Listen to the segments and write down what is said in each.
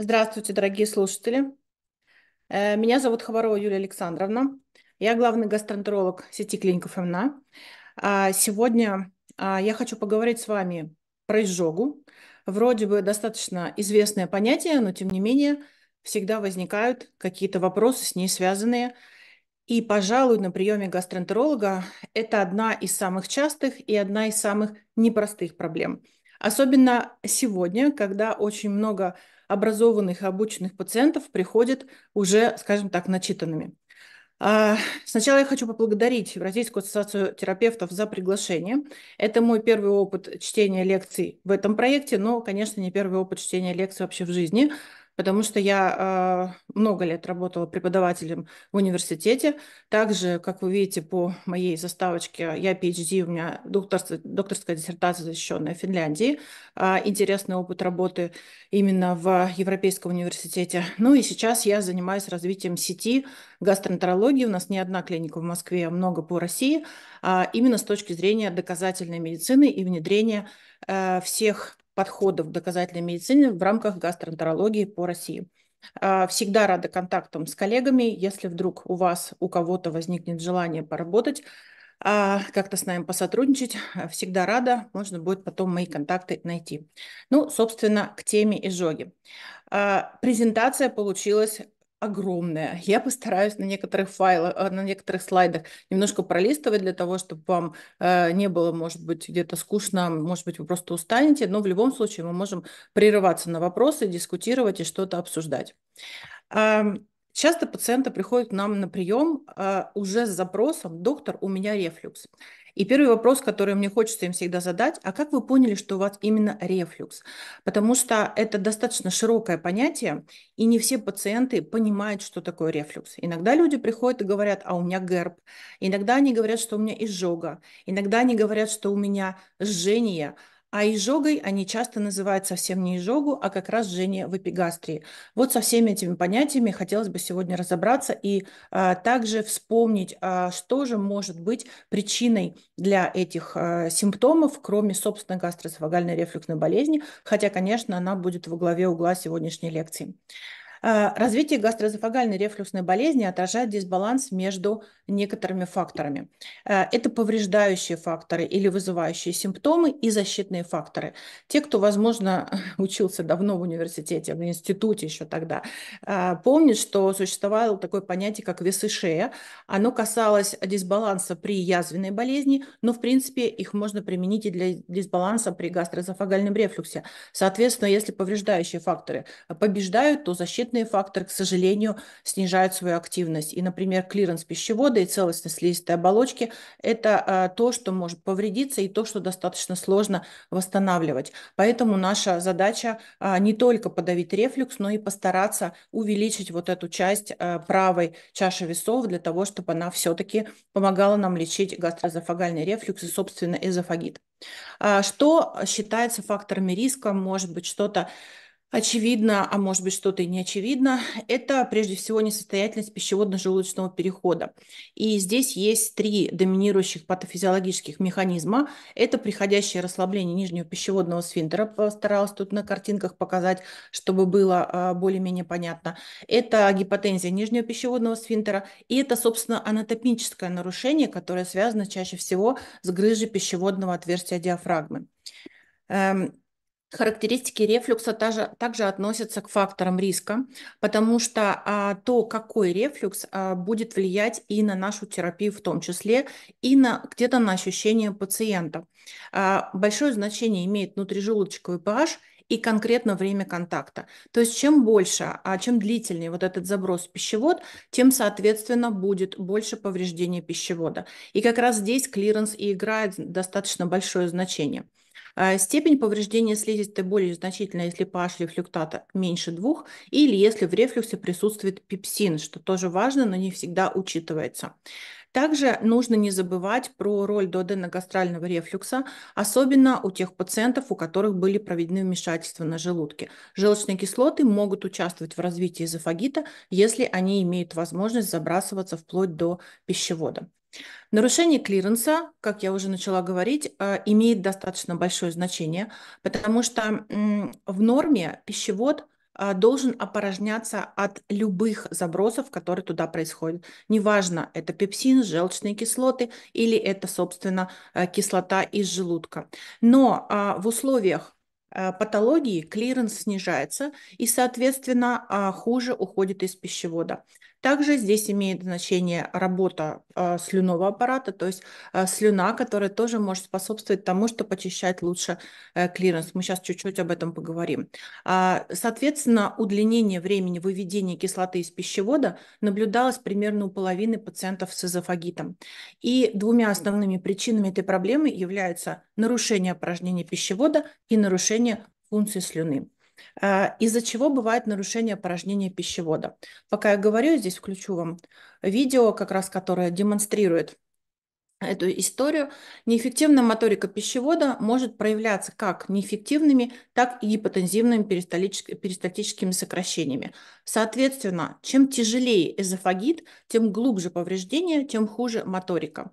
Здравствуйте, дорогие слушатели. Э, меня зовут Хабарова Юлия Александровна. Я главный гастроэнтеролог сети клиник ФМНА. А, сегодня а, я хочу поговорить с вами про изжогу. Вроде бы достаточно известное понятие, но тем не менее всегда возникают какие-то вопросы с ней связанные. И, пожалуй, на приеме гастроэнтеролога это одна из самых частых и одна из самых непростых проблем. Особенно сегодня, когда очень много образованных и обученных пациентов приходит уже, скажем так, начитанными. А, сначала я хочу поблагодарить Евразийскую ассоциацию терапевтов за приглашение. Это мой первый опыт чтения лекций в этом проекте, но, конечно, не первый опыт чтения лекций вообще в жизни потому что я э, много лет работала преподавателем в университете. Также, как вы видите по моей заставочке, я PhD, у меня докторство, докторская диссертация, защищенная в Финляндии. А, интересный опыт работы именно в Европейском университете. Ну и сейчас я занимаюсь развитием сети гастроэнтерологии. У нас не одна клиника в Москве, а много по России. А именно с точки зрения доказательной медицины и внедрения э, всех подходов доказательной медицины в рамках гастроэнтерологии по России. А, всегда рада контактам с коллегами. Если вдруг у вас, у кого-то возникнет желание поработать, а, как-то с нами посотрудничать, всегда рада. Можно будет потом мои контакты найти. Ну, собственно, к теме изжоги. А, презентация получилась огромная. Я постараюсь на некоторых файлах, э, на некоторых слайдах немножко пролистывать для того, чтобы вам э, не было, может быть, где-то скучно, может быть, вы просто устанете, но в любом случае мы можем прерываться на вопросы, дискутировать и что-то обсуждать. Часто пациенты приходят к нам на прием э, уже с запросом «Доктор, у меня рефлюкс». И первый вопрос, который мне хочется им всегда задать, а как вы поняли, что у вас именно рефлюкс? Потому что это достаточно широкое понятие, и не все пациенты понимают, что такое рефлюкс. Иногда люди приходят и говорят, а у меня герб. Иногда они говорят, что у меня изжога. Иногда они говорят, что у меня жжение. А изжогой они часто называют совсем не изжогу, а как раз жжение в эпигастрии. Вот со всеми этими понятиями хотелось бы сегодня разобраться и а, также вспомнить, а, что же может быть причиной для этих а, симптомов, кроме, собственно, гастроэсофагальной рефлюксной болезни, хотя, конечно, она будет во главе угла сегодняшней лекции. Э, развитие гастроэзофагальной рефлюксной болезни отражает дисбаланс между некоторыми факторами. Э, это повреждающие факторы или вызывающие симптомы и защитные факторы. Те, кто, возможно, учился давно в университете, в институте еще тогда, э, помнят, что существовало такое понятие, как весы шея. Оно касалось дисбаланса при язвенной болезни, но, в принципе, их можно применить и для дисбаланса при гастроэзофагальном рефлюксе. Соответственно, если повреждающие факторы побеждают, то защита габаритные факторы, к сожалению, снижают свою активность. И, например, клиренс пищевода и целостность слизистой оболочки – это а, то, что может повредиться и то, что достаточно сложно восстанавливать. Поэтому наша задача а, не только подавить рефлюкс, но и постараться увеличить вот эту часть а, правой чаши весов для того, чтобы она все-таки помогала нам лечить гастроэзофагальный рефлюкс и, собственно, эзофагит. Что считается факторами риска? Может быть, что-то очевидно, а может быть что-то и не очевидно, это прежде всего несостоятельность пищеводно-желудочного перехода. И здесь есть три доминирующих патофизиологических механизма. Это приходящее расслабление нижнего пищеводного сфинтера, постаралась тут на картинках показать, чтобы было а, более-менее понятно. Это гипотензия нижнего пищеводного сфинтера, и это, собственно, анатомическое нарушение, которое связано чаще всего с грыжей пищеводного отверстия диафрагмы. Эм, Характеристики рефлюкса также, также относятся к факторам риска, потому что а, то, какой рефлюкс а, будет влиять и на нашу терапию в том числе, и на где-то на ощущения пациента. А, большое значение имеет внутрижелудочковый pH и конкретно время контакта. То есть чем больше, а чем длительнее вот этот заброс в пищевод, тем, соответственно, будет больше повреждения пищевода. И как раз здесь клиренс и играет достаточно большое значение. Э, степень повреждения слизистой более значительна, если pH рефлюктата меньше 2 или если в рефлюксе присутствует пепсин, что тоже важно, но не всегда учитывается. Также нужно не забывать про роль дуоденогастрального рефлюкса, особенно у тех пациентов, у которых были проведены вмешательства на желудке. Желчные кислоты могут участвовать в развитии эзофагита, если они имеют возможность забрасываться вплоть до пищевода. Нарушение клиренса, как я уже начала говорить, э, имеет достаточно большое значение, потому что в норме пищевод э, должен опорожняться от любых забросов, которые туда происходят. Неважно, это пепсин, желчные кислоты или это, собственно, э, кислота из желудка. Но а, в условиях патологии клиренс снижается и, соответственно, а, хуже уходит из пищевода. Также здесь имеет значение работа э, слюного аппарата, то есть э, слюна, которая тоже может способствовать тому, что почищать лучше э, клиренс. Мы сейчас чуть-чуть об этом поговорим. А, соответственно, удлинение времени выведения кислоты из пищевода наблюдалось примерно у половины пациентов с эзофагитом. И двумя основными причинами этой проблемы являются нарушение упражнений пищевода и нарушение функции слюны. Э, из-за чего бывает нарушение порожнения пищевода. Пока я говорю, здесь включу вам видео, как раз которое демонстрирует эту историю. Неэффективная моторика пищевода может проявляться как неэффективными, так и гипотензивными перистатическими сокращениями. Соответственно, чем тяжелее эзофагит, тем глубже повреждение, тем хуже моторика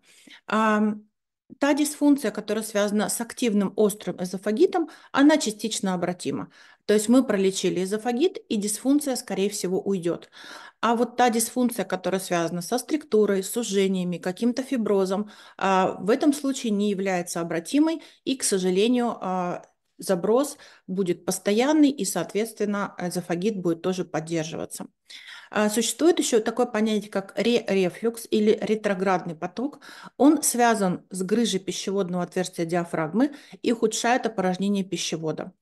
та дисфункция, которая связана с активным острым эзофагитом, она частично обратима. То есть мы пролечили эзофагит, и дисфункция, скорее всего, уйдет. А вот та дисфункция, которая связана со структурой, сужениями, каким-то фиброзом, а, в этом случае не является обратимой и, к сожалению, а, заброс будет постоянный, и, соответственно, эзофагит будет тоже поддерживаться. А, существует еще такое понятие, как рефлюкс или ретроградный поток. Он связан с грыжей пищеводного отверстия диафрагмы и ухудшает опорожнение пищевода.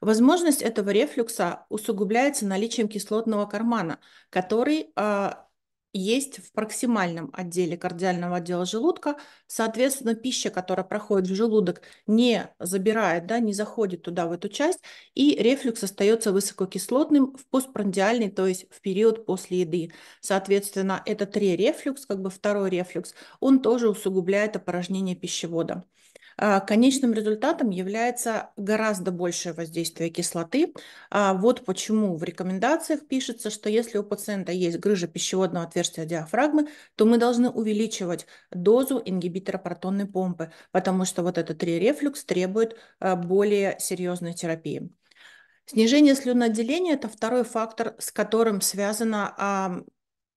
Возможность этого рефлюкса усугубляется наличием кислотного кармана, который а, есть в проксимальном отделе кардиального отдела желудка. Соответственно, пища, которая проходит в желудок, не забирает, да, не заходит туда, в эту часть, и рефлюкс остается высококислотным в постпрандиальный, то есть в период после еды. Соответственно, этот рефлюкс, как бы второй рефлюкс, он тоже усугубляет опорожнение пищевода. А, конечным результатом является гораздо большее воздействие кислоты. А, вот почему в рекомендациях пишется, что если у пациента есть грыжа пищеводного отверстия диафрагмы, то мы должны увеличивать дозу ингибитора протонной помпы, потому что вот этот рефлюкс требует а, более серьезной терапии. Снижение слюноотделения – это второй фактор, с которым связано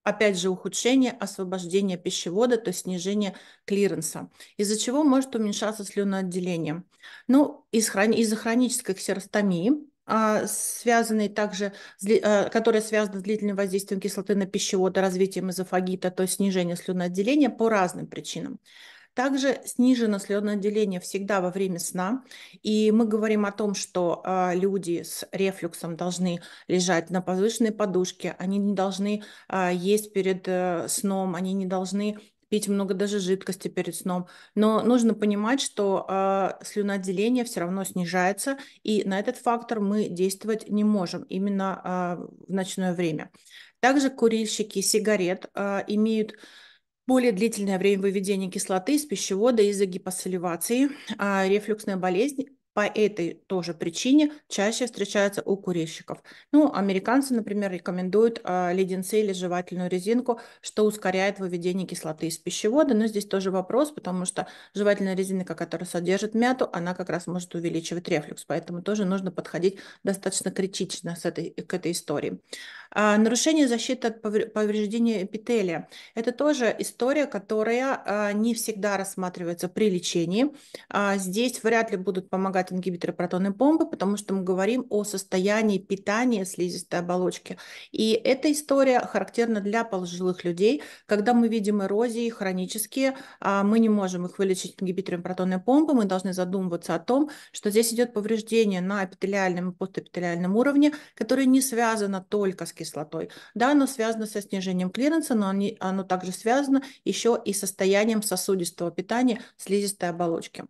опять же, ухудшение освобождения пищевода, то есть снижение клиренса, из-за чего может уменьшаться слюноотделение. Ну, из за хронической ксеростомии, а, связанные также, а, которые связаны с длительным воздействием кислоты на пищевод, развитием эзофагита, то есть снижение слюноотделения по разным причинам. Также снижено слюноотделение всегда во время сна. И мы говорим о том, что э, люди с рефлюксом должны лежать на повышенной подушке, они не должны э, есть перед э, сном, они не должны пить много даже жидкости перед сном. Но нужно понимать, что э, а, слюноотделение все равно снижается, и на этот фактор мы действовать не можем именно э, в ночное время. Также курильщики сигарет э, имеют более длительное время выведение кислоты из пищевода из-за гипосоливации, а, рефлюксная болезнь по этой тоже причине чаще встречается у курильщиков. Ну, американцы, например, рекомендуют э, леденцы или жевательную резинку, что ускоряет выведение кислоты из пищевода. Но здесь тоже вопрос, потому что жевательная резинка, которая содержит мяту, она как раз может увеличивать рефлюкс. Поэтому тоже нужно подходить достаточно критично с этой, к этой истории. А, нарушение защиты от повреждения эпителия. Это тоже история, которая а, не всегда рассматривается при лечении. А, здесь вряд ли будут помогать помогают ингибиторы протонной помпы, потому что мы говорим о состоянии питания слизистой оболочки. И эта история характерна для полужилых людей. Когда мы видим эрозии хронические, а, мы не можем их вылечить ингибиторами протонной помпы, мы должны задумываться о том, что здесь идет повреждение на эпителиальном и постэпителиальном уровне, которое не связано только с кислотой. Да, оно связано со снижением клиренса, но оно также связано еще и состоянием сосудистого питания слизистой оболочки.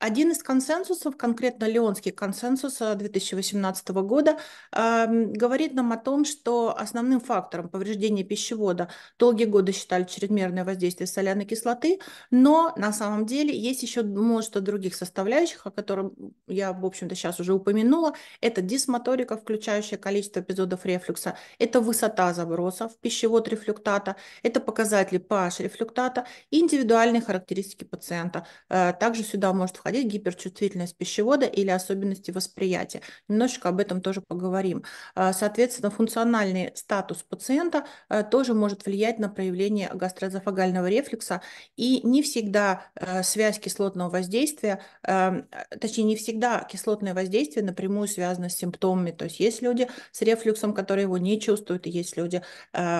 Один из консенсусов, конкретно Леонский консенсус 2018 э, года, эм, говорит нам о том, что основным фактором повреждения пищевода долгие годы считали чрезмерное воздействие соляной кислоты, но на самом деле есть еще множество других составляющих, о которых я, в общем-то, сейчас уже упомянула. Это дисмоторика, включающая количество эпизодов рефлюкса, это высота забросов, пищевод рефлюктата, это показатели PH рефлюктата индивидуальные характеристики пациента. Э, также сюда может входить проходить гиперчувствительность пищевода или особенности восприятия. Немножечко об этом тоже поговорим. А, соответственно, функциональный статус пациента э, тоже может влиять на проявление гастроэзофагального рефлекса, и не всегда э, связь кислотного воздействия, эм, э, точнее, не всегда кислотное воздействие напрямую связано с симптомами. То есть есть люди с рефлюксом, которые его не чувствуют, и есть люди,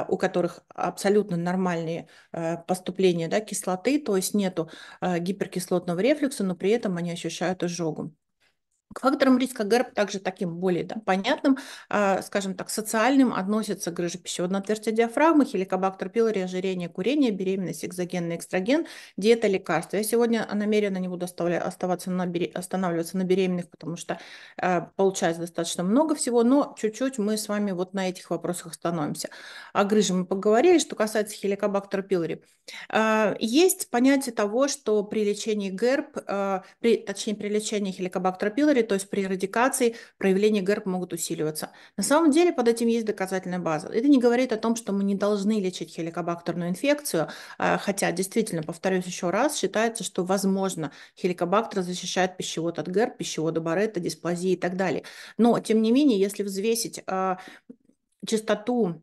у которых абсолютно нормальные поступления да, кислоты, то есть нету гиперкислотного рефлюкса, но при этом этом они ощущают изжогу факторам риска ГЭРБ также таким более да, понятным, э, скажем так, социальным относятся грыжа пищеводного отверстия диафрагмы, хеликобактер пилори, ожирение, курение, беременность, экзогенный экстраген, диета, лекарства. Я сегодня намеренно не буду оставаться на, останавливаться на беременных, потому что э, получается достаточно много всего, но чуть-чуть мы с вами вот на этих вопросах остановимся. О грыже мы поговорили, что касается хеликобактер пилори. Э, есть понятие того, что при лечении ГЭРБ, э, при, точнее при лечении хеликобактер пилори то есть при радикации проявления ГРП могут усиливаться. На самом деле под этим есть доказательная база. Это не говорит о том, что мы не должны лечить хеликобактерную инфекцию, а, хотя действительно, повторюсь еще раз, считается, что возможно хеликобактер защищает пищевод от ГРП, пищевода Баретта, дисплазии и так далее. Но, тем не менее, если взвесить а, частоту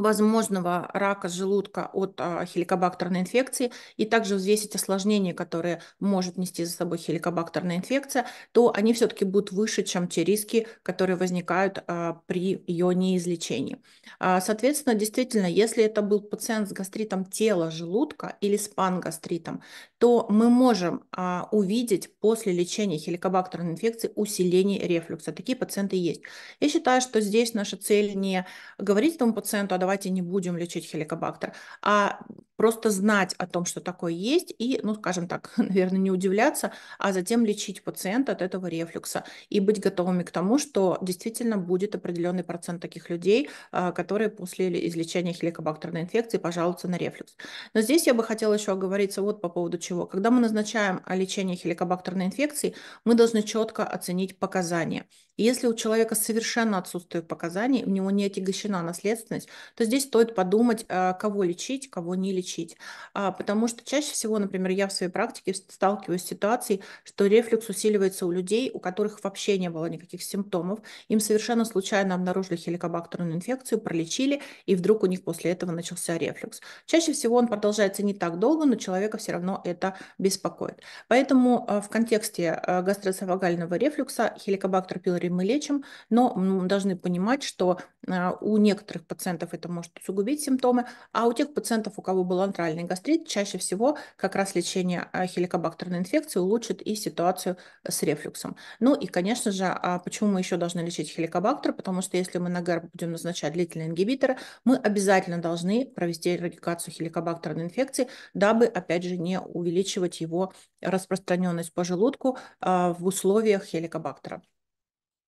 возможного рака желудка от а, хеликобактерной инфекции и также взвесить осложнения, которые может нести за собой хеликобактерная инфекция, то они все-таки будут выше, чем те риски, которые возникают а, при ее неизлечении. А, соответственно, действительно, если это был пациент с гастритом тела желудка или с пангастритом, то мы можем а, увидеть после лечения хеликобактерной инфекции усиление рефлюкса. Такие пациенты есть. Я считаю, что здесь наша цель не говорить этому пациенту, а давайте не будем лечить хеликобактер, а просто знать о том, что такое есть, и, ну, скажем так, наверное, не удивляться, а затем лечить пациента от этого рефлюкса и быть готовыми к тому, что действительно будет определенный процент таких людей, а, которые после излечения хеликобактерной инфекции пожалуются на рефлюкс. Но здесь я бы хотела еще оговориться вот по поводу чего? Когда мы назначаем лечение хеликобактерной инфекции, мы должны четко оценить показания если у человека совершенно отсутствует показаний, у него не отягощена наследственность, то здесь стоит подумать, а, кого лечить, кого не лечить. А, потому что чаще всего, например, я в своей практике сталкиваюсь с ситуацией, что рефлюкс усиливается у людей, у которых вообще не было никаких симптомов. Им совершенно случайно обнаружили хеликобактерную инфекцию, пролечили, и вдруг у них после этого начался рефлюкс. Чаще всего он продолжается не так долго, но человека все равно это беспокоит. Поэтому а, в контексте гастроэсофагального рефлюкса хеликобактер пилори которые мы лечим, но мы должны понимать, что а, у некоторых пациентов это может усугубить симптомы, а у тех пациентов, у кого был антральный гастрит, чаще всего как раз лечение а, хеликобактерной инфекции улучшит и ситуацию с рефлюксом. Ну и, конечно же, а почему мы еще должны лечить хеликобактер, потому что если мы на ГЭРБ будем назначать длительные ингибиторы, мы обязательно должны провести эрадикацию хеликобактерной инфекции, дабы, опять же, не увеличивать его распространенность по желудку в условиях хеликобактера.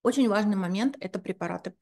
Очень важный момент – это препараты.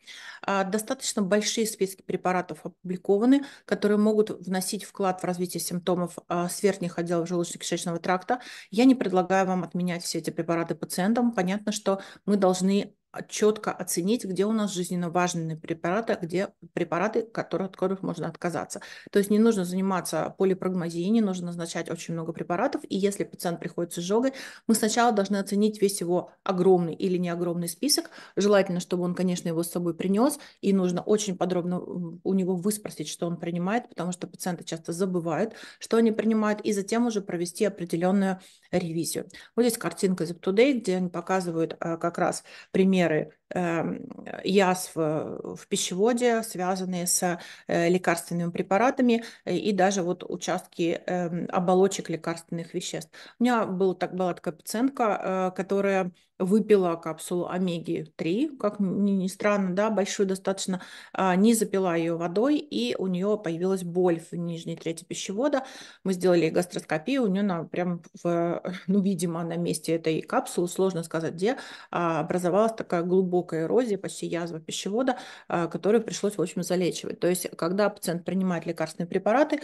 А, достаточно большие списки препаратов опубликованы, которые могут вносить вклад в развитие симптомов а, с верхних отделов желудочно-кишечного тракта. Я не предлагаю вам отменять все эти препараты пациентам. Понятно, что мы должны а, четко оценить, где у нас жизненно важные препараты, где препараты, которые, от которых можно отказаться. То есть не нужно заниматься полипрагмазией, не нужно назначать очень много препаратов, и если пациент приходит с изжогой, мы сначала должны оценить весь его огромный или не огромный список, желательно, чтобы он, конечно, его с собой принес, и нужно очень подробно у него выспросить, что он принимает, потому что пациенты часто забывают, что они принимают, и затем уже провести определенную ревизию. Вот здесь картинка из UpToDate, где они показывают а, как раз пример меры Эм, язв в пищеводе, связанные с э, лекарственными препаратами э, и даже вот участки эм, оболочек лекарственных веществ. У меня был, так, была такая пациентка, э, которая выпила капсулу омеги-3, как ни странно, да, большую достаточно, а, не запила ее водой, и у нее появилась боль в нижней трети пищевода. Мы сделали гастроскопию, у нее на, прям, в, ну, видимо, на месте этой капсулы, сложно сказать где, а, образовалась такая глубокая глубокая эрозия, почти язва пищевода, а, которую пришлось, в общем, залечивать. То есть, когда пациент принимает лекарственные препараты,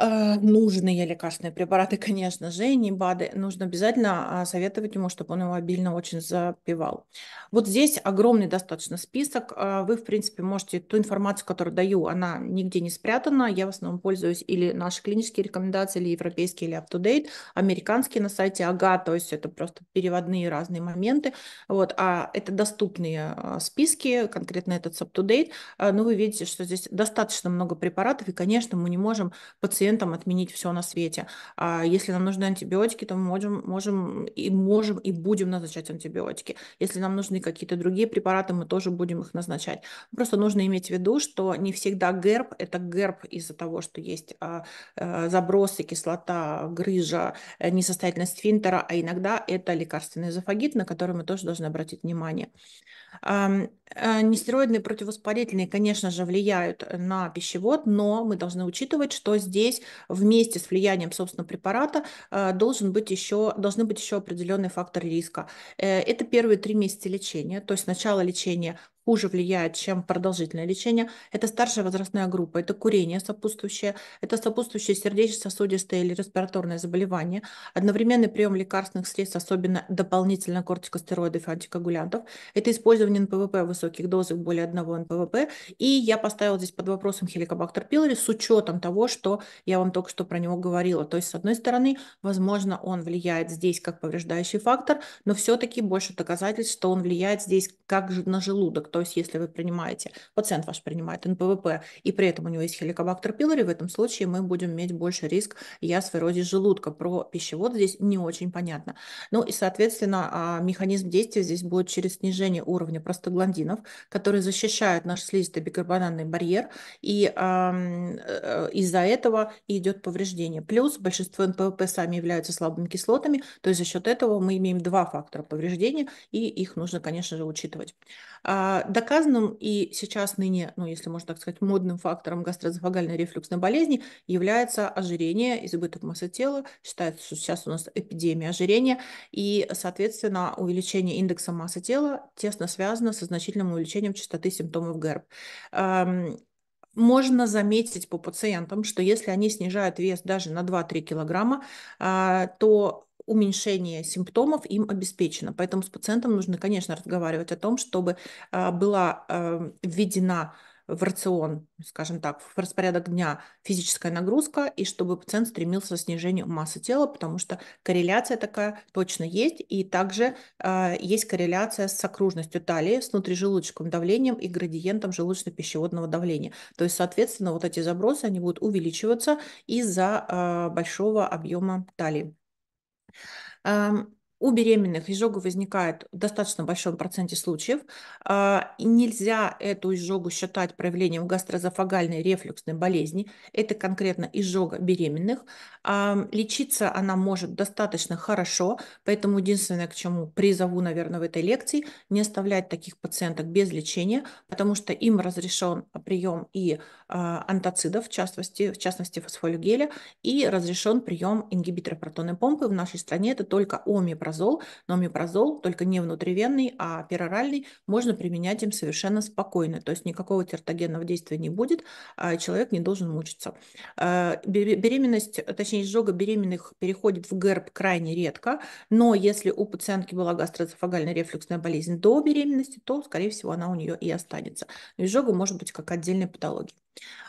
Э, нужные лекарственные препараты, конечно же, не БАДы, нужно обязательно а, советовать ему, чтобы он его обильно очень запивал. Вот здесь огромный достаточно список. Э, вы, в принципе, можете ту информацию, которую даю, она нигде не спрятана. Я в основном пользуюсь или наши клинические рекомендации, или европейские, или up-to-date, американские на сайте АГА, то есть это просто переводные разные моменты. Вот, а это доступные а, списки, конкретно этот с up-to-date. Э, но вы видите, что здесь достаточно много препаратов, и, конечно, мы не можем пациенту пациентам отменить все на свете. А если нам нужны антибиотики, то мы можем, можем и можем и будем назначать антибиотики. Если нам нужны какие-то другие препараты, мы тоже будем их назначать. Просто нужно иметь в виду, что не всегда герб – это герб из-за того, что есть а, э, забросы, кислота, грыжа, э, несостоятельность сфинтера, а иногда это лекарственный эзофагит, на который мы тоже должны обратить внимание. Э, нестероидные противовоспалительные, конечно же, влияют на пищевод, но мы должны учитывать, что здесь здесь вместе с влиянием, собственного препарата э, должен быть еще, должны быть еще определенные факторы риска. Э, это первые три месяца лечения, то есть начало лечения хуже влияет, чем продолжительное лечение. Это старшая возрастная группа, это курение сопутствующее, это сопутствующие сердечно-сосудистые или респираторные заболевания, одновременный прием лекарственных средств, особенно дополнительно кортикостероидов и антикоагулянтов, это использование НПВП в высоких дозах, более одного НПВП. И я поставила здесь под вопросом хеликобактер пилори с учетом того, что я вам только что про него говорила. То есть, с одной стороны, возможно, он влияет здесь как повреждающий фактор, но все-таки больше доказательств, что он влияет здесь как на желудок, то есть если вы принимаете, пациент ваш принимает НПВП, и при этом у него есть хеликобактер пилори, в этом случае мы будем иметь больше риск ясферозис желудка. Про пищевод здесь не очень понятно. Ну и, соответственно, а, механизм действия здесь будет через снижение уровня простагландинов, которые защищают наш слизистый бикарбонатный барьер, и э, э, из-за этого идет повреждение. Плюс большинство НПВП сами являются слабыми кислотами, то есть за счет этого мы имеем два фактора повреждения, и их нужно, конечно же, учитывать. А, Доказанным и сейчас ныне, ну, если можно так сказать, модным фактором гастроэзофагальной рефлюксной болезни является ожирение, избыток массы тела. Считается, что сейчас у нас эпидемия ожирения, и, соответственно, увеличение индекса массы тела тесно связано со значительным увеличением частоты симптомов ГЭРБ эм, можно заметить по пациентам, что если они снижают вес даже на 2-3 килограмма, э, то уменьшение симптомов им обеспечено. Поэтому с пациентом нужно, конечно, разговаривать о том, чтобы а, была эм, введена в рацион, скажем так, в распорядок дня физическая нагрузка, и чтобы пациент стремился к снижению массы тела, потому что корреляция такая точно есть, и также э, есть корреляция с окружностью талии, с внутрижелудочным давлением и градиентом желудочно-пищеводного давления. То есть, соответственно, вот эти забросы, они будут увеличиваться из-за э, большого объема талии. Um, У беременных изжога возникает в достаточно большом проценте случаев. А, и нельзя эту изжогу считать проявлением гастрозофагальной рефлюксной болезни. Это конкретно изжога беременных. Лечиться она может достаточно хорошо, поэтому единственное, к чему призову, наверное, в этой лекции, не оставлять таких пациенток без лечения, потому что им разрешен прием и а, антоцидов, в частности, в частности фосфолюгеля, и разрешен прием ингибитора протонной помпы. В нашей стране это только омипро омепразол, но омепразол, только не внутривенный, а пероральный, можно применять им совершенно спокойно, то есть никакого тертогенного действия не будет, а человек не должен мучиться. Э, беременность, точнее изжога беременных переходит в ГЭРБ крайне редко, но если у пациентки была гастроэзофагальная рефлюксная болезнь до беременности, то, скорее всего, она у нее и останется. Но изжога может быть как отдельная патология.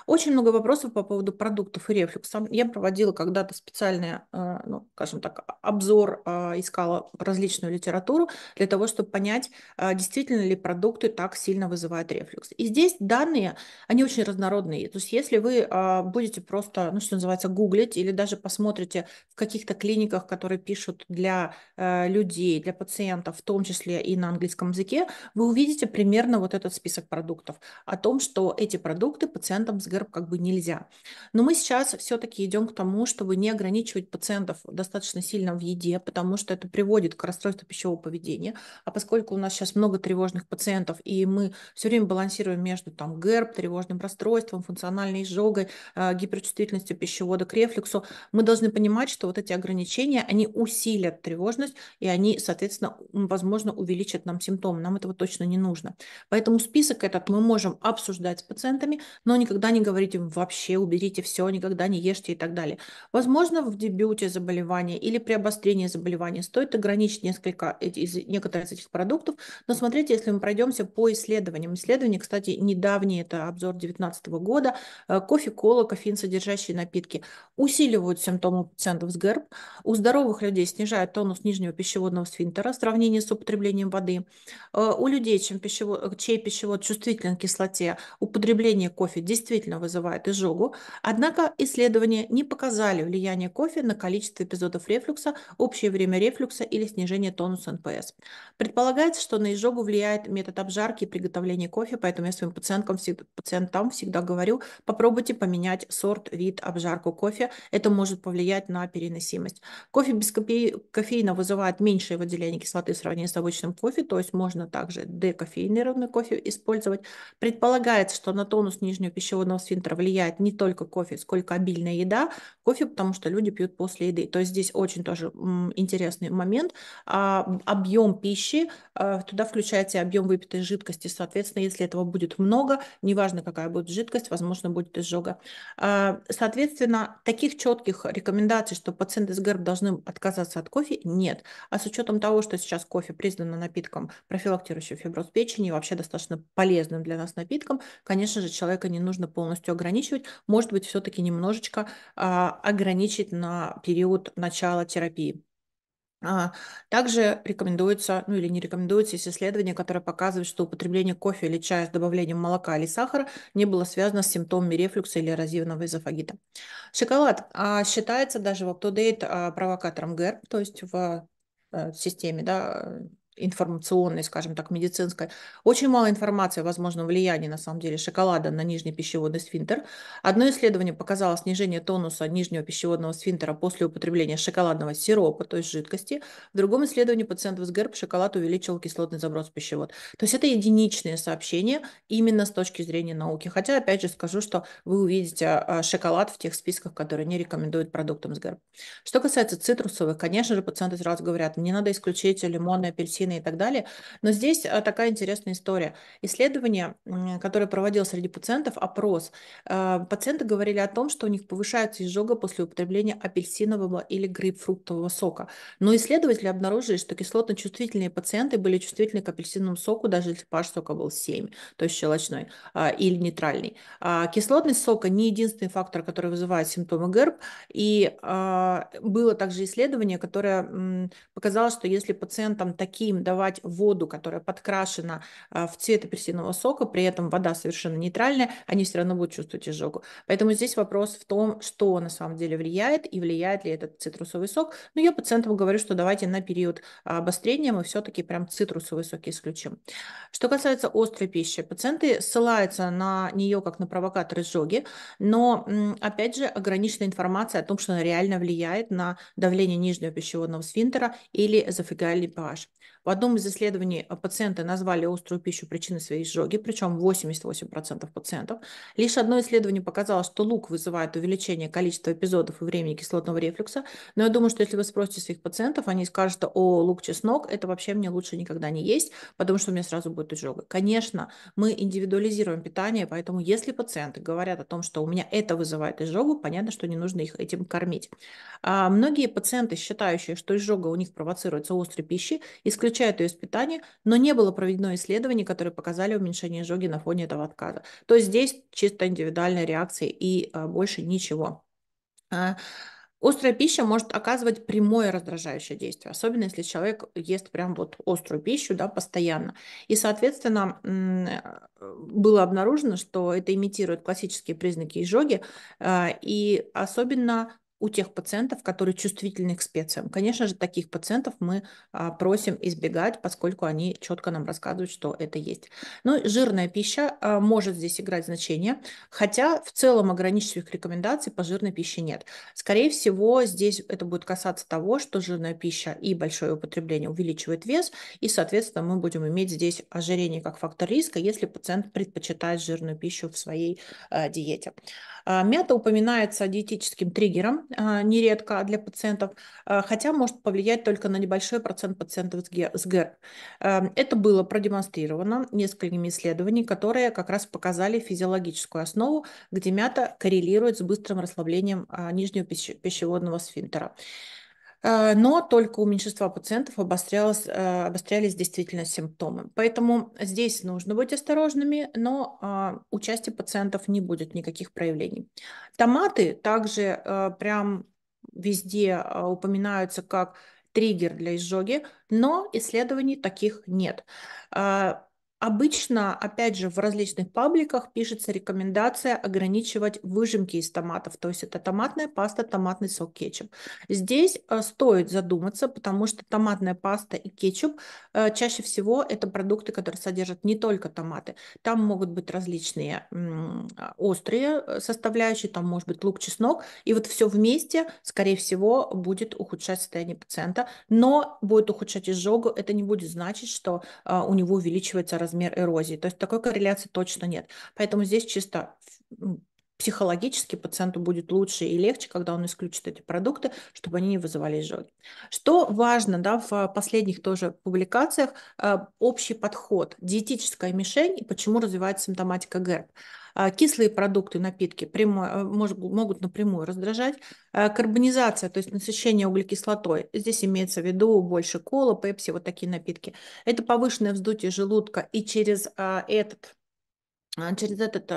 Очень много вопросов по поводу продуктов и рефлюкса. Я проводила когда-то специальный, а, ну, скажем так, а, обзор, а, искала различную литературу для того, чтобы понять, действительно ли продукты так сильно вызывают рефлюкс. И здесь данные, они очень разнородные. То есть если вы будете просто, ну, что называется, гуглить или даже посмотрите в каких-то клиниках, которые пишут для э, людей, для пациентов, в том числе и на английском языке, вы увидите примерно вот этот список продуктов о том, что эти продукты пациент пациентам с ГЭРБ как бы нельзя. Но мы сейчас все-таки идем к тому, чтобы не ограничивать пациентов достаточно сильно в еде, потому что это приводит к расстройству пищевого поведения. А поскольку у нас сейчас много тревожных пациентов, и мы все время балансируем между там, ГЭРБ, тревожным расстройством, функциональной изжогой, э, гиперчувствительностью пищевода к рефлюксу, мы должны понимать, что вот эти ограничения, они усилят тревожность, и они, соответственно, возможно, увеличат нам симптомы. Нам этого точно не нужно. Поэтому список этот мы можем обсуждать с пациентами, но не никогда не говорите им вообще уберите все, никогда не ешьте и так далее. Возможно, в дебюте заболевания или при обострении заболевания стоит ограничить несколько из, некоторые из этих продуктов, но смотрите, если мы пройдемся по исследованиям. Исследования, кстати, недавние, это обзор 2019 года, э, кофе, кола, кофеин, содержащие напитки, усиливают симптомы у пациентов с ГЭРБ, у здоровых людей снижают тонус нижнего пищеводного сфинктера в сравнении с употреблением воды, э, у людей, чем пищевод, чей пищевод чувствителен к кислоте, употребление кофе действительно вызывает изжогу, однако исследования не показали влияние кофе на количество эпизодов рефлюкса, общее время рефлюкса или снижение тонуса НПС. Предполагается, что на изжогу влияет метод обжарки и приготовления кофе, поэтому я своим пациенткам, пациентам всегда говорю, попробуйте поменять сорт, вид, обжарку кофе. Это может повлиять на переносимость. Кофе без кофеина вызывает меньшее выделение кислоты в сравнении с обычным кофе, то есть можно также декофеинированный кофе использовать. Предполагается, что на тонус нижнего пищеводного сфинктера влияет не только кофе, сколько обильная еда. Кофе, потому что люди пьют после еды. То есть здесь очень тоже интересный момент. А, объем пищи, э, туда включается объем выпитой жидкости. Соответственно, если этого будет много, неважно, какая будет жидкость, возможно, будет изжога. А, соответственно, таких четких рекомендаций, что пациенты с ГЭРБ должны отказаться от кофе, нет. А с учетом того, что сейчас кофе признано напитком, профилактирующим фиброз печени, вообще достаточно полезным для нас напитком, конечно же, человека не нужно нужно полностью ограничивать. Может быть, все-таки немножечко а, ограничить на период начала терапии. А, также рекомендуется, ну или не рекомендуется, есть исследование, которое показывает, что употребление кофе или чая с добавлением молока или сахара не было связано с симптомами рефлюкса или эрозивного эзофагита. Шоколад а, считается даже в UpToDate провокатором ГЭРБ, то есть в э, системе да, информационной, скажем так, медицинской. Очень мало информации о возможном влиянии, на самом деле, шоколада на нижний пищеводный сфинтер. Одно исследование показало снижение тонуса нижнего пищеводного сфинтера после употребления шоколадного сиропа, то есть жидкости. В другом исследовании пациентов с ГЭРБ шоколад увеличил кислотный заброс в пищевод. То есть это единичные сообщения именно с точки зрения науки. Хотя, опять же, скажу, что вы увидите а, шоколад в тех списках, которые не рекомендуют продуктам с ГЭРБ. Что касается цитрусовых, конечно же, пациенты сразу говорят, мне надо исключить лимоны, апельсины, причины и так далее. Но здесь э, такая интересная история. Исследование, которое проводил среди пациентов, опрос. Э, пациенты говорили о том, что у них повышается изжога после употребления апельсинового или грейпфруктового сока. Но исследователи обнаружили, что кислотно-чувствительные пациенты были чувствительны к апельсиновому соку, даже если pH сока был 7, то есть щелочной а, или нейтральный. А, кислотность сока не единственный фактор, который вызывает симптомы ГЭРБ. И а, было также исследование, которое показало, что если пациентам таким давать воду, которая подкрашена а, в цвет апельсинового сока, при этом вода совершенно нейтральная, они все равно будут чувствовать изжогу. Поэтому здесь вопрос в том, что на самом деле влияет и влияет ли этот цитрусовый сок. Но я пациентам говорю, что давайте на период а, обострения мы все-таки прям цитрусовый сок исключим. Что касается острой пищи, пациенты ссылаются на нее как на провокатор изжоги, но опять же ограничена информация о том, что она реально влияет на давление нижнего пищеводного сфинктера или эзофагиальный pH. В одном из исследований э, пациенты назвали острую пищу причиной своей изжоги, причем 88% пациентов. Лишь одно исследование показало, что лук вызывает увеличение количества эпизодов и времени кислотного рефлюкса. Но я думаю, что если вы спросите своих пациентов, они скажут, что о, лук-чеснок, это вообще мне лучше никогда не есть, потому что у меня сразу будет изжога. Конечно, мы индивидуализируем питание, поэтому если пациенты говорят о том, что у меня это вызывает изжогу, понятно, что не нужно их этим кормить. А многие пациенты, считающие, что изжога у них провоцируется острой пищей, исключают получают ее из питания, но не было проведено исследование, которые показали уменьшение жоги на фоне этого отказа. То есть здесь чисто индивидуальная реакция и а, больше ничего. А, острая пища может оказывать прямое раздражающее действие, особенно если человек ест прям вот острую пищу, да, постоянно. И, соответственно, было обнаружено, что это имитирует классические признаки изжоги, а, и особенно у тех пациентов, которые чувствительны к специям. Конечно же, таких пациентов мы а, просим избегать, поскольку они четко нам рассказывают, что это есть. Ну, жирная пища а, может здесь играть значение, хотя в целом ограничивающих рекомендаций по жирной пище нет. Скорее всего, здесь это будет касаться того, что жирная пища и большое употребление увеличивает вес, и, соответственно, мы будем иметь здесь ожирение как фактор риска, если пациент предпочитает жирную пищу в своей а, диете. Мята упоминается диетическим триггером, а, нередко для пациентов, а, хотя может повлиять только на небольшой процент пациентов с ГЭР. Эм, это было продемонстрировано несколькими исследованиями, которые как раз показали физиологическую основу, где мята коррелирует с быстрым расслаблением а, нижнего пищеводного сфинктера. Э, но только у меньшинства пациентов обострялось, э, обострялись действительно симптомы. Поэтому здесь нужно быть осторожными, но а, у части пациентов не будет никаких проявлений. Томаты также э, прям везде а, упоминаются как триггер для изжоги, но исследований таких нет. Обычно, опять же, в различных пабликах пишется рекомендация ограничивать выжимки из томатов, то есть это томатная паста, томатный сок, кетчуп. Здесь э, стоит задуматься, потому что томатная паста и кетчуп э, чаще всего это продукты, которые содержат не только томаты. Там могут быть различные а, острые э, составляющие, там может быть лук, чеснок, и вот все вместе, скорее всего, будет ухудшать состояние пациента, но будет ухудшать изжогу, это не будет значить, что у него увеличивается раз размер эрозии. То есть такой корреляции точно нет. Поэтому здесь чисто психологически пациенту будет лучше и легче, когда он исключит эти продукты, чтобы они не вызывали изжоги. Что важно да, в последних тоже публикациях, э, общий подход, диетическая мишень и почему развивается симптоматика ГЭРБ. Э, кислые продукты, напитки прямо, э, может, могут напрямую раздражать. Карбонизация, то есть насыщение углекислотой. Здесь имеется в виду больше кола, пепси, вот такие напитки. Это повышенное вздутие желудка и через этот через этот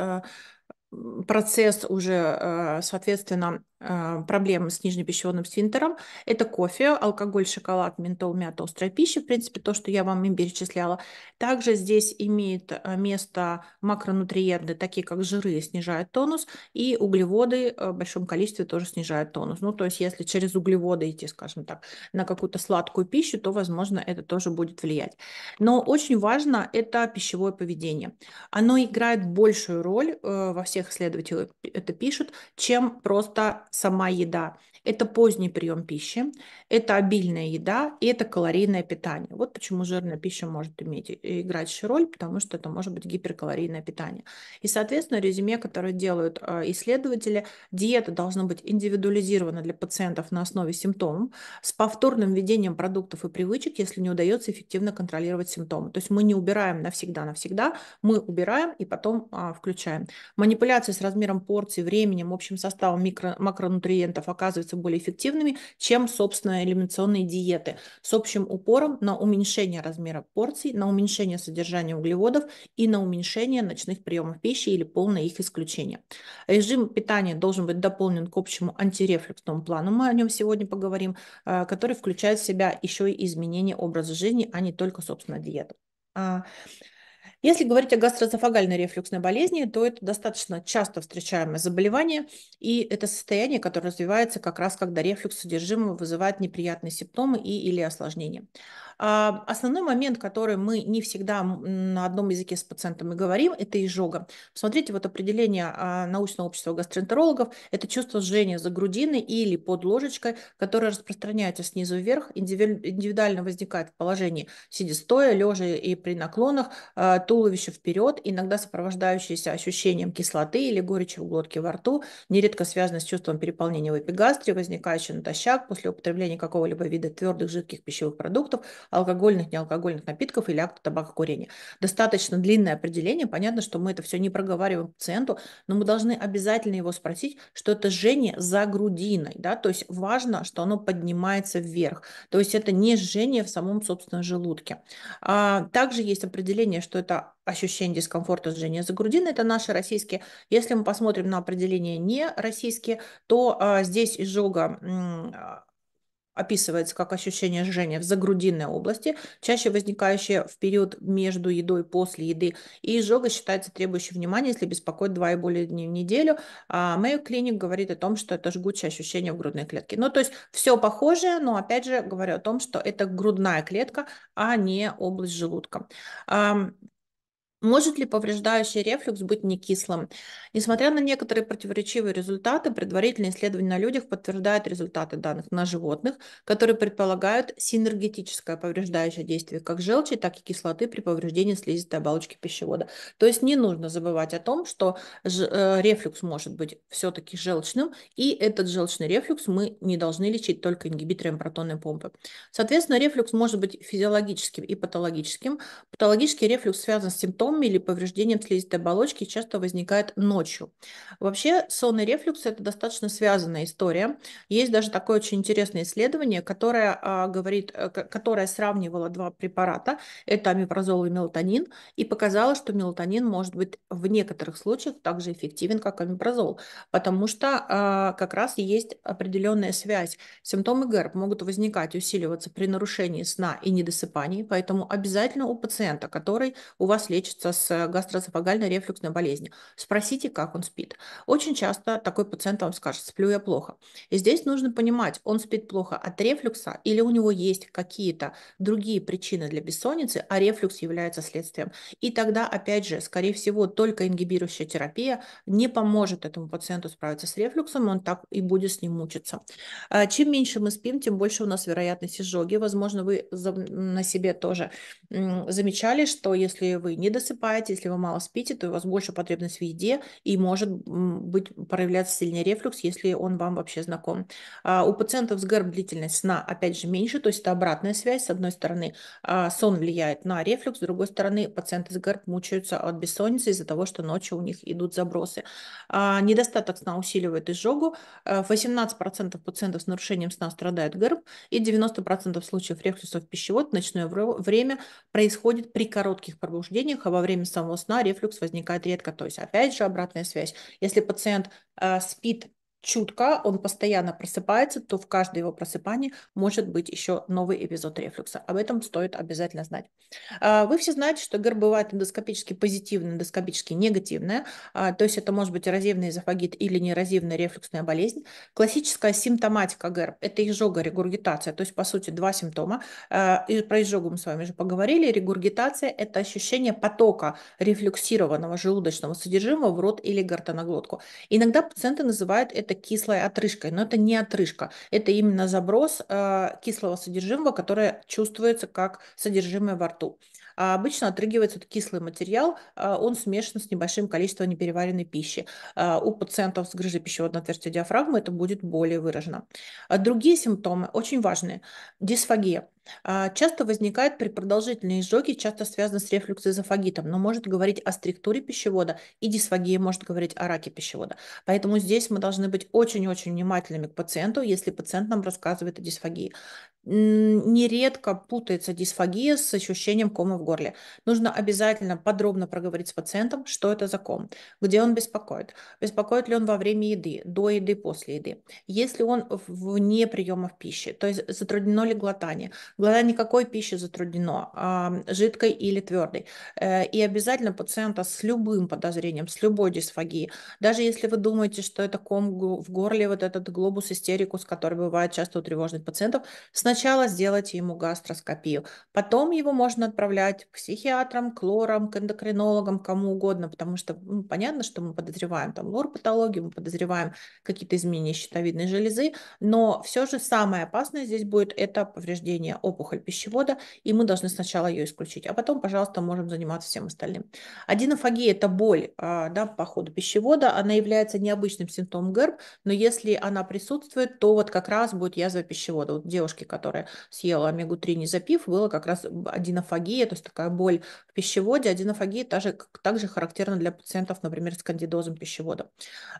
процесс уже, э, соответственно, а, проблемы с нижнепищеводным сфинтером. Это кофе, алкоголь, шоколад, ментол, мята, острая пища, в принципе, то, что я вам им перечисляла. Также здесь имеет а, место макронутриенты, такие как жиры, снижают тонус, и углеводы а, в большом количестве тоже снижают тонус. Ну, то есть, если через углеводы идти, скажем так, на какую-то сладкую пищу, то, возможно, это тоже будет влиять. Но очень важно это пищевое поведение. Оно играет большую роль э, во всех исследователях, это пишут, чем просто сама еда это поздний прием пищи, это обильная еда и это калорийное питание. Вот почему жирная пища может иметь, играть роль, потому что это может быть гиперкалорийное питание. И, соответственно, резюме, которое делают э, исследователи, диета должна быть индивидуализирована для пациентов на основе симптомов с повторным введением продуктов и привычек, если не удается эффективно контролировать симптомы. То есть мы не убираем навсегда-навсегда, мы убираем и потом а, включаем. Манипуляции с размером порции, временем, общим составом микро- макронутриентов оказывается становятся более эффективными, чем, собственно, элиминационные диеты с общим упором на уменьшение размера порций, на уменьшение содержания углеводов и на уменьшение ночных приемов пищи или полное их исключение. Режим питания должен быть дополнен к общему антирефлексному плану, мы о нем сегодня поговорим, э, который включает в себя еще и изменение образа жизни, а не только, собственно, диету. А, если говорить о гастрозофагальной рефлюксной болезни, то это достаточно часто встречаемое заболевание, и это состояние, которое развивается как раз, когда рефлюкс содержимого вызывает неприятные симптомы и или осложнения. А, основной момент, который мы не всегда на одном языке с пациентами говорим, это изжога. Смотрите вот определение а, научного общества гастроэнтерологов – это чувство жжения за грудиной или под ложечкой, которое распространяется снизу вверх, индивидуально возникает в положении сидя стоя, лежа и при наклонах, а, туловище вперед, иногда сопровождающееся ощущением кислоты или горечи в глотке во рту, нередко связано с чувством переполнения в эпигастре, возникающим натощак после употребления какого-либо вида твердых жидких пищевых продуктов, алкогольных, неалкогольных напитков или акта табакокурения. Достаточно длинное определение, понятно, что мы это все не проговариваем пациенту, но мы должны обязательно его спросить, что это жжение за грудиной, да, то есть важно, что оно поднимается вверх, то есть это не жжение в самом собственном желудке. А, также есть определение, что это ощущение дискомфорта сжения за грудиной, это наши российские. Если мы посмотрим на определение не российские, то а, здесь изжога описывается как ощущение жжения в загрудинной области, чаще возникающее в период между едой и после еды. И изжога считается требующей внимания, если беспокоит 2 и более дней в неделю. А Mayo Clinic говорит о том, что это жгучее ощущение в грудной клетке. Ну, то есть все похожее, но опять же говорю о том, что это грудная клетка, а не область желудка. Может ли повреждающий рефлюкс быть некислым? Несмотря на некоторые противоречивые результаты, предварительные исследования на людях подтверждают результаты данных на животных, которые предполагают синергетическое повреждающее действие как желчи, так и кислоты при повреждении слизистой оболочки пищевода. То есть не нужно забывать о том, что э, рефлюкс может быть все-таки желчным, и этот желчный рефлюкс мы не должны лечить только ингибитором протонной помпы. Соответственно, рефлюкс может быть физиологическим и патологическим. Патологический рефлюкс связан с симптомами, гематоме или повреждением слизистой оболочки часто возникает ночью. Вообще сонный рефлюкс – это достаточно связанная история. Есть даже такое очень интересное исследование, которое, а, говорит, а, которое сравнивало два препарата – это амипрозол и мелатонин, и показало, что мелатонин может быть в некоторых случаях также эффективен, как амипрозол, потому что а, как раз есть определенная связь. Симптомы ГЭРБ могут возникать, усиливаться при нарушении сна и недосыпании, поэтому обязательно у пациента, который у вас лечится, мучится с гастроэзофагальной рефлюксной болезнью. Спросите, как он спит. Очень часто такой пациент вам скажет, сплю я плохо. И здесь нужно понимать, он спит плохо от рефлюкса или у него есть какие-то другие причины для бессонницы, а рефлюкс является следствием. И тогда, опять же, скорее всего, только ингибирующая терапия не поможет этому пациенту справиться с рефлюксом, он так и будет с ним мучиться. А, чем меньше мы спим, тем больше у нас вероятность изжоги. Возможно, вы на себе тоже замечали, что если вы не досыпаете, высыпаете, если вы мало спите, то у вас больше потребность в еде и может быть проявляться сильнее рефлюкс, если он вам вообще знаком. А, у пациентов с ГЭРБ длительность сна опять же меньше, то есть это обратная связь. С одной стороны, а, сон влияет на рефлюкс, с другой стороны, пациенты с ГЭРБ мучаются от бессонницы из-за того, что ночью у них идут забросы. А, недостаток сна усиливает изжогу. 18% э, пациентов с нарушением сна страдает ГЭРБ и 90% случаев рефлюкса в пищевод в ночное время происходит при коротких пробуждениях, во время самого сна рефлюкс возникает редко. То есть, опять же, обратная связь. Если пациент э, спит чутко, он постоянно просыпается, то в каждое его просыпание может быть еще новый эпизод рефлюкса. Об этом стоит обязательно знать. А, вы все знаете, что ГР бывает эндоскопически позитивное, эндоскопически негативное, а, то есть это может быть эрозивный эзофагит или неэрозивная рефлюксная болезнь. Классическая симптоматика ГР – это изжога, регургитация, то есть, по сути, два симптома. А, и про изжогу мы с вами уже поговорили. Регургитация – это ощущение потока рефлюксированного желудочного содержимого в рот или гортаноглотку. Иногда пациенты называют это это кислой отрыжкой, но это не отрыжка, это именно заброс э, кислого содержимого, которое чувствуется как содержимое во рту. А, обычно отрыгивается вот кислый материал, а, он смешан с небольшим количеством непереваренной пищи. А, у пациентов с грыжей пищеводного отверстия диафрагмы это будет более выражено. Другие симптомы очень важные. Дисфагия часто возникает при продолжительной изжоге, часто связано с рефлюксоэзофагитом, но может говорить о структуре пищевода, и дисфагия может говорить о раке пищевода. Поэтому здесь мы должны быть очень-очень внимательными к пациенту, если пациент нам рассказывает о дисфагии нередко путается дисфагия с ощущением кома в горле. Нужно обязательно подробно проговорить с пациентом, что это за ком, где он беспокоит, беспокоит ли он во время еды, до еды, после еды, если он вне приемов пищи, то есть затруднено ли глотание, глотание какой пищи затруднено, жидкой или твердой. Э, и обязательно пациента с любым подозрением, с любой дисфагией, даже если вы думаете, что это ком в горле, вот этот глобус истерикус, который бывает часто у тревожных пациентов, сначала Сначала сделать ему гастроскопию, потом его можно отправлять к психиатрам, к лорам, к эндокринологам, кому угодно, потому что ну, понятно, что мы подозреваем там лор-патологию, мы подозреваем какие-то изменения щитовидной железы, но все же самое опасное здесь будет это повреждение опухоль пищевода, и мы должны сначала ее исключить, а потом, пожалуйста, можем заниматься всем остальным. Одинофагия – это боль а, да, по ходу пищевода, она является необычным симптомом ГЭРБ, но если она присутствует, то вот как раз будет язва пищевода. Вот девушки, которые которая съела омегу-3, не запив, было как раз аденофагия, то есть такая боль в пищеводе. Аденофагия также, также характерна для пациентов, например, с кандидозом пищевода.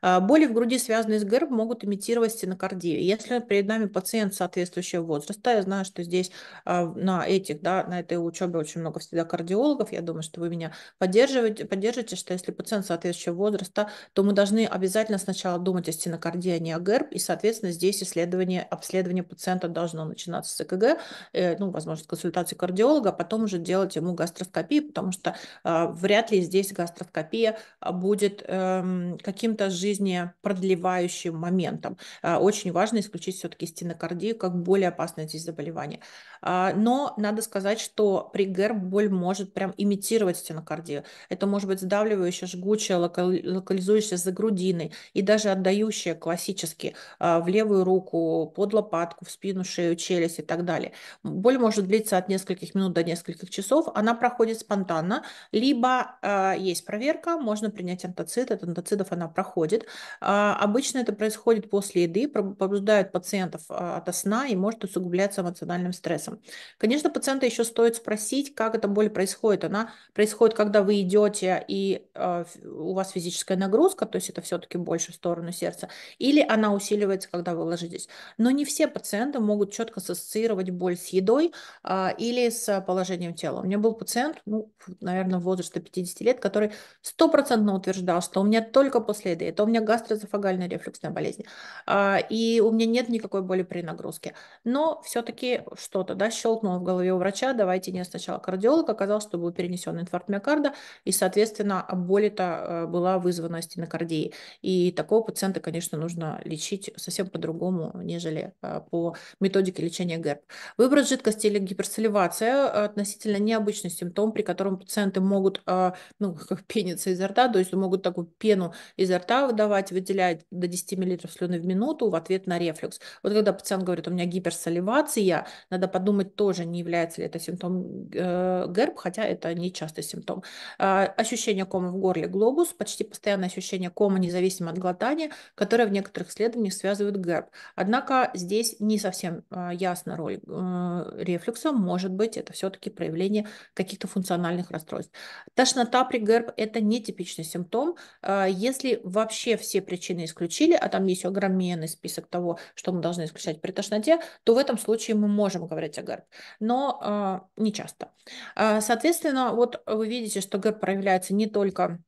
А, боли в груди, связанные с ГРБ, могут имитировать стенокардию. Если перед нами пациент соответствующего возраста, я знаю, что здесь а, на этих, да, на этой учебе очень много всегда кардиологов, я думаю, что вы меня поддерживаете, поддержите, что если пациент соответствующего возраста, то мы должны обязательно сначала думать о стенокардии, а не о ГРБ, и, соответственно, здесь исследование, обследование пациента должно начинаться начинаться с ЭКГ, э, ну, возможно, с консультации кардиолога, а потом уже делать ему гастроскопию, потому что а, вряд ли здесь гастроскопия а, будет эм, каким-то жизнепродлевающим моментом. А, очень важно исключить все-таки стенокардию как более опасное здесь заболевание. Но надо сказать, что при ГЭР боль может прям имитировать стенокардию. Это может быть сдавливающая, жгучая, локализующая за грудиной и даже отдающая классически в левую руку, под лопатку, в спину, шею, челюсть разделись и так далее. Боль может длиться от нескольких минут до нескольких часов. Она проходит спонтанно, либо э, есть проверка, можно принять антоцид, от антоцидов она проходит. Э, обычно это происходит после еды, пробуждают пациентов э, от сна и может усугубляться эмоциональным стрессом. Конечно, пациента еще стоит спросить, как эта боль происходит. Она происходит, когда вы идете и э, у вас физическая нагрузка, то есть это все-таки больше в сторону сердца, или она усиливается, когда вы ложитесь. Но не все пациенты могут четко ассоциировать боль с едой а, или с положением тела. У меня был пациент, ну, наверное, возрасте 50 лет, который стопроцентно утверждал, что у меня только после еды, это у меня гастроэзофагальная рефлюксная болезнь, а, и у меня нет никакой боли при нагрузке. Но все-таки что-то, да, щелкнуло в голове у врача, давайте не сначала кардиолог, оказалось, что был перенесен инфаркт миокарда, и, соответственно, боль то а, была вызвана стенокардией. И такого пациента, конечно, нужно лечить совсем по-другому, нежели а, по методике лечения значение ГЭРБ. Выброс жидкости или гиперсоливация э, относительно необычный симптом, при котором пациенты могут э, ну, как пениться изо рта, то есть могут такую пену изо рта выдавать, выделять до 10 мл слюны в минуту в ответ на рефлюкс. Вот когда пациент говорит, у меня гиперсоливация, надо подумать тоже, не является ли это симптом э, ГЭРБ, хотя это не частый симптом. А, ощущение кома в горле глобус, почти постоянное ощущение кома, независимо от глотания, которое в некоторых исследованиях связывают ГЭРБ. Однако здесь не совсем я ясна роль э, рефлюкса, может быть, это все-таки проявление каких-то функциональных расстройств. Тошнота при ГЭРБ – это нетипичный симптом. А, если вообще все причины исключили, а там есть огроменный список того, что мы должны исключать при тошноте, то в этом случае мы можем говорить о ГЭРБ, но а, не часто. А, соответственно, вот вы видите, что ГЭРБ проявляется не только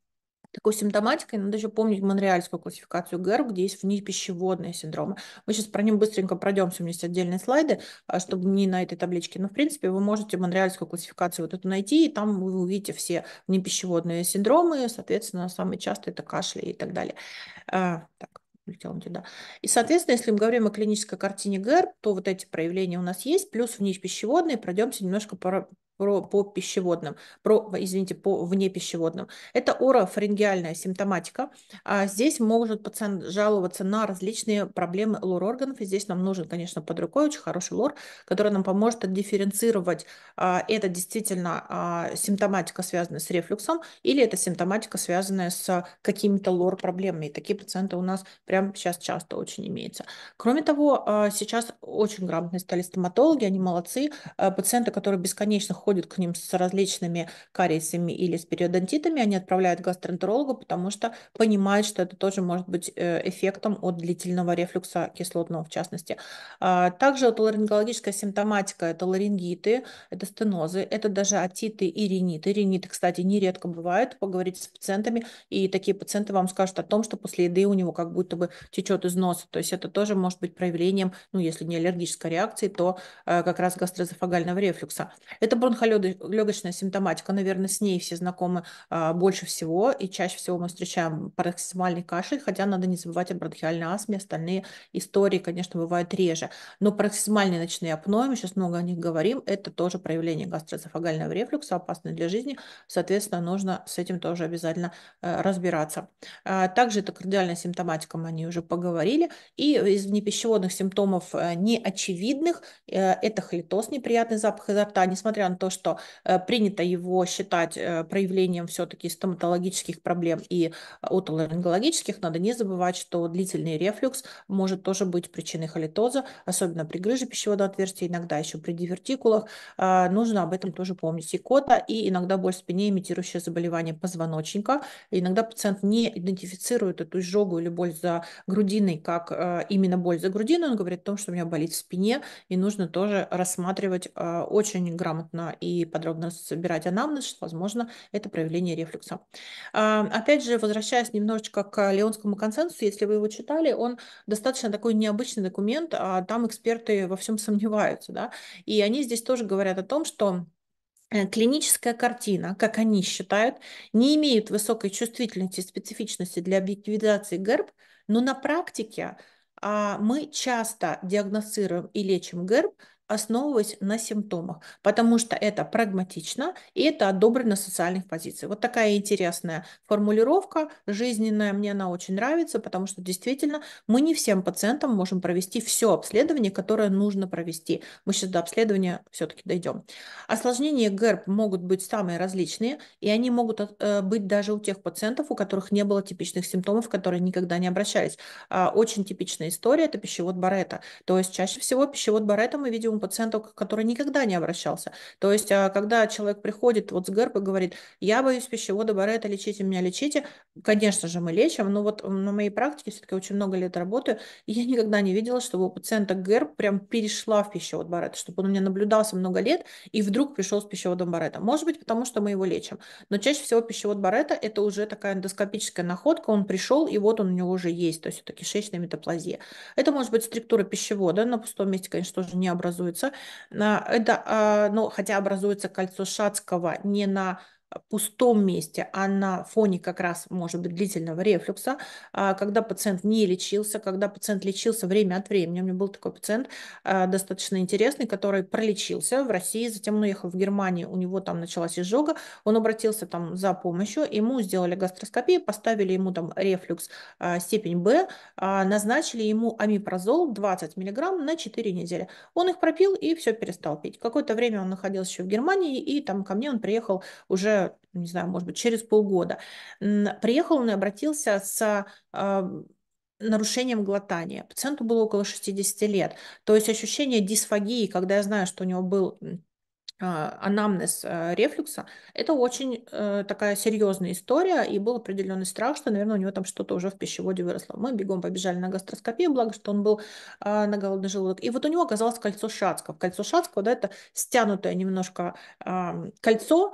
такой симптоматикой надо еще помнить монреальскую классификацию ГР, где есть внепищеводные синдромы. Мы сейчас про них быстренько пройдемся, у меня есть отдельные слайды, а, чтобы не на этой табличке. Но, в принципе, вы можете монреальскую классификацию вот эту найти, и там вы увидите все внепищеводные синдромы, соответственно, самые частые это кашель и так далее. А, так улетел туда. И, соответственно, если мы говорим о клинической картине ГР, то вот эти проявления у нас есть, плюс вниз пищеводные, пройдемся немножко по, про, по пищеводным, про, извините, по внепищеводным. Это орофарингеальная симптоматика. А здесь может пациент жаловаться на различные проблемы лор-органов, и здесь нам нужен, конечно, под рукой очень хороший лор, который нам поможет отдифференцировать а, это действительно а, симптоматика, связанная с рефлюксом, или это симптоматика, связанная с какими-то лор-проблемами. И такие пациенты у нас прямо сейчас часто очень имеются. Кроме того, а, сейчас очень грамотные стали стоматологи, они молодцы. А, пациенты, которые бесконечно ходят к ним с различными кариесами или с периодонтитами, они отправляют к гастроэнтерологу, потому что понимают, что это тоже может быть э, эффектом от длительного рефлюкса кислотного в частности. А, также отоларингологическая симптоматика – это ларингиты, это стенозы, это даже отиты и риниты. Риниты, кстати, нередко бывают. Поговорите с пациентами, и такие пациенты вам скажут о том, что после еды у него как будто бы течет из носа. То есть это тоже может быть проявлением, ну, если не аллергической реакции, то э, как раз гастроэзофагального рефлюкса. Это бронхолегочная симптоматика, наверное, с ней все знакомы а, больше всего, и чаще всего мы встречаем пароксимальный кашель, хотя надо не забывать о бронхиальной астме, остальные истории, конечно, бывают реже. Но пароксимальные ночные апноэ, мы сейчас много о них говорим, это тоже проявление гастроэзофагального рефлюкса, опасное для жизни, соответственно, нужно с этим тоже обязательно э, разбираться. А, также это кардиальная симптоматика, мы о ней уже поговорили, и из внепищеводных симптомов э, неочевидных, э, это халитоз, неприятный запах изо рта, несмотря на то, то, что э, принято его считать э, проявлением все-таки стоматологических проблем и э, отоларингологических, надо не забывать, что длительный рефлюкс может тоже быть причиной халитоза, особенно при грыже пищеводного отверстия, иногда еще при дивертикулах. А, нужно об этом тоже помнить. И кота, и иногда боль в спине, имитирующее заболевание позвоночника. Иногда пациент не идентифицирует эту изжогу или боль за грудиной как а, именно боль за грудиной. Он говорит о том, что у меня болит в спине, и нужно тоже рассматривать а, очень грамотно и подробно собирать анамнез, что возможно, это проявление рефлюкса. Опять же, возвращаясь немножечко к Леонскому консенсусу, если вы его читали, он достаточно такой необычный документ, а там эксперты во всем сомневаются, да, и они здесь тоже говорят о том, что э, клиническая картина, как они считают, не имеет высокой чувствительности и специфичности для объективизации ГЭРБ, но на практике а, мы часто диагностируем и лечим ГЭРБ основываясь на симптомах, потому что это прагматично и это одобрено социальных позиций. Вот такая интересная формулировка, жизненная, мне она очень нравится, потому что действительно мы не всем пациентам можем провести все обследование, которое нужно провести. Мы сейчас до обследования все-таки дойдем. Осложнения ГЭРБ могут быть самые различные, и они могут э, э, быть даже у тех пациентов, у которых не было типичных симптомов, которые никогда не обращались. А, очень типичная история – это пищевод Барета. То есть чаще всего пищевод Барета мы видим тому пациенту, который никогда не обращался. То есть, а, когда человек приходит вот с ГРП и говорит, я боюсь пищевода Баретта, лечите меня, лечите, конечно же, мы лечим, но вот на моей практике все-таки очень много лет работаю, и я никогда не видела, чтобы у пациента ГРП прям перешла в пищевод Баретта, чтобы он у меня наблюдался много лет и вдруг пришел с пищеводом Баретта. Может быть, потому что мы его лечим, но чаще всего пищевод Баретта – это уже такая эндоскопическая находка, он пришел, и вот он у него уже есть, то есть это кишечная метаплазия. Это может быть структура пищевода, на пустом месте, конечно, тоже не образуется, образуется. Это, а, ну, хотя образуется кольцо Шацкого не на пустом месте, а на фоне как раз, может быть, длительного рефлюкса, а, когда пациент не лечился, когда пациент лечился время от времени. У меня был такой пациент а, достаточно интересный, который пролечился в России, затем он уехал в Германию, у него там началась изжога, он обратился там за помощью, ему сделали гастроскопию, поставили ему там рефлюкс а, степень Б, назначили ему амипрозол 20 мг на 4 недели. Он их пропил и все перестал пить. Какое-то время он находился еще в Германии, и там ко мне он приехал уже не знаю, может быть, через полгода, приехал он и обратился с а, нарушением глотания. Пациенту было около 60 лет. То есть ощущение дисфагии, когда я знаю, что у него был а, анамнез а, рефлюкса, это очень э, такая серьезная история, и был определенный страх, что, наверное, у него там что-то уже в пищеводе выросло. Мы бегом побежали на гастроскопию, благо, что он был а, на голодный желудок. И вот у него оказалось кольцо Шацкого. Кольцо Шацкого, да, это стянутое немножко кольцо,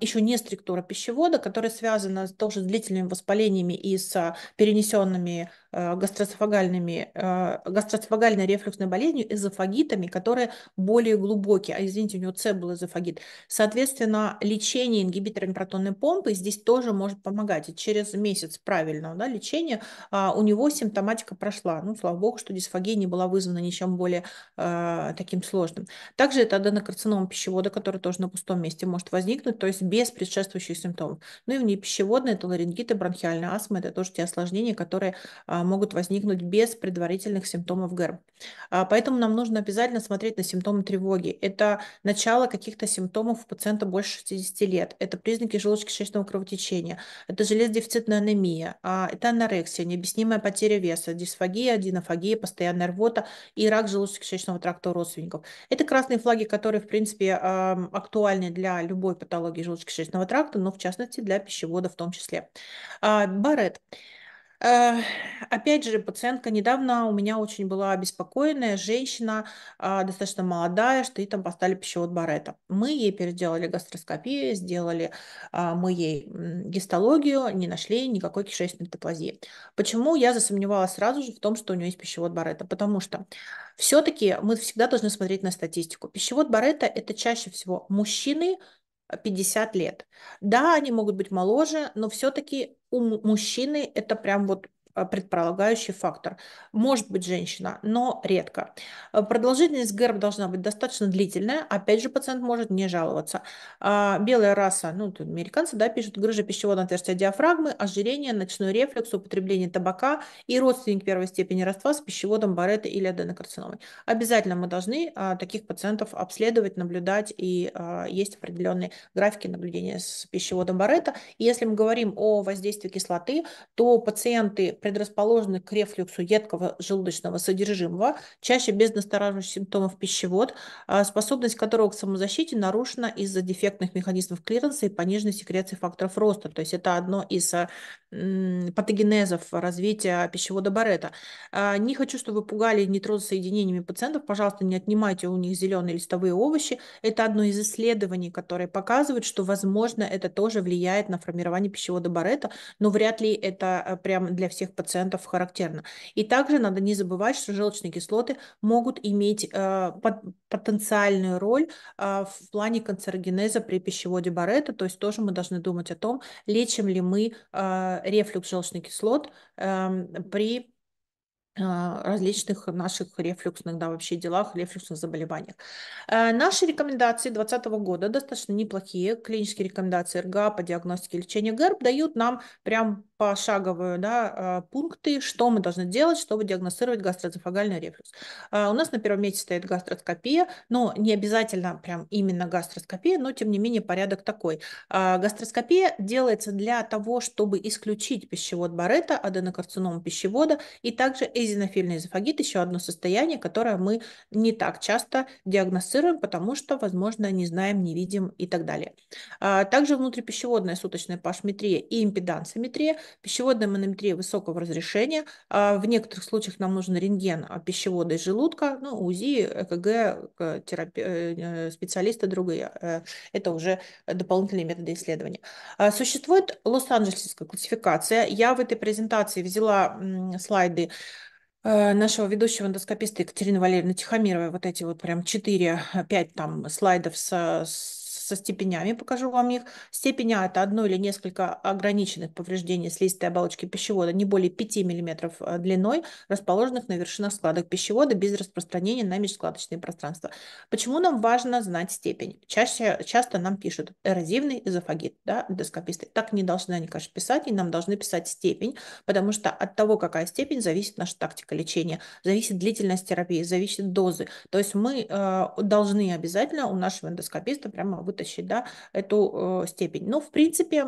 еще не структура пищевода, которое связано тоже с длительными воспалениями и с перенесенными Э, гастроэзофагальными, э, гастроэзофагальной рефлюксной болезнью, эзофагитами, которые более глубокие. А извините, у него С был эзофагит. Соответственно, лечение ингибиторами протонной помпы здесь тоже может помогать. И через месяц правильного да, лечения а, у него симптоматика прошла. Ну, слава богу, что дисфагия не была вызвана ничем более э, таким сложным. Также это аденокарцином пищевода, который тоже на пустом месте может возникнуть, то есть без предшествующих симптомов. Ну и в непищеводной это ларингиты, бронхиальная астма, это тоже те осложнения, которые а, могут возникнуть без предварительных симптомов ГР, а, Поэтому нам нужно обязательно смотреть на симптомы тревоги. Это начало каких-то симптомов у пациента больше 60 лет. Это признаки желудочно-кишечного кровотечения. Это железодефицитная анемия. А, это анорексия, необъяснимая потеря веса, дисфагия, динофагия, постоянная рвота и рак желудочно-кишечного тракта родственников. Это красные флаги, которые, в принципе, актуальны для любой патологии желудочно-кишечного тракта, но в частности для пищевода в том числе. А, Барет. Э, опять же, пациентка недавно у меня очень была обеспокоенная женщина, а, достаточно молодая, что ей там поставили пищевод Барета. Мы ей переделали гастроскопию, сделали а, мы ей гистологию, не нашли никакой кишечной топлазии. Почему я засомневалась сразу же в том, что у нее есть пищевод Барета? Потому что все-таки мы всегда должны смотреть на статистику. Пищевод Барета – это чаще всего мужчины 50 лет. Да, они могут быть моложе, но все-таки у мужчины это прям вот Э, предполагающий фактор. Может быть женщина, но редко. Э, продолжительность ГЭРБ должна быть достаточно длительная. Опять же, пациент может не жаловаться. А, белая раса, ну, тут американцы, да, пишут, грыжа пищеводного отверстия диафрагмы, ожирение, ночной рефлюкс, употребление табака и родственник первой степени родства с пищеводом Баретта или аденокарциномой. Обязательно мы должны а, таких пациентов обследовать, наблюдать, и а, есть определенные графики наблюдения с пищеводом Баретта. И если мы говорим о воздействии кислоты, то пациенты предрасположены к рефлюксу едкого желудочного содержимого, чаще без настораживающих симптомов пищевод, а способность которого к самозащите нарушена из-за дефектных механизмов клиренса и пониженной секреции факторов роста. То есть это одно из а, патогенезов развития пищевода Барета. А, не хочу, чтобы вы пугали нейтрозасоединениями пациентов. Пожалуйста, не отнимайте у них зеленые листовые овощи. Это одно из исследований, которые показывают, что, возможно, это тоже влияет на формирование пищевода Барета, но вряд ли это прям для всех пациентов характерно. И также надо не забывать, что желчные кислоты могут иметь э, под, потенциальную роль э, в плане канцерогенеза при пищеводе Барета, то есть тоже мы должны думать о том, лечим ли мы э, рефлюкс желчных кислот э, при а, различных наших рефлюксных, да, вообще делах, рефлюксных заболеваниях. Э, наши рекомендации 2020 года достаточно неплохие. Клинические рекомендации РГА по диагностике и лечению ГЭРБ дают нам прям пошаговые да, э, пункты, что мы должны делать, чтобы диагностировать гастроэзофагальный рефлюкс. А, у нас на первом месте стоит гастроскопия, но не обязательно прям именно гастроскопия, но тем не менее порядок такой. А, гастроскопия делается для того, чтобы исключить пищевод Барета, аденокарцином пищевода и также эзинофильный эзофагит еще одно состояние, которое мы не так часто диагностируем, потому что, возможно, не знаем, не видим и так далее. А, также внутрипищеводная суточная пашметрия и импедансометрия, пищеводная манометрия высокого разрешения. А, в некоторых случаях нам нужен рентген пищевода и желудка, ну, УЗИ, ЭКГ, терапи... Э, э, специалисты другие. Э, это уже дополнительные методы исследования. А, существует Лос-Анджелесская классификация. Я в этой презентации взяла слайды Э, нашего ведущего эндоскописта Екатерины Валерьевны Тихомировой вот эти вот прям 4-5 э, там слайдов с, с со степенями, покажу вам их. Степень А – это одно или несколько ограниченных повреждений слизистой оболочки пищевода не более 5 мм э, длиной, расположенных на вершинах складок пищевода без распространения на межскладочные пространства. Почему нам важно знать степень? Чаще, часто нам пишут эрозивный эзофагит, да, эндоскописты. Так не должны они, конечно, писать, и нам должны писать степень, потому что от того, какая степень, зависит наша тактика лечения, зависит длительность терапии, зависит дозы. То есть мы э, должны обязательно у нашего эндоскописта прямо вы вытащить да, эту э, степень. Но, в принципе,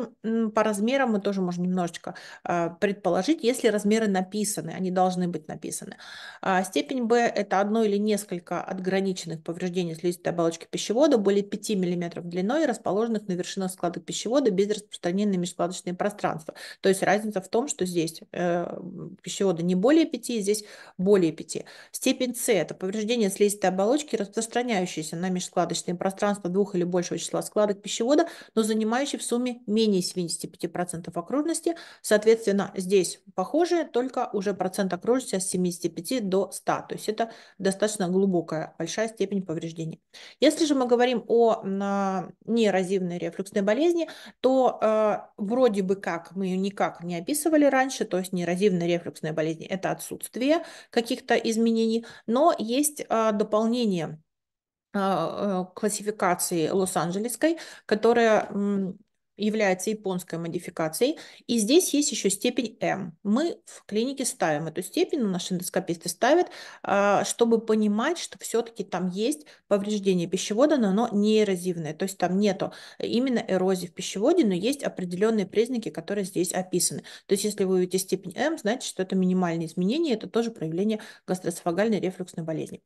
по размерам мы тоже можем немножечко э, предположить, если размеры написаны, они должны быть написаны. Э, степень Б – это одно или несколько отграниченных повреждений слизистой оболочки пищевода более 5 мм длиной, расположенных на вершинах складок пищевода без распространения на межскладочные пространства. То есть разница в том, что здесь э, пищевода не более 5, а здесь более 5. Степень С – это повреждение слизистой оболочки, распространяющееся на межскладочные пространства двух или большего общего числа складок пищевода, но занимающий в сумме менее 75% окружности. Соответственно, здесь похожие, только уже процент окружности от 75 до 100. То есть это достаточно глубокая, большая степень повреждения. Если же мы говорим о а, неэрозивной рефлюксной болезни, то э, вроде бы как мы ее никак не описывали раньше, то есть неэрозивная рефлюксная болезнь – это отсутствие каких-то изменений, но есть э, дополнение а, э, классификации Лос-Анджелесской, которая является японской модификацией. И здесь есть еще степень М. Мы в клинике ставим эту степень, но ну, наши эндоскописты ставят, а, чтобы понимать, что все-таки там есть повреждение пищевода, но оно не эрозивное. То есть там нету именно эрозии в пищеводе, но есть определенные признаки, которые здесь описаны. То есть если вы увидите степень М, значит, что это минимальные изменения, это тоже проявление гастроэсофагальной рефлюксной болезни.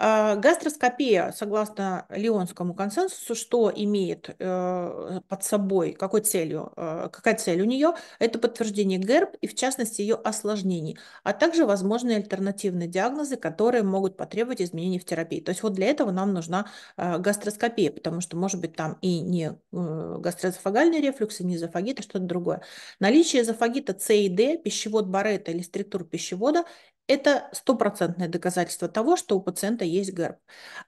А, гастроскопия, согласно Лионскому консенсусу, что имеет э, под собой, какой целью, э, какая цель у нее, это подтверждение ГЭРБ и в частности ее осложнений, а также возможные альтернативные диагнозы, которые могут потребовать изменений в терапии. То есть вот для этого нам нужна э, гастроскопия, потому что может быть там и не гастроэзофагальный рефлюкс, и не эзофагит, а что-то другое. Наличие эзофагита С и Д, пищевод Баретта или структур пищевода это стопроцентное доказательство того, что у пациента есть ГЭРБ.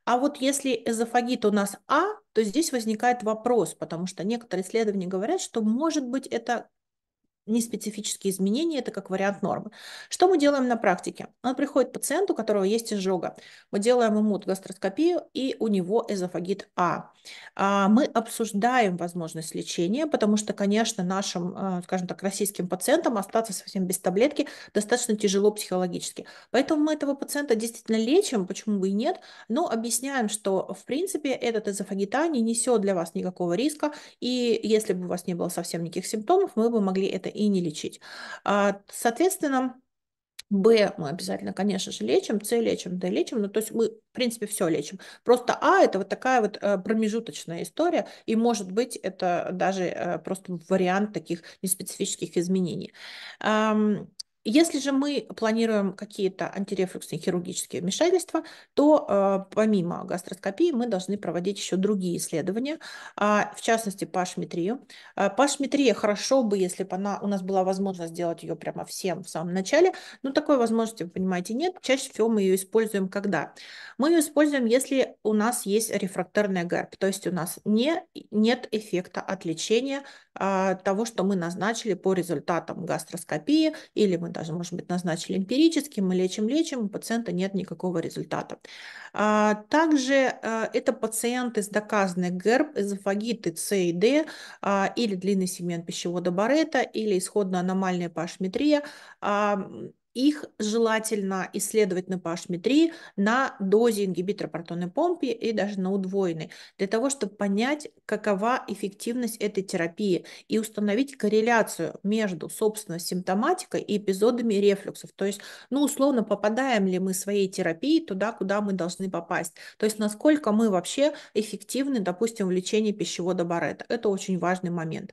А вот если эзофагит у нас А, то здесь возникает вопрос, потому что некоторые исследования говорят, что может быть это неспецифические изменения, это как вариант нормы. Что мы делаем на практике? Он приходит к пациенту, у которого есть изжога. Мы делаем ему гастроскопию, и у него эзофагит А. а мы обсуждаем возможность лечения, потому что, конечно, нашим, э, скажем так, российским пациентам остаться совсем без таблетки достаточно тяжело психологически. Поэтому мы этого пациента действительно лечим, почему бы и нет, но объясняем, что, в принципе, этот эзофагит А не несет для вас никакого риска, и если бы у вас не было совсем никаких симптомов, мы бы могли это и не лечить. А, соответственно, Б мы обязательно, конечно же, лечим, С лечим, Д лечим, ну то есть мы, в принципе, все лечим. Просто А это вот такая вот э, промежуточная история, и может быть это даже э, просто вариант таких неспецифических изменений. Если же мы планируем какие-то антирефлюксные хирургические вмешательства, то э, помимо гастроскопии мы должны проводить еще другие исследования, э, в частности пашметрию. Э, пашметрия хорошо бы, если бы она, у нас была возможность сделать ее прямо всем в самом начале, но такой возможности, вы понимаете, нет. Чаще всего мы ее используем когда? Мы ее используем, если у нас есть рефрактерная ГЭРБ, то есть у нас не, нет эффекта от лечения э, того, что мы назначили по результатам гастроскопии или мы даже, может быть, назначили эмпирически, мы лечим, лечим, у пациента нет никакого результата. А, также э, это пациенты с доказанной ГЭРБ, эзофагиты С и Д, а, или длинный сегмент пищевода Барета, или исходно-аномальная ph их желательно исследовать на ПАШМетрии на дозе ингибитора протонной помпы и даже на удвоенной, для того, чтобы понять, какова эффективность этой терапии и установить корреляцию между, собственно, симптоматикой и эпизодами рефлюксов. То есть, ну, условно, попадаем ли мы своей терапией туда, куда мы должны попасть. То есть, насколько мы вообще эффективны, допустим, в лечении пищевода Баретта. Это очень важный момент.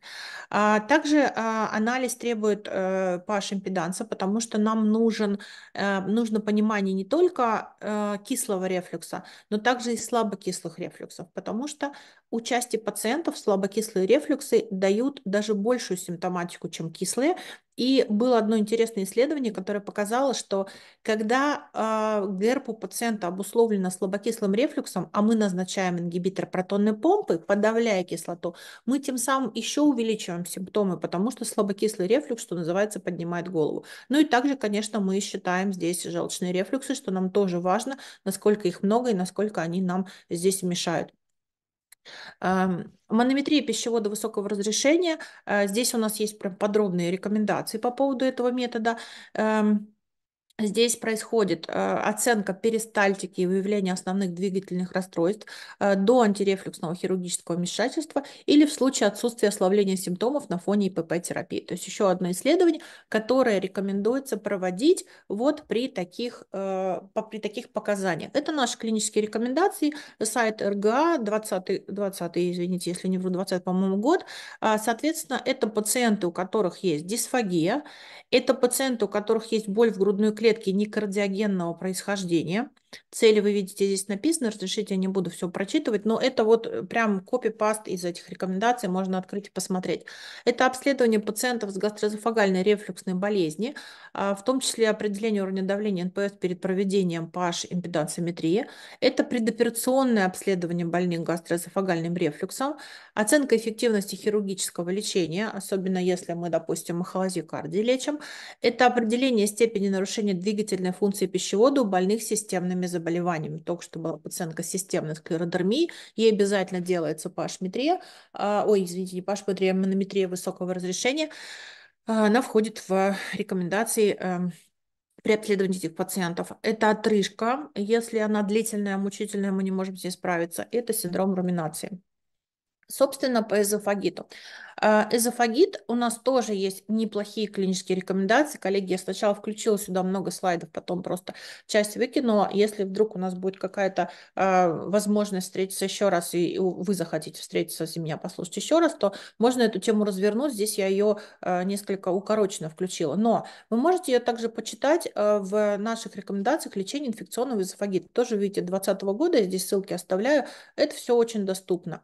А, также а, анализ требует э, а, PH-импеданса, потому что нам нужен, э, нужно понимание не только э, кислого рефлюкса, но также и слабокислых рефлюксов, потому что у части пациентов слабокислые рефлюксы дают даже большую симптоматику, чем кислые, и было одно интересное исследование, которое показало, что когда э, а, ГРП у пациента обусловлена слабокислым рефлюксом, а мы назначаем ингибитор протонной помпы, подавляя кислоту, мы тем самым еще увеличиваем симптомы, потому что слабокислый рефлюкс, что называется, поднимает голову. Ну и также, конечно, мы считаем здесь желчные рефлюксы, что нам тоже важно, насколько их много и насколько они нам здесь мешают. Манометрия пищевода высокого разрешения. А, здесь у нас есть прям подробные рекомендации по поводу этого метода. Здесь происходит э, оценка перистальтики и выявление основных двигательных расстройств э, до антирефлюксного хирургического вмешательства или в случае отсутствия ослабления симптомов на фоне ИПП-терапии. То есть еще одно исследование, которое рекомендуется проводить вот при таких, э, при таких показаниях. Это наши клинические рекомендации, сайт РГА 20, 20 извините, если не вру, 20, по-моему, год. А, соответственно, это пациенты, у которых есть дисфагия, это пациенты, у которых есть боль в грудную клетку, клетки некардиогенного происхождения – Цели вы видите здесь написано, разрешите, я не буду все прочитывать, но это вот э, прям копипаст из этих рекомендаций, можно открыть и посмотреть. Это обследование пациентов с гастроэзофагальной рефлюксной болезни, а, в том числе определение уровня давления НПС перед проведением паш импедансометрии Это предоперационное обследование больных гастроэзофагальным рефлюксом, оценка эффективности хирургического лечения, особенно если мы, допустим, махалозикардии лечим. Это определение степени нарушения двигательной функции пищевода у больных системными злокачественными заболеваниями. Только что была пациентка с системной склеродермией, ей обязательно делается пашметрия. метрия а, ой, извините, не ph а манометрия высокого разрешения. А, она входит в рекомендации эм, при обследовании этих пациентов. Это отрыжка, если она длительная, мучительная, мы не можем с ней справиться. Это синдром руминации. Собственно, по эзофагиту. А, эзофагит у нас тоже есть неплохие клинические рекомендации. Коллеги, я сначала включила сюда много слайдов, потом просто часть выкинула. Если вдруг у нас будет какая-то а, возможность встретиться еще раз, и вы захотите встретиться с меня, послушать еще раз, то можно эту тему развернуть. Здесь я ее а, несколько укороченно включила. Но вы можете ее также почитать в наших рекомендациях лечения инфекционного эзофагита. Тоже, видите, 2020 года, я здесь ссылки оставляю. Это все очень доступно.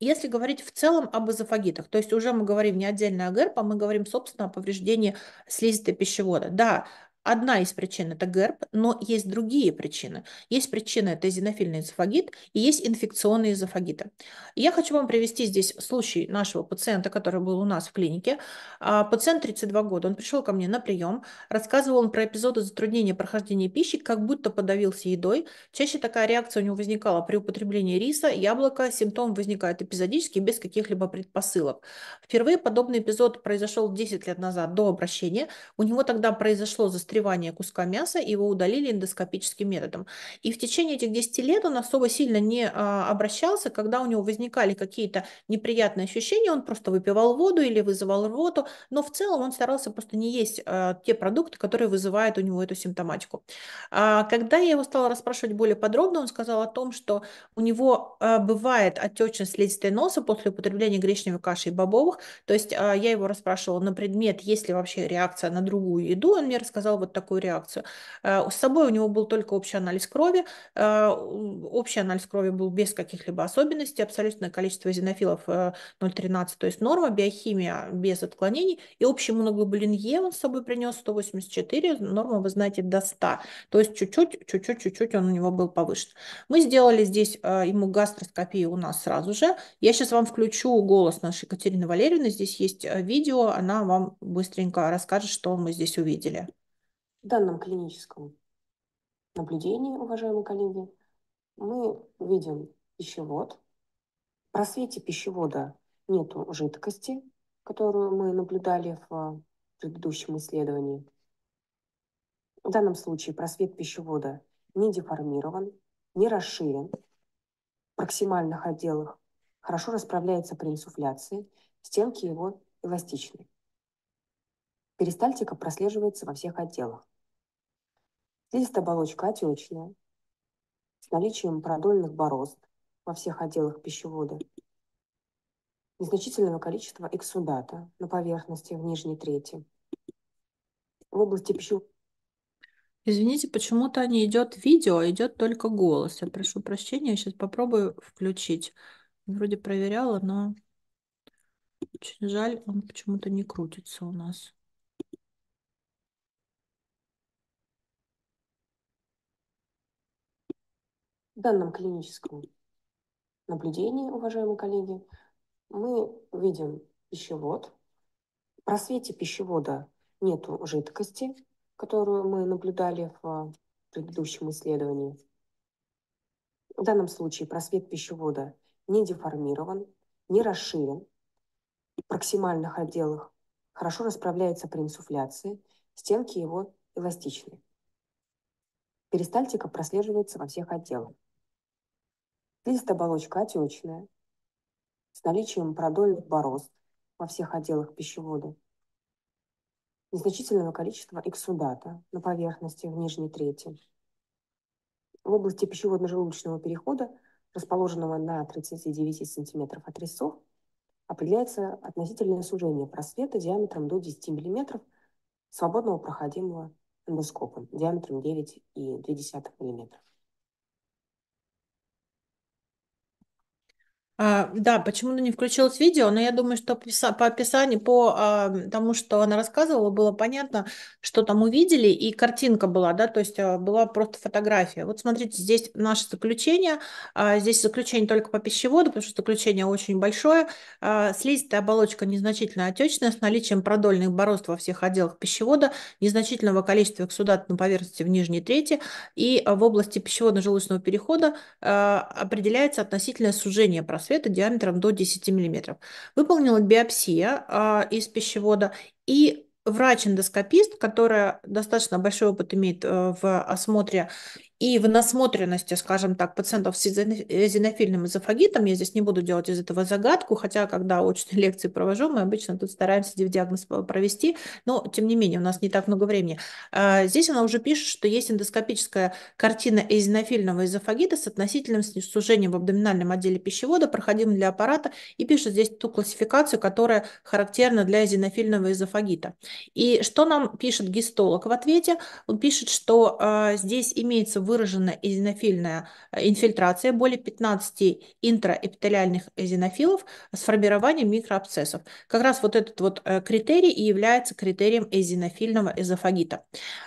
Если говорить в целом об эзофагитах, то есть уже мы говорим не отдельно о ГЭРП, а мы говорим, собственно, о повреждении слизистой пищевода. Да, Одна из причин – это ГЭРБ, но есть другие причины. Есть причина – это эзинофильный эзофагит и есть инфекционные эзофагиты. я хочу вам привести здесь случай нашего пациента, который был у нас в клинике. А, пациент 32 года, он пришел ко мне на прием, рассказывал он про эпизоды затруднения прохождения пищи, как будто подавился едой. Чаще такая реакция у него возникала при употреблении риса, яблока. Симптом возникает эпизодически, без каких-либо предпосылок. Впервые подобный эпизод произошел 10 лет назад, до обращения. У него тогда произошло застроение встревания куска мяса, его удалили эндоскопическим методом. И в течение этих 10 лет он особо сильно не а, обращался, когда у него возникали какие-то неприятные ощущения, он просто выпивал воду или вызывал рвоту, но в целом он старался просто не есть а, те продукты, которые вызывают у него эту симптоматику. А, когда я его стала расспрашивать более подробно, он сказал о том, что у него бывает отечность слизистой носа после употребления гречневой каши и бобовых, то есть я его расспрашивала на предмет, есть ли вообще реакция на другую еду, он мне рассказал вот такую реакцию. Э, с собой у него был только общий анализ крови. Э, общий анализ крови был без каких-либо особенностей. Абсолютное количество эзинофилов 0,13, э, то есть норма, биохимия без отклонений. И общий моноглобулин Е он с собой принес 184, норма, вы знаете, до 100. То есть чуть-чуть, чуть-чуть, чуть-чуть он у него был повышен. Мы сделали здесь ему гастроскопию у нас сразу же. Я сейчас вам включу голос нашей Екатерины Валерьевны. Здесь есть видео, она вам быстренько расскажет, что мы здесь увидели. В данном клиническом наблюдении, уважаемые коллеги, мы видим пищевод. В просвете пищевода нет жидкости, которую мы наблюдали в предыдущем исследовании. В данном случае просвет пищевода не деформирован, не расширен в проксимальных отделах, хорошо расправляется при инсуфляции, стенки его эластичны. Перистальтика прослеживается во всех отделах. Здесь оболочка отечная, с наличием продольных борозд во всех отделах пищевода, незначительного количества эксудата на поверхности в нижней трети. В области пищевода Извините, почему-то не идет видео, а идет только голос. Я прошу прощения, я сейчас попробую включить. Вроде проверяла, но очень жаль, он почему-то не крутится у нас. в данном клиническом наблюдении, уважаемые коллеги, мы видим пищевод. В просвете пищевода нет жидкости, которую мы наблюдали в предыдущем исследовании. В данном случае просвет пищевода не деформирован, не расширен. В проксимальных отделах хорошо расправляется при инсуфляции, стенки его эластичны. Перистальтика прослеживается во всех отделах. Слизистая отечная, с наличием продольных борозд во всех отделах пищевода, незначительного количества эксудата на поверхности в нижней трети. В области пищеводно-желудочного перехода, расположенного на 39 см от резцов, определяется относительное сужение просвета диаметром до 10 мм свободного проходимого эндоскопом диаметром 9,2 мм. А, да, почему она не включилась видео, но я думаю, что по описанию, по тому, что она рассказывала, было понятно, что там увидели, и картинка была, да, то есть а, была просто фотография. Вот смотрите, здесь наше заключение, а, здесь заключение только по пищеводу, потому что заключение очень большое, слизистая оболочка незначительно отечная, с наличием продольных борозд во всех отделах пищевода, незначительного количества эксудат на поверхности в нижней трети, и в области пищеводно-желудочного перехода определяется относительное сужение просвета света диаметром до 10 мм. Выполнила биопсия а, из пищевода и врач-эндоскопист, которая достаточно большой опыт имеет э, в осмотре и в насмотренности, скажем так, пациентов с эзинофильным эзофагитом, я здесь не буду делать из этого загадку, хотя когда очные лекции провожу, мы обычно тут стараемся диагноз провести, но тем не менее у нас не так много времени. А, здесь она уже пишет, что есть эндоскопическая картина эзинофильного эзофагита с относительным сужением в абдоминальном отделе пищевода, проходимым для аппарата, и пишет здесь ту классификацию, которая характерна для эзинофильного эзофагита. И что нам пишет гистолог в ответе? Он пишет, что а, здесь имеется выражена эзинофильная э, инфильтрация более 15 интраэпителиальных эзинофилов с формированием микроабсцессов. Как раз вот этот вот э, критерий и является критерием эзинофильного эзофагита.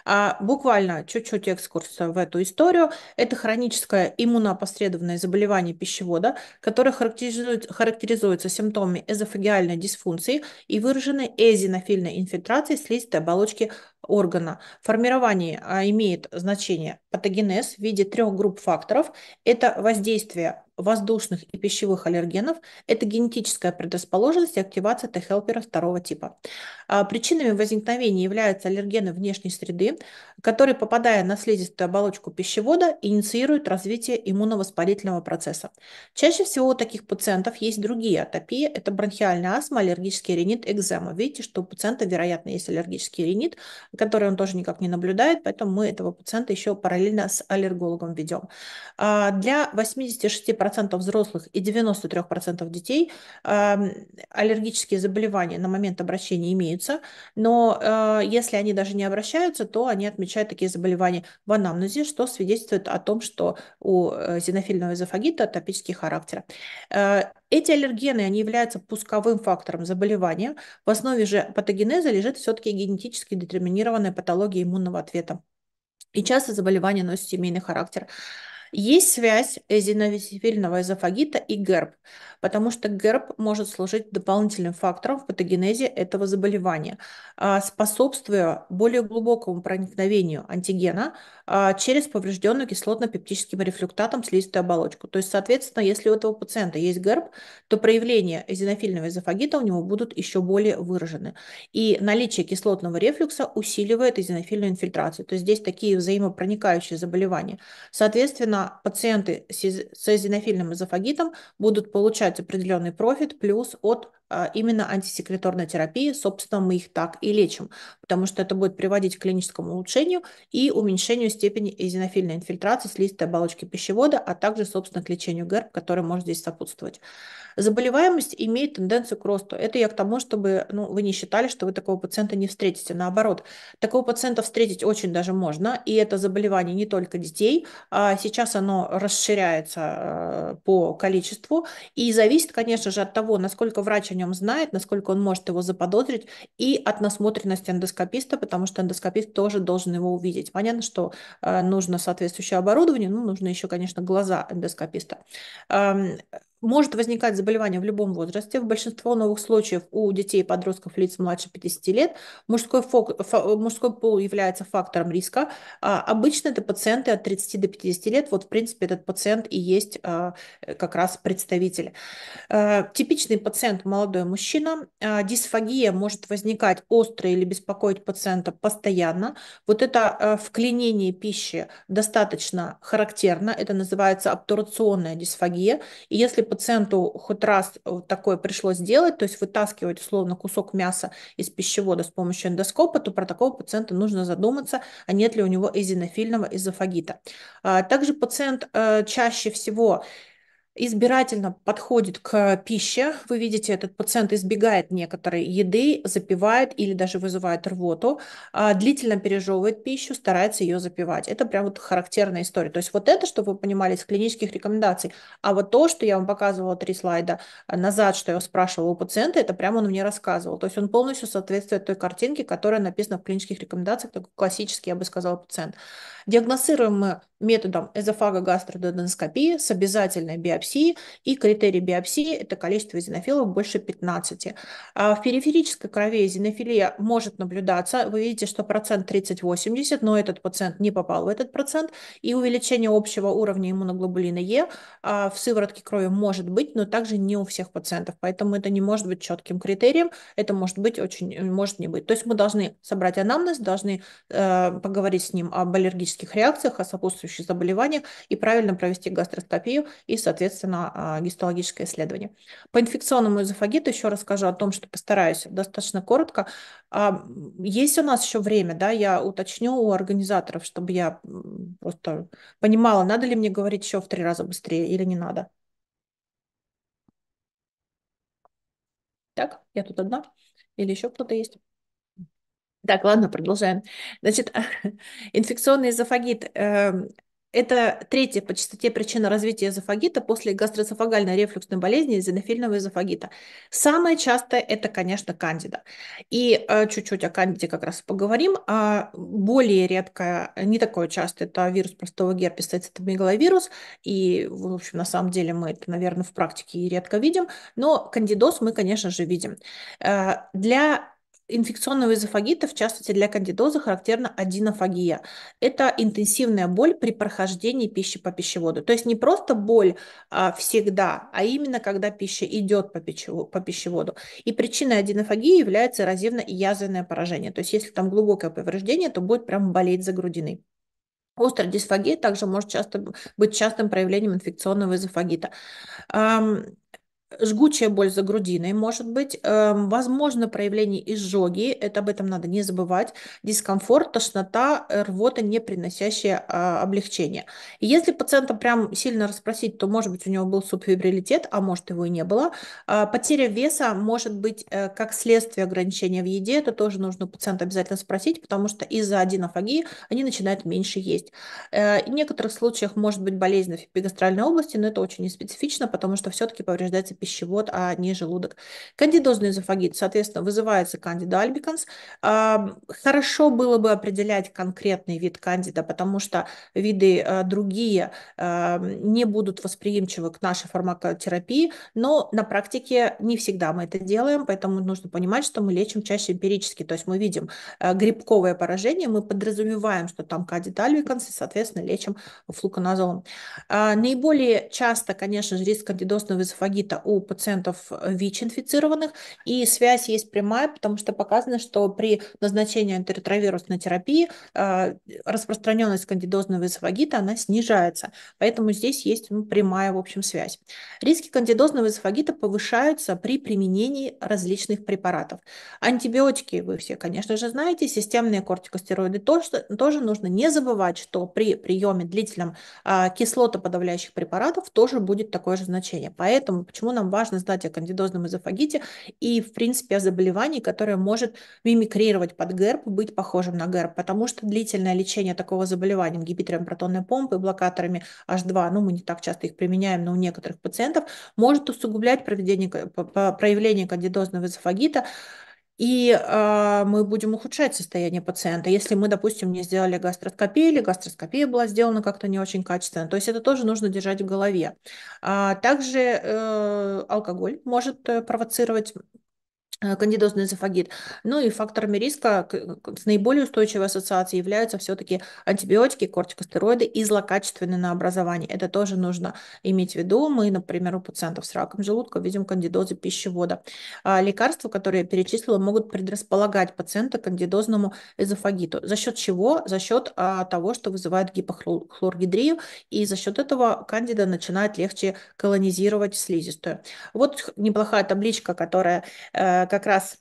А буквально чуть-чуть экскурс в эту историю. Это хроническое иммунопосредованное заболевание пищевода, которое характеризует, характеризуется симптомами эзофагиальной дисфункции и выраженной эзинофильной инфильтрацией слизистой оболочки органа. Формирование а, имеет значение патогенез в виде трех групп факторов. Это воздействие воздушных и пищевых аллергенов – это генетическая предрасположенность и активация Т-хелпера второго типа. А причинами возникновения являются аллергены внешней среды, которые, попадая на слизистую оболочку пищевода, инициируют развитие иммуновоспалительного процесса. Чаще всего у таких пациентов есть другие атопии – это бронхиальная астма, аллергический ринит, экзема. Видите, что у пациента, вероятно, есть аллергический ринит, который он тоже никак не наблюдает, поэтому мы этого пациента еще параллельно с аллергологом ведем. А для 86% 95% взрослых и 93% детей эм, аллергические заболевания на момент обращения имеются, но э, если они даже не обращаются, то они отмечают такие заболевания в анамнезе, что свидетельствует о том, что у э, зенофильного эзофагита атопический характер. Э, эти аллергены, они являются пусковым фактором заболевания. В основе же патогенеза лежит все-таки генетически детерминированная патология иммунного ответа. И часто заболевания носят семейный характер. Есть связь эзиновисифильного эзофагита и ГЭРБ, потому что ГЭРБ может служить дополнительным фактором в патогенезе этого заболевания, а, способствуя более глубокому проникновению антигена а, через поврежденную кислотно-пептическим рефлюктатом слизистую оболочку. То есть, соответственно, если у этого пациента есть ГЭРБ, то проявления эзинофильного эзофагита у него будут еще более выражены. И наличие кислотного рефлюкса усиливает эзинофильную инфильтрацию. То есть здесь такие взаимопроникающие заболевания. Соответственно, а, пациенты с эозинофильным эзофагитом будут получать определенный профит плюс от а, именно антисекреторной терапии. Собственно, мы их так и лечим, потому что это будет приводить к клиническому улучшению и уменьшению степени эозинофильной инфильтрации слизистой оболочки пищевода, а также, собственно, к лечению ГЭРБ, который может здесь сопутствовать. Заболеваемость имеет тенденцию к росту. Это я к тому, чтобы ну, вы не считали, что вы такого пациента не встретите. Наоборот, такого пациента встретить очень даже можно, и это заболевание не только детей. А сейчас Сейчас оно расширяется э, по количеству и зависит, конечно же, от того, насколько врач о нем знает, насколько он может его заподозрить, и от насмотренности эндоскописта, потому что эндоскопист тоже должен его увидеть. Понятно, что э, нужно соответствующее оборудование, ну, нужно еще, конечно, глаза эндоскописта. Эм, может возникать заболевание в любом возрасте. В большинстве новых случаев у детей и подростков лиц младше 50 лет мужской, фок, фо, мужской пол является фактором риска. А обычно это пациенты от 30 до 50 лет. Вот, в принципе, этот пациент и есть а, как раз представитель. А, типичный пациент – молодой мужчина. А, дисфагия может возникать остро или беспокоить пациента постоянно. Вот это а, вклинение пищи достаточно характерно. Это называется обтурационная дисфагия. И если пациенту хоть раз э, такое пришлось делать, то есть вытаскивать условно кусок мяса из пищевода с помощью эндоскопа, то про такого пациента нужно задуматься, а нет ли у него эзинофильного эзофагита. А, также пациент э, чаще всего избирательно подходит к пище. Вы видите, этот пациент избегает некоторой еды, запивает или даже вызывает рвоту, а длительно пережевывает пищу, старается ее запивать. Это прям вот характерная история. То есть вот это, чтобы вы понимали, из клинических рекомендаций. А вот то, что я вам показывала три слайда назад, что я спрашивала у пациента, это прямо он мне рассказывал. То есть он полностью соответствует той картинке, которая написана в клинических рекомендациях, такой классический, я бы сказала, пациент. Диагностируем мы методом эзофагогастрододоноскопии с обязательной биопсией, и критерий биопсии – это количество эзинофилов больше 15. А в периферической крови эзинофилия может наблюдаться, вы видите, что процент 30-80, но этот пациент не попал в этот процент, и увеличение общего уровня иммуноглобулина Е а, в сыворотке крови может быть, но также не у всех пациентов, поэтому это не может быть четким критерием, это может быть очень, может не быть. То есть мы должны собрать анамнез, должны э, поговорить с ним об аллергических реакциях, о сопутствующих сопутствующих заболеваниях и правильно провести гастростопию и, соответственно, а, гистологическое исследование. По инфекционному эзофагиту еще расскажу о том, что постараюсь достаточно коротко. А, есть у нас еще время, да, я уточню у организаторов, чтобы я просто понимала, надо ли мне говорить еще в три раза быстрее или не надо. Так, я тут одна? Или еще кто-то есть? Так, ладно, продолжаем. Значит, инфекционный эзофагит эм, это третья по частоте причина развития эзофагита после гастроэзофагальной рефлюксной болезни эзофильного эзофагита. Самое частое это, конечно, кандида. И э, чуть-чуть о кандиде как раз поговорим. А более редко, не такое часто, это вирус простого герпеса, это мегаловирус. И, в общем, на самом деле мы это, наверное, в практике и редко видим. Но кандидоз мы, конечно же, видим. Э, для инфекционного эзофагита, в частности для кандидоза, характерна одинофагия. Это интенсивная боль при прохождении пищи по пищеводу. То есть не просто боль а, всегда, а именно когда пища идет по, пищеводу, по пищеводу. И причиной одинофагии является эрозивно-язвенное поражение. То есть если там глубокое повреждение, то будет прям болеть за грудины. Острая дисфагия также может часто быть частым проявлением инфекционного эзофагита жгучая боль за грудиной, может быть, эм, возможно проявление изжоги, это об этом надо не забывать, дискомфорт, тошнота, э, рвота, не приносящая а, облегчения. И если пациента прям сильно расспросить, то, может быть, у него был субфибрилитет, а может, его и не было. А, потеря веса может быть э, как следствие ограничения в еде, это тоже нужно у пациента обязательно спросить, потому что из-за аденофагии они начинают меньше есть. Э, в некоторых случаях может быть болезнь в эпигастральной области, но это очень неспецифично, потому что все-таки повреждается пищевод, а не желудок. Кандидозный эзофагит, соответственно, вызывается кандида альбиканс. Хорошо было бы определять конкретный вид кандида, потому что виды э, другие э, не будут восприимчивы к нашей фармакотерапии, но на практике не всегда мы это делаем, поэтому нужно понимать, что мы лечим чаще эмпирически, то есть мы видим э, грибковое поражение, мы подразумеваем, что там кандид альбиканс, и, соответственно, лечим флуконазолом. А, наиболее часто, конечно же, риск кандидозного эзофагита у у пациентов э, ВИЧ-инфицированных, и связь есть прямая, потому что показано, что при назначении антиретровирусной терапии э, распространенность кандидозного эсофагита, она снижается. Поэтому здесь есть ну, прямая, в общем, связь. Риски кандидозного эсофагита повышаются при применении различных препаратов. Антибиотики вы все, конечно же, знаете, системные кортикостероиды тоже, тоже нужно не забывать, что при приеме длительном э, кислотоподавляющих препаратов тоже будет такое же значение. Поэтому почему нам нам важно знать о кандидозном эзофагите и, в принципе, о заболевании, которое может мимикрировать под ГЭРБ, быть похожим на ГЭРБ, потому что длительное лечение такого заболевания ингибиторами протонной помпы, блокаторами H2, ну, мы не так часто их применяем, но у некоторых пациентов, может усугублять проведение, проявление кандидозного эзофагита, и э, мы будем ухудшать состояние пациента. Если мы, допустим, не сделали гастроскопию или гастроскопия была сделана как-то не очень качественно, то есть это тоже нужно держать в голове. А также э, алкоголь может э, провоцировать Э, кандидозный эзофагит. Ну и факторами риска с наиболее устойчивой ассоциацией являются все-таки антибиотики, кортикостероиды и злокачественные на Это тоже нужно иметь в виду. Мы, например, у пациентов с раком желудка видим кандидозы пищевода. А лекарства, которые я перечислила, могут предрасполагать пациента к кандидозному эзофагиту. За счет чего? За счет а, того, что вызывает гипохлоргидрию, и за счет этого кандида начинает легче колонизировать слизистую. Вот неплохая табличка, которая э, как раз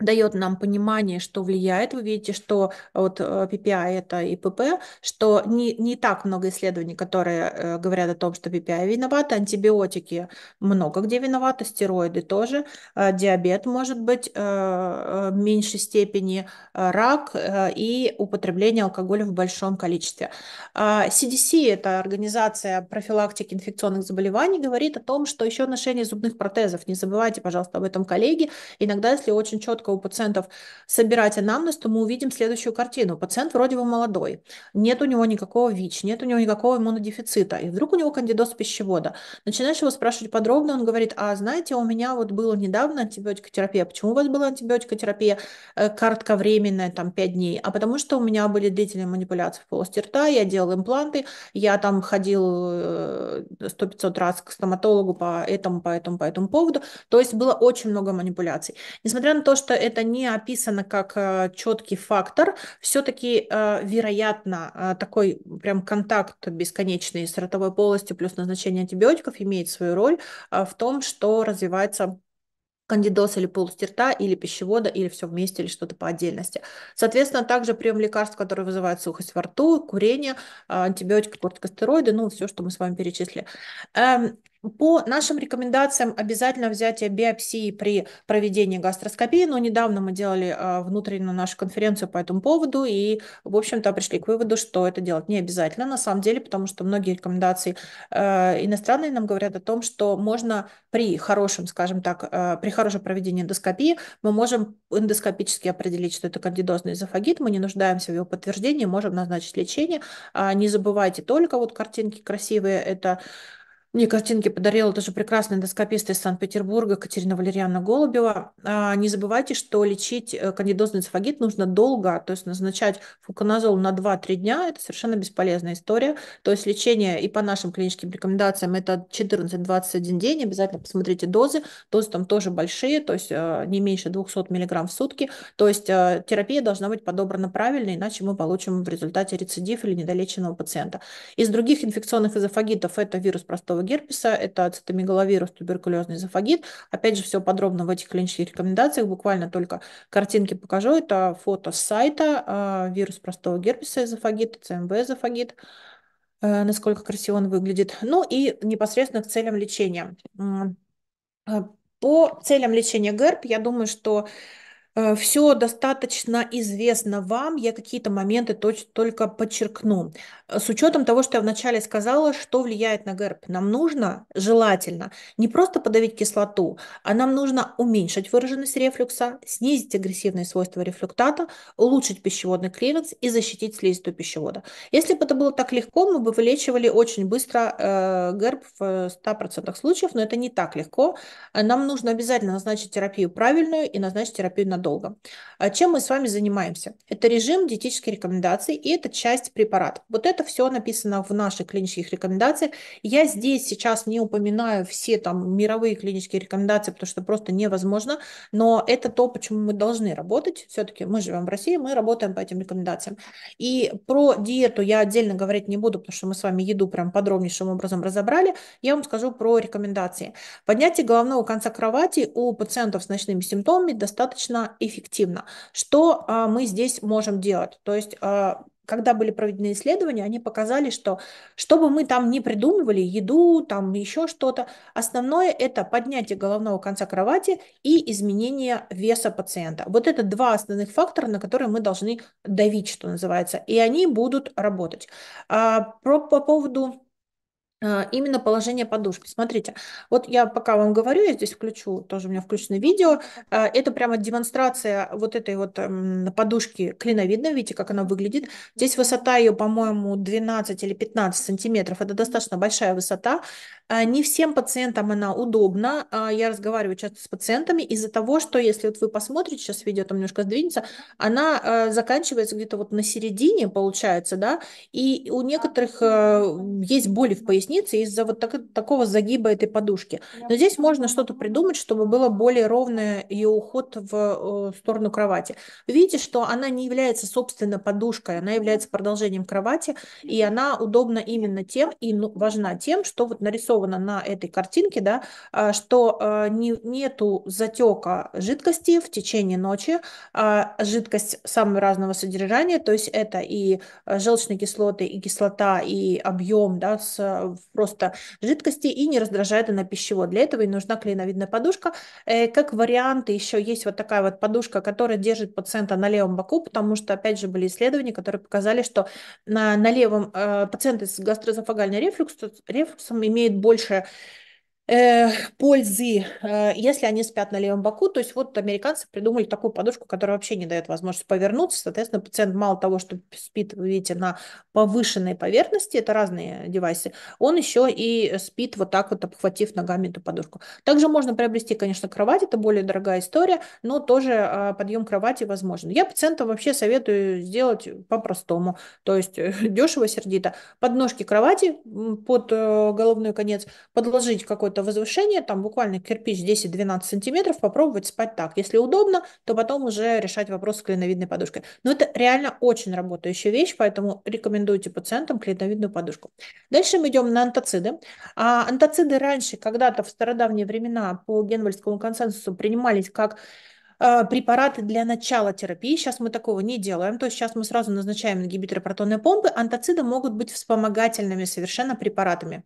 дает нам понимание, что влияет. Вы видите, что а, вот а, PPI это и ПП, что не, не так много исследований, которые э, говорят о том, что PPI виноваты, антибиотики много где виноваты, стероиды тоже, а, диабет может быть в меньшей степени, рак и употребление алкоголя в большом количестве. CDC, это организация профилактики инфекционных заболеваний, говорит о том, что еще ношение зубных протезов, не забывайте, пожалуйста, об этом, коллеги, иногда, если очень четко четко у пациентов собирать анамнез, то мы увидим следующую картину. Пациент вроде бы молодой, нет у него никакого ВИЧ, нет у него никакого иммунодефицита, и вдруг у него кандидоз пищевода. Начинаешь его спрашивать подробно, он говорит, а знаете, у меня вот было недавно антибиотикотерапия, почему у вас была антибиотикотерапия э, кратковременная, там 5 дней, а потому что у меня были длительные манипуляции в полости рта, я делал импланты, я там ходил 100-500 э, раз к стоматологу по этому, по этому, по этому поводу, то есть было очень много манипуляций. Несмотря на то, что это не описано как э, четкий фактор, все-таки, э, вероятно, э, такой прям контакт бесконечный с ротовой полостью плюс назначение антибиотиков имеет свою роль в том, что развивается кандидоз или полость рта, или пищевода, или все вместе, или что-то по отдельности. Соответственно, также прием лекарств, которые вызывают сухость во рту, курение, антибиотики, кортикостероиды, ну, все, что мы с вами перечислили. Эм, по нашим рекомендациям обязательно взятие биопсии при проведении гастроскопии, но недавно мы делали а, внутреннюю нашу конференцию по этому поводу и, в общем-то, пришли к выводу, что это делать не обязательно на самом деле, потому что многие рекомендации а, иностранные нам говорят о том, что можно при хорошем, скажем так, а, при хорошем проведении эндоскопии мы можем эндоскопически определить, что это кандидозный эзофагит, мы не нуждаемся в его подтверждении, можем назначить лечение. Не забывайте только вот картинки красивые, это мне картинки подарила тоже прекрасная доскописта из Санкт-Петербурга Катерина Валерьяновна Голубева. А, не забывайте, что лечить э, кандидозный эсофагит нужно долго, то есть назначать фуконазол на 2-3 дня – это совершенно бесполезная история. То есть лечение и по нашим клиническим рекомендациям это 14-21 день, обязательно посмотрите дозы. Дозы там тоже большие, то есть э, не меньше 200 мг в сутки. То есть э, терапия должна быть подобрана правильно, иначе мы получим в результате рецидив или недолеченного пациента. Из других инфекционных эзофагитов это вирус простого простого герпеса, это цитомегаловирус, туберкулезный эзофагит. Опять же, все подробно в этих клинических рекомендациях, буквально только картинки покажу. Это фото с сайта, а, вирус простого герпеса, эзофагит, ЦМВ эзофагит э, насколько красиво он выглядит, ну и непосредственно к целям лечения. Э, по целям лечения ГЭРП, я думаю, что Э, Все достаточно известно вам, я какие-то моменты только подчеркну. Э, с учетом того, что я вначале сказала, что влияет на ГЭРБ, нам нужно желательно не просто подавить кислоту, а нам нужно уменьшить выраженность рефлюкса, снизить агрессивные свойства рефлюктата, улучшить пищеводный клиренс и защитить слизистую пищевода. Если бы это было так легко, мы бы вылечивали очень быстро э, ГЭРБ в 100% случаев, но это не так легко. Нам нужно обязательно назначить терапию правильную и назначить терапию на долго. А чем мы с вами занимаемся? Это режим диетических рекомендации и это часть препарат. Вот это все написано в наших клинических рекомендациях. Я здесь сейчас не упоминаю все там мировые клинические рекомендации, потому что просто невозможно, но это то, почему мы должны работать. Все-таки мы живем в России, мы работаем по этим рекомендациям. И про диету я отдельно говорить не буду, потому что мы с вами еду прям подробнейшим образом разобрали. Я вам скажу про рекомендации. Поднятие головного конца кровати у пациентов с ночными симптомами достаточно эффективно. Что а, мы здесь можем делать? То есть а, когда были проведены исследования, они показали, что чтобы мы там не придумывали, еду, там еще что-то, основное это поднятие головного конца кровати и изменение веса пациента. Вот это два основных фактора, на которые мы должны давить, что называется, и они будут работать. А, про, по поводу Э, именно положение подушки. Смотрите, вот я пока вам говорю, я здесь включу, тоже у меня включено видео, э, это прямо демонстрация вот этой вот эм, подушки клиновидной, видите, как она выглядит. Здесь высота ее, по-моему, 12 или 15 сантиметров, это достаточно большая высота. Э, не всем пациентам она удобна, я разговариваю часто с пациентами из-за того, что если вот вы посмотрите, сейчас видео там немножко сдвинется, она заканчивается где-то вот на середине, получается, да, и у некоторых есть боли в пояснице, поясницы из-за вот так, такого загиба этой подушки. Но здесь можно что-то придумать, чтобы было более ровное ее уход в э, сторону кровати. Вы видите, что она не является, собственно, подушкой, она является продолжением кровати, и она удобна именно тем, и ну, важна тем, что вот нарисовано на этой картинке, да, э, что э, не, нету затека жидкости в течение ночи, а жидкость самого разного содержания, то есть это и желчные кислоты, и кислота, и объем да, с просто жидкости и не раздражает она пищевод. Для этого и нужна клиновидная подушка. Э, как варианты еще есть вот такая вот подушка, которая держит пациента на левом боку, потому что, опять же, были исследования, которые показали, что на, на левом э, пациенты с гастроэзофагальным рефлюксом, рефлюксом имеют больше Э, пользы, э, если они спят на левом боку. То есть вот американцы придумали такую подушку, которая вообще не дает возможности повернуться. Соответственно, пациент мало того, что спит, вы видите, на повышенной поверхности, это разные девайсы, он еще и спит вот так вот, обхватив ногами эту подушку. Также можно приобрести, конечно, кровать, это более дорогая история, но тоже э, подъем кровати возможен. Я пациентам вообще советую сделать по-простому, то есть дешево, сердито. Подножки кровати под головной конец подложить какой-то какое-то возвышение, там буквально кирпич 10-12 сантиметров, попробовать спать так. Если удобно, то потом уже решать вопрос с клиновидной подушкой. Но это реально очень работающая вещь, поэтому рекомендуйте пациентам клиновидную подушку. Дальше мы идем на антоциды. А, антоциды раньше, когда-то в стародавние времена по генвальскому консенсусу принимались как э, препараты для начала терапии. Сейчас мы такого не делаем. То есть сейчас мы сразу назначаем ингибиторы протонной помпы. Антоциды могут быть вспомогательными совершенно препаратами.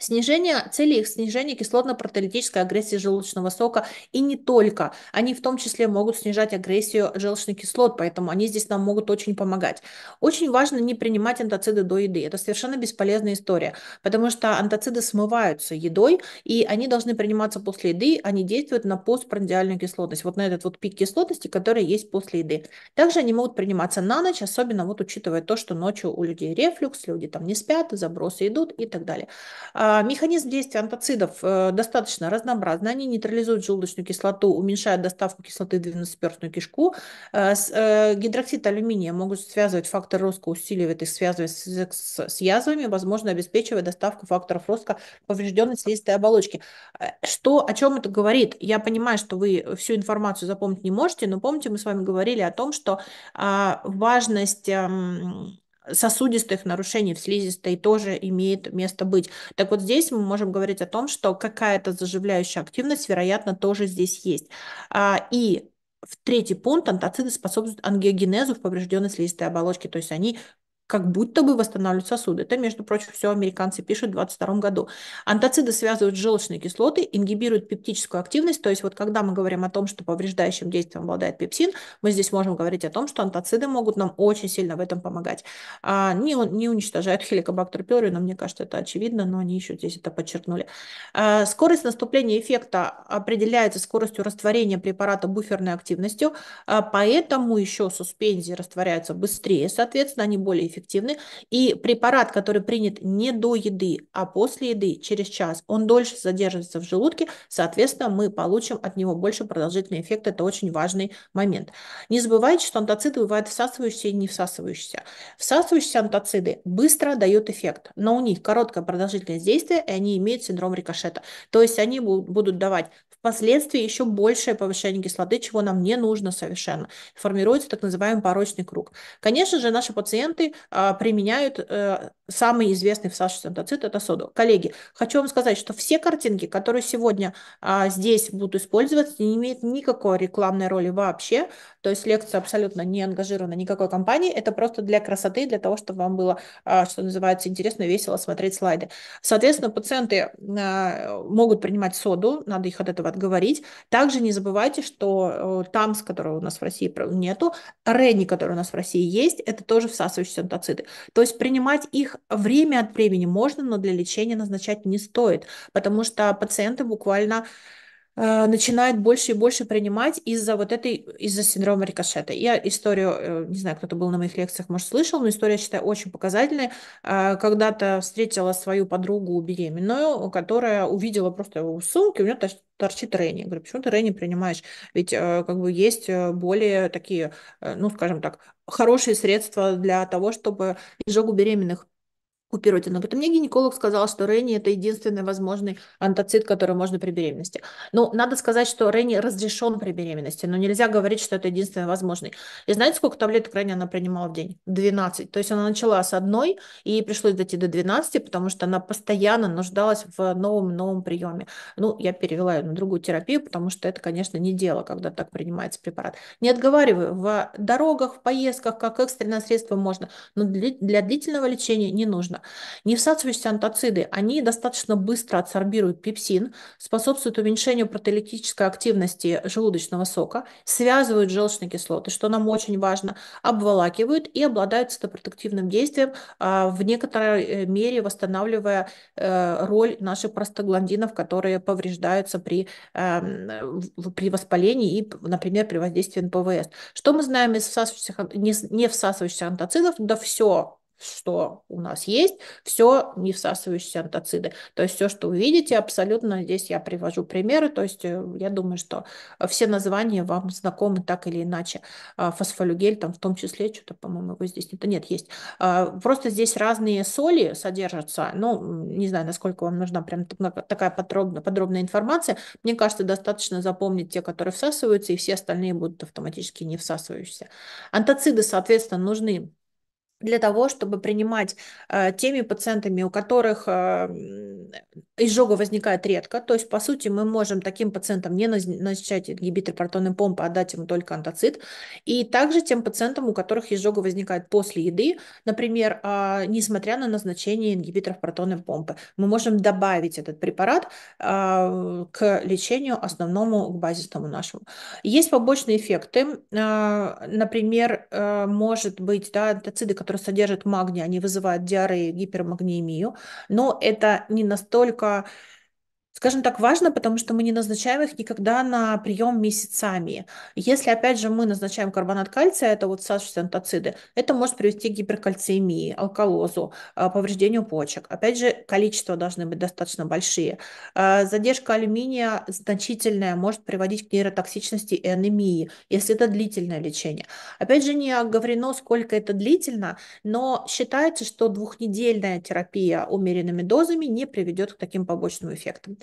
Снижение цели их снижение кислотно-протолитической агрессии желудочного сока и не только. Они в том числе могут снижать агрессию желчных кислот, поэтому они здесь нам могут очень помогать. Очень важно не принимать антоциды до еды. Это совершенно бесполезная история, потому что антоциды смываются едой, и они должны приниматься после еды, они действуют на постпрандиальную кислотность, вот на этот вот пик кислотности, который есть после еды. Также они могут приниматься на ночь, особенно вот учитывая то, что ночью у людей рефлюкс, люди там не спят, забросы идут и так далее. А, а, механизм действия антоцидов э, достаточно разнообразный. Они нейтрализуют желудочную кислоту, уменьшают доставку кислоты в двенадцатиперстную кишку. Э, э, гидроксид алюминия могут связывать фактор роста, усиливает их связывать с язвами, возможно, обеспечивая доставку факторов роста поврежденной слизистой оболочки. Что, о чем это говорит? Я понимаю, что вы всю информацию запомнить не можете, но помните, мы с вами говорили о том, что а, важность эм, сосудистых нарушений в слизистой тоже имеет место быть. Так вот здесь мы можем говорить о том, что какая-то заживляющая активность, вероятно, тоже здесь есть. А, и в третий пункт антоциды способствуют ангиогенезу в поврежденной слизистой оболочке, то есть они как будто бы восстанавливают сосуды. Это, между прочим, все американцы пишут в 2022 году. Антоциды связывают с желчной кислотой, ингибируют пептическую активность, то есть вот когда мы говорим о том, что повреждающим действием обладает пепсин, мы здесь можем говорить о том, что антоциды могут нам очень сильно в этом помогать. А, не, не уничтожают хеликобактер пилори, но мне кажется, это очевидно, но они еще здесь это подчеркнули. А, скорость наступления эффекта определяется скоростью растворения препарата буферной активностью, а, поэтому еще суспензии растворяются быстрее, соответственно, они более эффективны. И препарат, который принят не до еды, а после еды, через час, он дольше задерживается в желудке, соответственно, мы получим от него больше продолжительный эффект. Это очень важный момент. Не забывайте, что антоциды бывают всасывающиеся и не всасывающиеся. Всасывающиеся антоциды быстро дают эффект, но у них короткая продолжительность действия, и они имеют синдром рикошета. То есть они будут давать впоследствии еще большее повышение кислоты, чего нам не нужно совершенно. Формируется так называемый порочный круг. Конечно же, наши пациенты а, применяют э, самый известный фасаж-сентоцит – это соду. Коллеги, хочу вам сказать, что все картинки, которые сегодня а, здесь будут использоваться, не имеют никакой рекламной роли вообще. То есть лекция абсолютно не ангажирована никакой компанией. Это просто для красоты, для того, чтобы вам было, а, что называется, интересно, весело смотреть слайды. Соответственно, пациенты а, могут принимать соду, надо их от этого отговорить. Также не забывайте, что а, э, тамс, которого у нас в России нету, рени, который у нас в России есть, это тоже всасывающие сентоциты. То есть принимать их время от времени можно, но для лечения назначать не стоит, потому что пациенты буквально э, начинает больше и больше принимать из-за вот этой, из-за синдрома рикошета. Я историю, э, не знаю, кто-то был на моих лекциях, может, слышал, но история, считаю, очень показательная. Э, когда-то встретила свою подругу беременную, которая увидела просто в сумке, у нее торчит Ренни. говорю, почему ты Ренни принимаешь? Ведь как бы есть более такие, ну, скажем так, хорошие средства для того, чтобы изжогу беременных Купировать, но Поэтому мне гинеколог сказал, что Ренни – это единственный возможный антоцит, который можно при беременности. Но ну, надо сказать, что Ренни разрешен при беременности, но нельзя говорить, что это единственный возможный. И знаете, сколько таблеток Ренни она принимала в день? 12. То есть она начала с одной, и ей пришлось дойти до 12, потому что она постоянно нуждалась в новом-новом приеме. Ну, я перевела ее на другую терапию, потому что это, конечно, не дело, когда так принимается препарат. Не отговариваю, в дорогах, в поездках, как экстренное средство можно, но для, для длительного лечения не нужно гормона. Невсасывающиеся антоциды, они достаточно быстро адсорбируют пепсин, способствуют уменьшению протеолитической активности желудочного сока, связывают желчные кислоты, что нам очень важно, обволакивают и обладают цитопротективным действием, а, в некоторой э, мере восстанавливая э, роль наших простагландинов, которые повреждаются при, э, при воспалении и, например, при воздействии на ПВС. Что мы знаем из всасывающих, не всасывающихся антоцидов? Да все, что у нас есть, все не всасывающиеся антоциды. То есть все, что вы видите, абсолютно здесь я привожу примеры, то есть э, я думаю, что все названия вам знакомы так или иначе. А, фосфолюгель там в том числе, что-то, по-моему, его здесь нет. Нет, есть. А, просто здесь разные соли содержатся, ну, не знаю, насколько вам нужна прям такая подробная, подробная информация. Мне кажется, достаточно запомнить те, которые всасываются, и все остальные будут автоматически не всасывающиеся. Антоциды, соответственно, нужны для того, чтобы принимать э, теми пациентами, у которых э, изжога возникает редко. То есть, по сути, мы можем таким пациентам не назначать ингибитор протонной помпы, а дать им только антоцит. И также тем пациентам, у которых изжога возникает после еды, например, э, несмотря на назначение ингибиторов протонной помпы, мы можем добавить этот препарат э, к лечению основному, к базисному нашему. Есть побочные эффекты. Э, например, э, может быть да, антоциды, которые которые содержат магний, они вызывают диарею, гипермагниемию, но это не настолько скажем так, важно, потому что мы не назначаем их никогда на прием месяцами. Если, опять же, мы назначаем карбонат кальция, это вот сашистантоциды, это может привести к гиперкальциемии, алкалозу, а, повреждению почек. Опять же, количество должны быть достаточно большие. А, задержка алюминия значительная может приводить к нейротоксичности и анемии, если это длительное лечение. Опять же, не оговорено, сколько это длительно, но считается, что двухнедельная терапия умеренными дозами не приведет к таким побочным эффектам.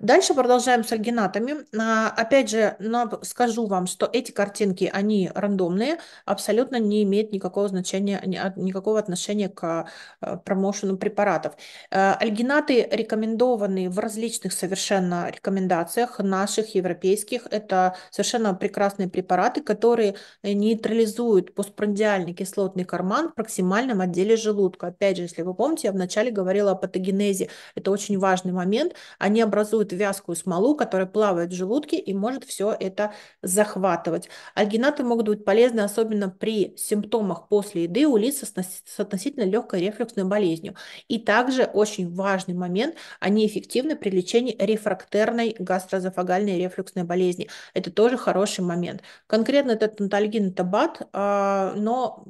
Дальше продолжаем с альгинатами. А, опять же, скажу вам, что эти картинки, они рандомные, абсолютно не имеют никакого значения, никакого отношения к э, промоушену препаратов. Альгинаты э, рекомендованы в различных совершенно рекомендациях наших, европейских. Это совершенно прекрасные препараты, которые нейтрализуют постпрандиальный кислотный карман в проксимальном отделе желудка. Опять же, если вы помните, я вначале говорила о патогенезе. Это очень важный момент. Они они образуют вязкую смолу, которая плавает в желудке и может все это захватывать. Альгинаты могут быть полезны особенно при симптомах после еды у лиц с относительно легкой рефлюксной болезнью. И также очень важный момент, они эффективны при лечении рефрактерной гастрозофагальной рефлюксной болезни. Это тоже хороший момент. Конкретно этот антальгин табат, а, но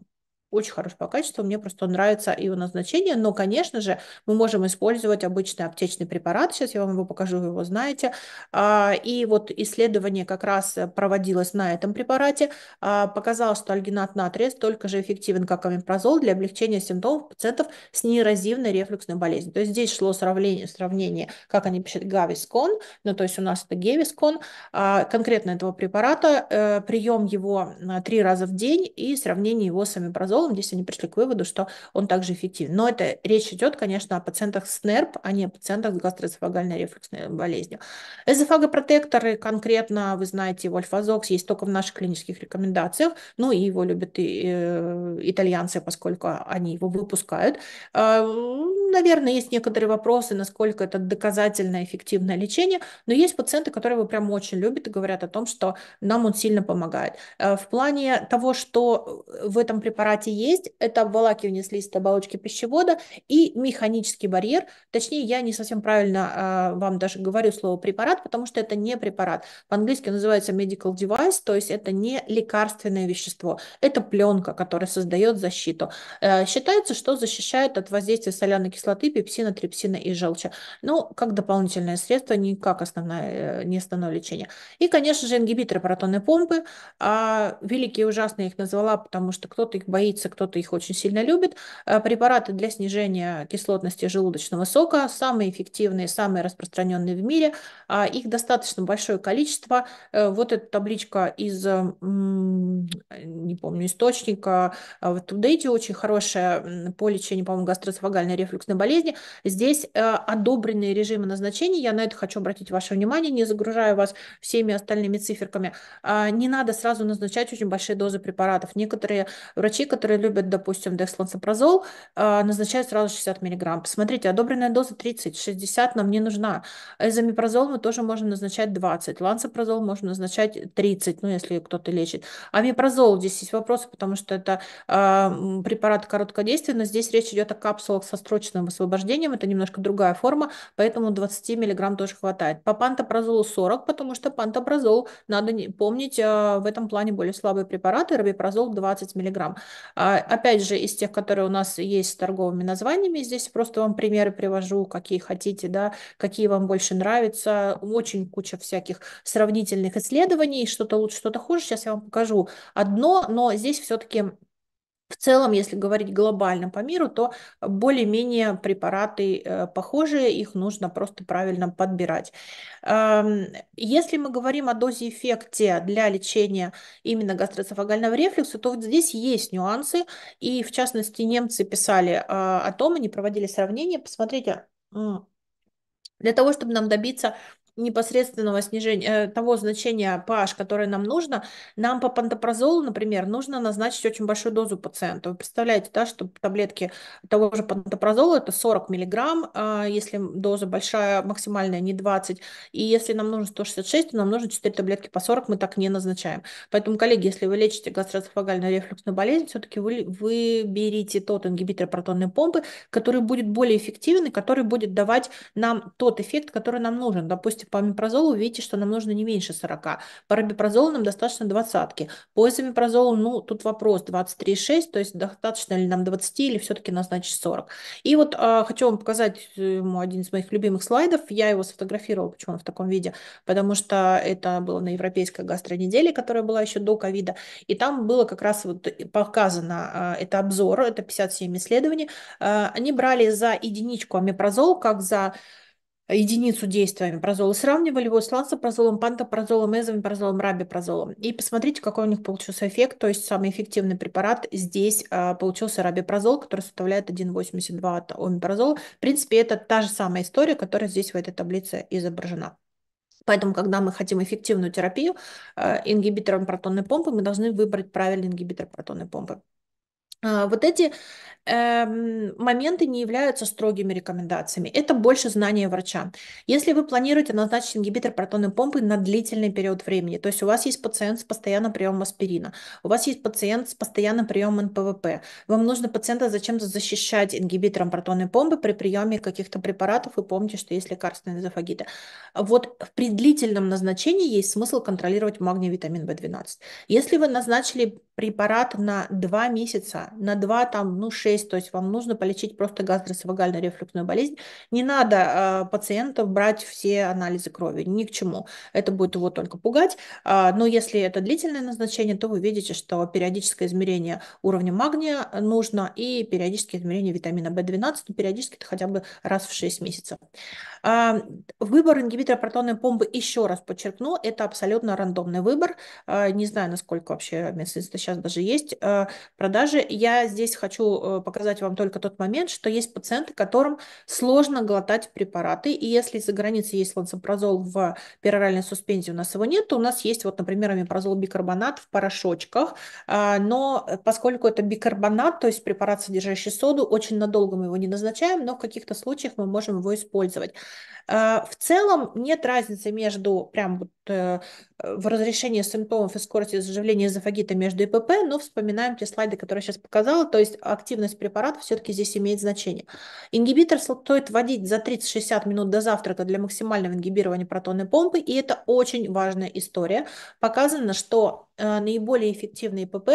очень хорош по качеству, мне просто нравится его назначение, но, конечно же, мы можем использовать обычный аптечный препарат, сейчас я вам его покажу, вы его знаете, а, и вот исследование как раз проводилось на этом препарате, а, показало, что альгинат натрия столько же эффективен, как амипрозол для облегчения симптомов пациентов с неэрозивной рефлюксной болезнью. То есть здесь шло сравнение, сравнение как они пишут, гавискон, ну, то есть у нас это гевискон, а, конкретно этого препарата, э, прием его три раза в день и сравнение его с амипрозолом, кортизолом, здесь они пришли к выводу, что он также эффективен. Но это речь идет, конечно, о пациентах с НЕРП, а не о пациентах с гастроэзофагальной рефлюксной болезнью. Эзофагопротекторы, конкретно, вы знаете, его Альфазокс, есть только в наших клинических рекомендациях, ну и его любят и, э, итальянцы, поскольку они его выпускают. А, наверное, есть некоторые вопросы, насколько это доказательно эффективное лечение, но есть пациенты, которые его прям очень любят и говорят о том, что нам он сильно помогает. А, в плане того, что в этом препарате кстати, есть. Это обволакивание слизистой оболочки пищевода и механический барьер. Точнее, я не совсем правильно э, вам даже говорю слово препарат, потому что это не препарат. По-английски называется medical device, то есть это не лекарственное вещество. Это пленка, которая создает защиту. Э, считается, что защищает от воздействия соляной кислоты, пепсина, трипсина и желчи. Ну, как дополнительное средство, не как основное, э, не основное лечение. И, конечно же, ингибиторы протонной помпы. А, великие и ужасные их назвала, потому что кто-то их боится, больнице, кто-то их очень сильно любит. Э, препараты для снижения кислотности желудочного сока самые эффективные, самые распространенные в мире. А, их достаточно большое количество. Э, вот эта табличка из, э, не помню, источника а, в Тудейте очень хорошая по лечению, по-моему, гастроэзофагальной рефлюксной болезни. Здесь одобренные режимы назначения. Я на это хочу обратить ваше внимание, не загружая вас всеми остальными циферками. А, не надо сразу назначать очень большие дозы препаратов. Некоторые врачи, которые которые любят, допустим, декслонсопрозол, а, назначают сразу 60 мг. Посмотрите, одобренная доза 30, 60 нам не нужна. Эзомепразол мы тоже можем назначать 20, лансопрозол можно назначать 30, ну, если кто-то лечит. Амипрозол, здесь есть вопросы, потому что это э, препарат короткодействия, но здесь речь идет о капсулах со строчным высвобождением, это немножко другая форма, поэтому 20 мг тоже хватает. По пантопрозолу 40, потому что пантопрозол, надо помнить, э, в этом плане более слабые препараты, рабипрозол 20 миллиграмм. А, опять же, из тех, которые у нас есть с торговыми названиями, здесь просто вам примеры привожу, какие хотите, да, какие вам больше нравятся. Очень куча всяких сравнительных исследований, что-то лучше, что-то хуже. Сейчас я вам покажу одно, но здесь все-таки в целом, если говорить глобально по миру, то более-менее препараты э, похожие, их нужно просто правильно подбирать. Эм, если мы говорим о дозе-эффекте для лечения именно гастроэзофагального рефлюкса, то вот здесь есть нюансы, и в частности немцы писали э, о том, они проводили сравнение, посмотрите, для того, чтобы нам добиться непосредственного снижения э, того значения PH, которое нам нужно, нам по пантопразолу, например, нужно назначить очень большую дозу пациенту. Вы представляете, да, что таблетки того же пантопразола это 40 миллиграмм, а, если доза большая, максимальная не 20, и если нам нужно 166, то нам нужно 4 таблетки по 40, мы так не назначаем. Поэтому, коллеги, если вы лечите гастроэзофагальную рефлюксную болезнь, все-таки вы выберите тот ингибитор протонной помпы, который будет более эффективен и который будет давать нам тот эффект, который нам нужен. Допустим, по памипразолу, видите, что нам нужно не меньше 40. По рабипразолу нам достаточно 20. По изомепразолу, ну, тут вопрос 23,6, то есть достаточно ли нам 20 или все-таки назначить 40. И вот э, хочу вам показать э, один из моих любимых слайдов. Я его сфотографировала, почему он в таком виде, потому что это было на европейской гастронеделе, которая была еще до ковида, и там было как раз вот показано, э, это обзор, это 57 исследований, э, они брали за единичку амипрозол, как за единицу действия амипрозола, сравнивали его с лансопразолом, пантопразолом, эзомипрозолом, рабипрозолом. И посмотрите, какой у них получился эффект. То есть самый эффективный препарат здесь а, получился рабипрозол, который составляет 1,82 от омипрозола. В принципе, это та же самая история, которая здесь в этой таблице изображена. Поэтому, когда мы хотим эффективную терапию э, ингибитором протонной помпы, мы должны выбрать правильный ингибитор протонной помпы. А, вот эти эм, моменты не являются строгими рекомендациями. Это больше знания врача. Если вы планируете назначить ингибитор протонной помпы на длительный период времени, то есть у вас есть пациент с постоянным приемом аспирина, у вас есть пациент с постоянным приемом НПВП, вам нужно пациента зачем-то защищать ингибитором протонной помпы при приеме каких-то препаратов, и помните, что есть лекарственные эзофагиты. Вот при длительном назначении есть смысл контролировать магний витамин В12. Если вы назначили препарат на 2 месяца, на 2, там, ну, 6, то есть вам нужно полечить просто гастросовагальную рефлюксную болезнь. Не надо э, пациентов брать все анализы крови, ни к чему. Это будет его только пугать. Э, но если это длительное назначение, то вы видите, что периодическое измерение уровня магния нужно и периодическое измерение витамина В12, но периодически это хотя бы раз в 6 месяцев. Э, выбор ингибитора протонной помпы, еще раз подчеркну, это абсолютно рандомный выбор. Э, не знаю, насколько вообще медицинство сейчас даже есть продажи я здесь хочу э, показать вам только тот момент, что есть пациенты, которым сложно глотать препараты, и если за границей есть лансопразол в пероральной суспензии, у нас его нет, то у нас есть вот, например, амипрозол бикарбонат в порошочках, а, но э, поскольку это бикарбонат, то есть препарат, содержащий соду, очень надолго мы его не назначаем, но в каких-то случаях мы можем его использовать. А, в целом нет разницы между прям вот э, Э, в разрешении симптомов и скорости заживления эзофагита между ИПП, но вспоминаем те слайды, которые я сейчас показала, то есть активность препарата все-таки здесь имеет значение. Ингибитор стоит вводить за 30-60 минут до завтрака для максимального ингибирования протонной помпы, и это очень важная история. Показано, что э, наиболее эффективные ИПП,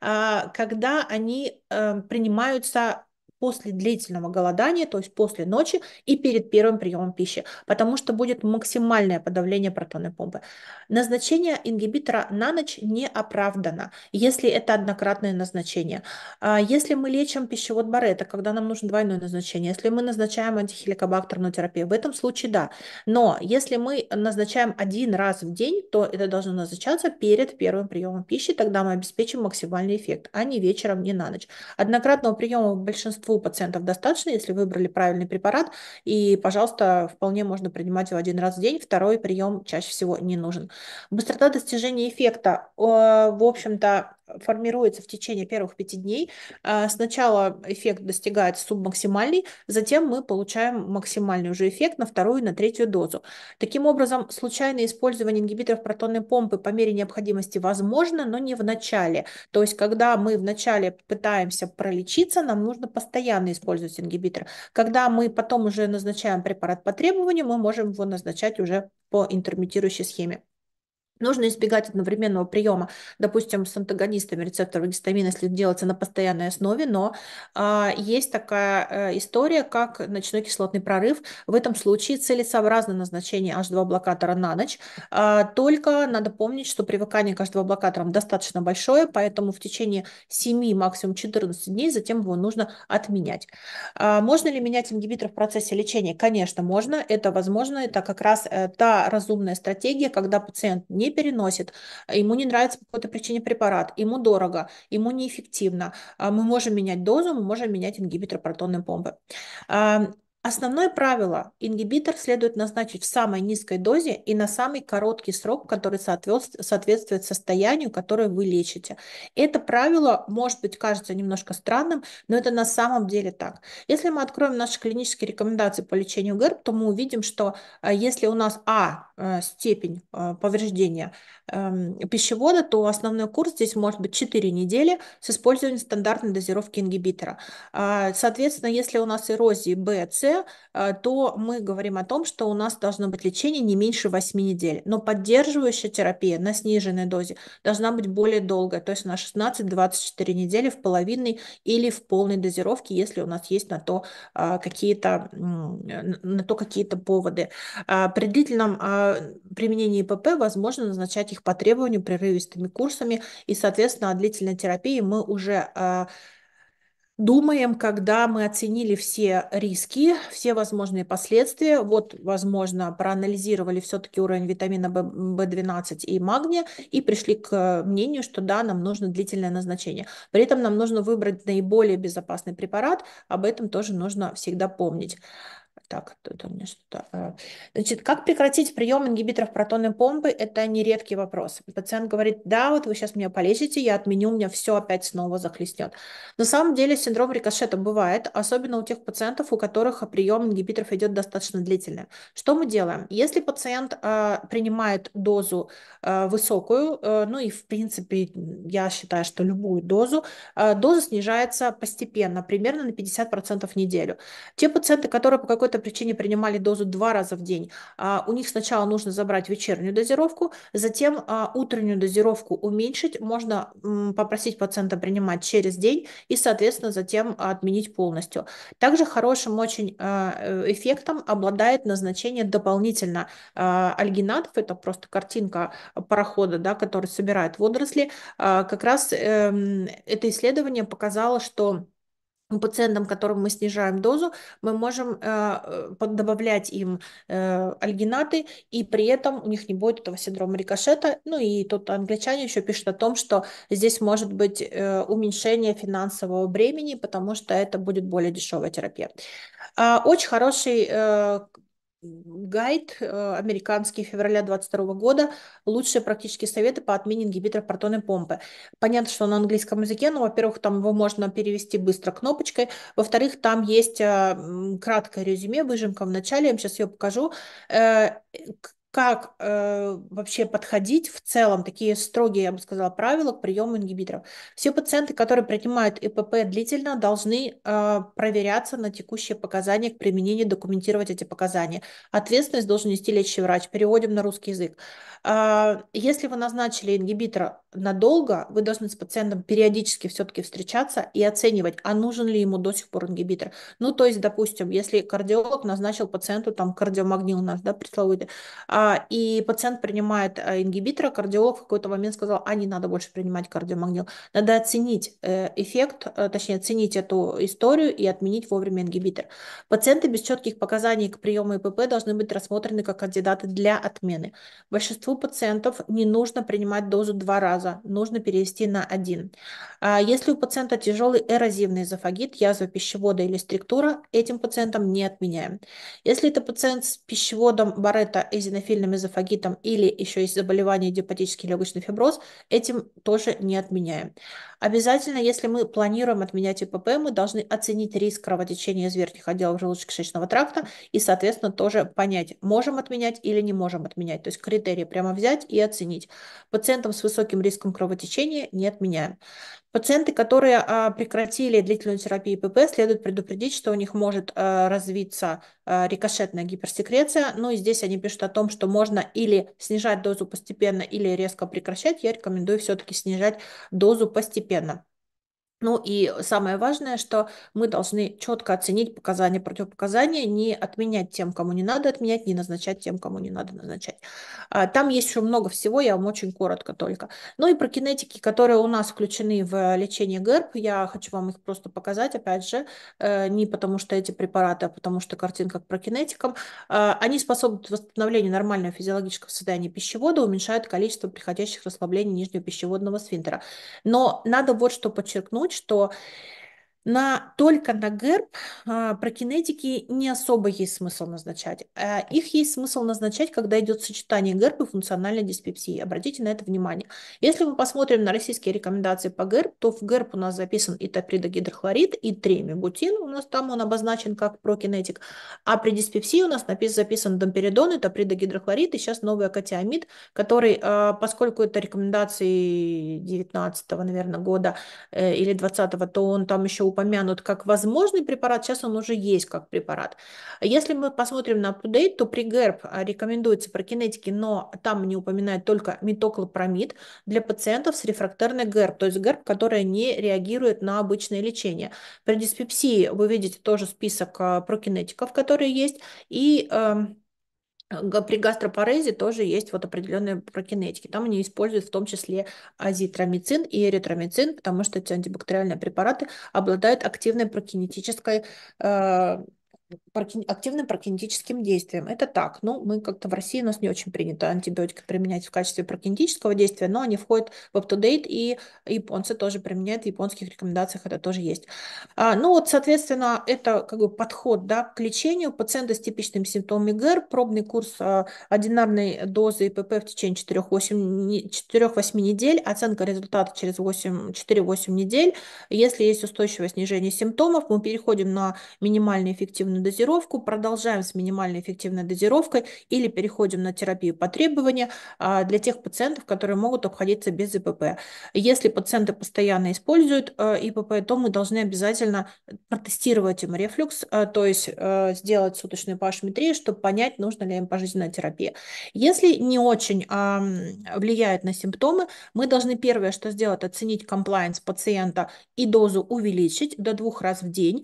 э, когда они принимаются после длительного голодания, то есть после ночи и перед первым приемом пищи, потому что будет максимальное подавление протонной помпы. Назначение ингибитора на ночь не оправдано, если это однократное назначение. А если мы лечим пищевод Барета, когда нам нужно двойное назначение, если мы назначаем антихеликобактерную терапию, в этом случае да. Но если мы назначаем один раз в день, то это должно назначаться перед первым приемом пищи, тогда мы обеспечим максимальный эффект, а не вечером, не на ночь. Однократного приема в большинстве большинству пациентов достаточно, если выбрали правильный препарат. И, пожалуйста, вполне можно принимать его один раз в день. Второй прием чаще всего не нужен. Быстрота достижения эффекта. Э, в общем-то, формируется в течение первых пяти дней. А, сначала эффект достигает субмаксимальный, затем мы получаем максимальный уже эффект на вторую и на третью дозу. Таким образом, случайное использование ингибиторов протонной помпы по мере необходимости возможно, но не в начале. То есть, когда мы в начале пытаемся пролечиться, нам нужно постоянно использовать ингибитор. Когда мы потом уже назначаем препарат по требованию, мы можем его назначать уже по интермитирующей схеме. Нужно избегать одновременного приема, допустим, с антагонистами рецептора гистамина, если это делается на постоянной основе, но э, есть такая э, история, как ночной кислотный прорыв. В этом случае целесообразно назначение H2-блокатора на ночь, э, только надо помнить, что привыкание к H2-блокаторам достаточно большое, поэтому в течение 7, максимум 14 дней затем его нужно отменять. Э, можно ли менять ингибитор в процессе лечения? Конечно, можно, это возможно, это как раз э, та разумная стратегия, когда пациент не переносит, ему не нравится по какой-то причине препарат, ему дорого, ему неэффективно, а мы можем менять дозу, мы можем менять ингибитор протонной помпы. А, основное правило – ингибитор следует назначить в самой низкой дозе и на самый короткий срок, который соответствует состоянию, которое вы лечите. Это правило, может быть, кажется немножко странным, но это на самом деле так. Если мы откроем наши клинические рекомендации по лечению ГЭРБ, то мы увидим, что а, если у нас А Э, степень э, повреждения эм, пищевода, то основной курс здесь может быть 4 недели с использованием стандартной дозировки ингибитора. А, соответственно, если у нас эрозии Б, С, э, то мы говорим о том, что у нас должно быть лечение не меньше 8 недель. Но поддерживающая терапия на сниженной дозе должна быть более долгая, то есть на 16-24 недели в половинной или в полной дозировке, если у нас есть на то какие-то на то какие-то поводы. А, при длительном а, Э, применении ПП возможно назначать их по требованию прерывистыми курсами, и, соответственно, о длительной терапии мы уже э, думаем, когда мы оценили все риски, все возможные последствия, вот, возможно, проанализировали все-таки уровень витамина В12 и магния и пришли к э, мнению, что да, нам нужно длительное назначение. При этом нам нужно выбрать наиболее безопасный препарат, об этом тоже нужно всегда помнить. Так, тут у меня что-то. А. Значит, как прекратить прием ингибиторов протонной помпы? Это нередкий вопрос. Пациент говорит, да, вот вы сейчас меня полечите, я отменю, у меня все опять снова захлестнет. На самом деле синдром рикошета бывает, особенно у тех пациентов, у которых прием ингибиторов идет достаточно длительно. Что мы делаем? Если пациент э, принимает дозу э, высокую, э, ну и в принципе я считаю, что любую дозу, э, доза снижается постепенно, примерно на 50% в неделю. Те пациенты, которые по какой какой-то причине принимали дозу два раза в день, а у них сначала нужно забрать вечернюю дозировку, затем а, утреннюю дозировку уменьшить, можно попросить пациента принимать через день и, соответственно, затем отменить полностью. Также хорошим очень а, э, эффектом обладает назначение дополнительно а, альгинатов, это просто картинка парохода, да, который собирает водоросли, как раз эм, это исследование показало, что ну, пациентам, которым мы снижаем дозу, мы можем э, э добавлять им э, альгинаты, и при этом у них не будет этого синдрома рикошета. Ну и тут англичане еще пишут о том, что здесь может быть э, уменьшение финансового бремени, потому что это будет более дешевая терапия. Э, очень хороший э, гайд э, американский февраля 22 года «Лучшие практические советы по отмене ингибиторов протонной помпы». Понятно, что на английском языке, но, во-первых, там его можно перевести быстро кнопочкой, во-вторых, там есть э, краткое резюме, выжимка в начале, я вам сейчас ее покажу, э, как э, вообще подходить в целом, такие строгие, я бы сказала, правила к приему ингибиторов. Все пациенты, которые принимают ИПП длительно, должны э, проверяться на текущие показания к применению, документировать эти показания. Ответственность должен нести лечащий врач. Переводим на русский язык. Э, если вы назначили ингибитора надолго, вы должны с пациентом периодически все-таки встречаться и оценивать, а нужен ли ему до сих пор ингибитор. Ну, то есть, допустим, если кардиолог назначил пациенту там кардиомагнил наш, да, пресловутый, а а, и пациент принимает э, ингибитора, кардиолог в какой-то момент сказал, а не надо больше принимать кардиомагнил. Надо оценить э, эффект, э, точнее оценить эту историю и отменить вовремя ингибитор. Пациенты без четких показаний к приему ИПП должны быть рассмотрены как кандидаты для отмены. Большинству пациентов не нужно принимать дозу два раза, нужно перевести на один. А если у пациента тяжелый эрозивный эзофагит, язва пищевода или структура, этим пациентам не отменяем. Если это пациент с пищеводом Барета эзинофилия, септильным эзофагитом или еще есть заболевание диапатический легочный фиброз, этим тоже не отменяем. Обязательно, если мы планируем отменять ИПП, мы должны оценить риск кровотечения из верхних отделов желудочно-кишечного тракта и, соответственно, тоже понять, можем отменять или не можем отменять. То есть критерии прямо взять и оценить. Пациентам с высоким риском кровотечения не отменяем. Пациенты, которые а, прекратили длительную терапию ПП, следует предупредить, что у них может а, развиться а, рикошетная гиперсекреция. Ну и здесь они пишут о том, что можно или снижать дозу постепенно, или резко прекращать. Я рекомендую все-таки снижать дозу постепенно постепенно. Ну и самое важное, что мы должны четко оценить показания, противопоказания, не отменять тем, кому не надо отменять, не назначать тем, кому не надо назначать. А, там есть еще много всего, я вам очень коротко только. Ну и про кинетики, которые у нас включены в лечение ГЭРБ, я хочу вам их просто показать, опять же, э, не потому что эти препараты, а потому что картинка про кинетикам. Они способствуют восстановлению нормального физиологического состояния пищевода, уменьшают количество приходящих расслаблений нижнего пищеводного сфинтера. Но надо вот что подчеркнуть, что на, только на герб а, про кинетики не особо есть смысл назначать. А, их есть смысл назначать, когда идет сочетание герб и функциональной диспепсии. Обратите на это внимание. Если мы посмотрим на российские рекомендации по герб, то в герб у нас записан и топридогидрохлорид, и тремибутин. У нас там он обозначен как прокинетик. А при диспепсии у нас напис, записан домперидон, и топридогидрохлорид, и сейчас новый акатиамид, который, а, поскольку это рекомендации 19 наверное, года э, или 20 то он там еще упомянут как возможный препарат, сейчас он уже есть как препарат. Если мы посмотрим на апдейт, то при ГЭРБ а, рекомендуется прокинетики но там не упоминают только метоклопромид для пациентов с рефрактерной ГЭРБ, то есть ГЭРБ, которая не реагирует на обычное лечение. При диспепсии вы видите тоже список а, прокинетиков, которые есть, и эм, а, при гастропарезе тоже есть вот определенные прокинетики. Там они используют в том числе азитромицин и эритромицин, потому что эти антибактериальные препараты обладают активной прокинетической э, активным прокинетическим действием. Это так. Ну, мы как-то в России у нас не очень принято антибиотики применять в качестве прокинетического действия, но они входят в up-to-date, и японцы тоже применяют, в японских рекомендациях это тоже есть. А, ну вот, соответственно, это как бы подход да, к лечению пациента с типичными симптомами ГР, пробный курс а, одинарной дозы ИПП в течение 4-8 недель, оценка результата через 4-8 недель. Если есть устойчивое снижение симптомов, мы переходим на минимально эффективную дозировку, продолжаем с минимально эффективной дозировкой или переходим на терапию по требованию а, для тех пациентов, которые могут обходиться без ИПП. Если пациенты постоянно используют а, ИПП, то мы должны обязательно протестировать им рефлюкс, а, то есть сделать суточную пашметрию, чтобы понять, нужно ли им пожизненная терапия. Если не очень влияет на симптомы, мы должны первое, что сделать, оценить комплайенс пациента и дозу увеличить до двух раз в день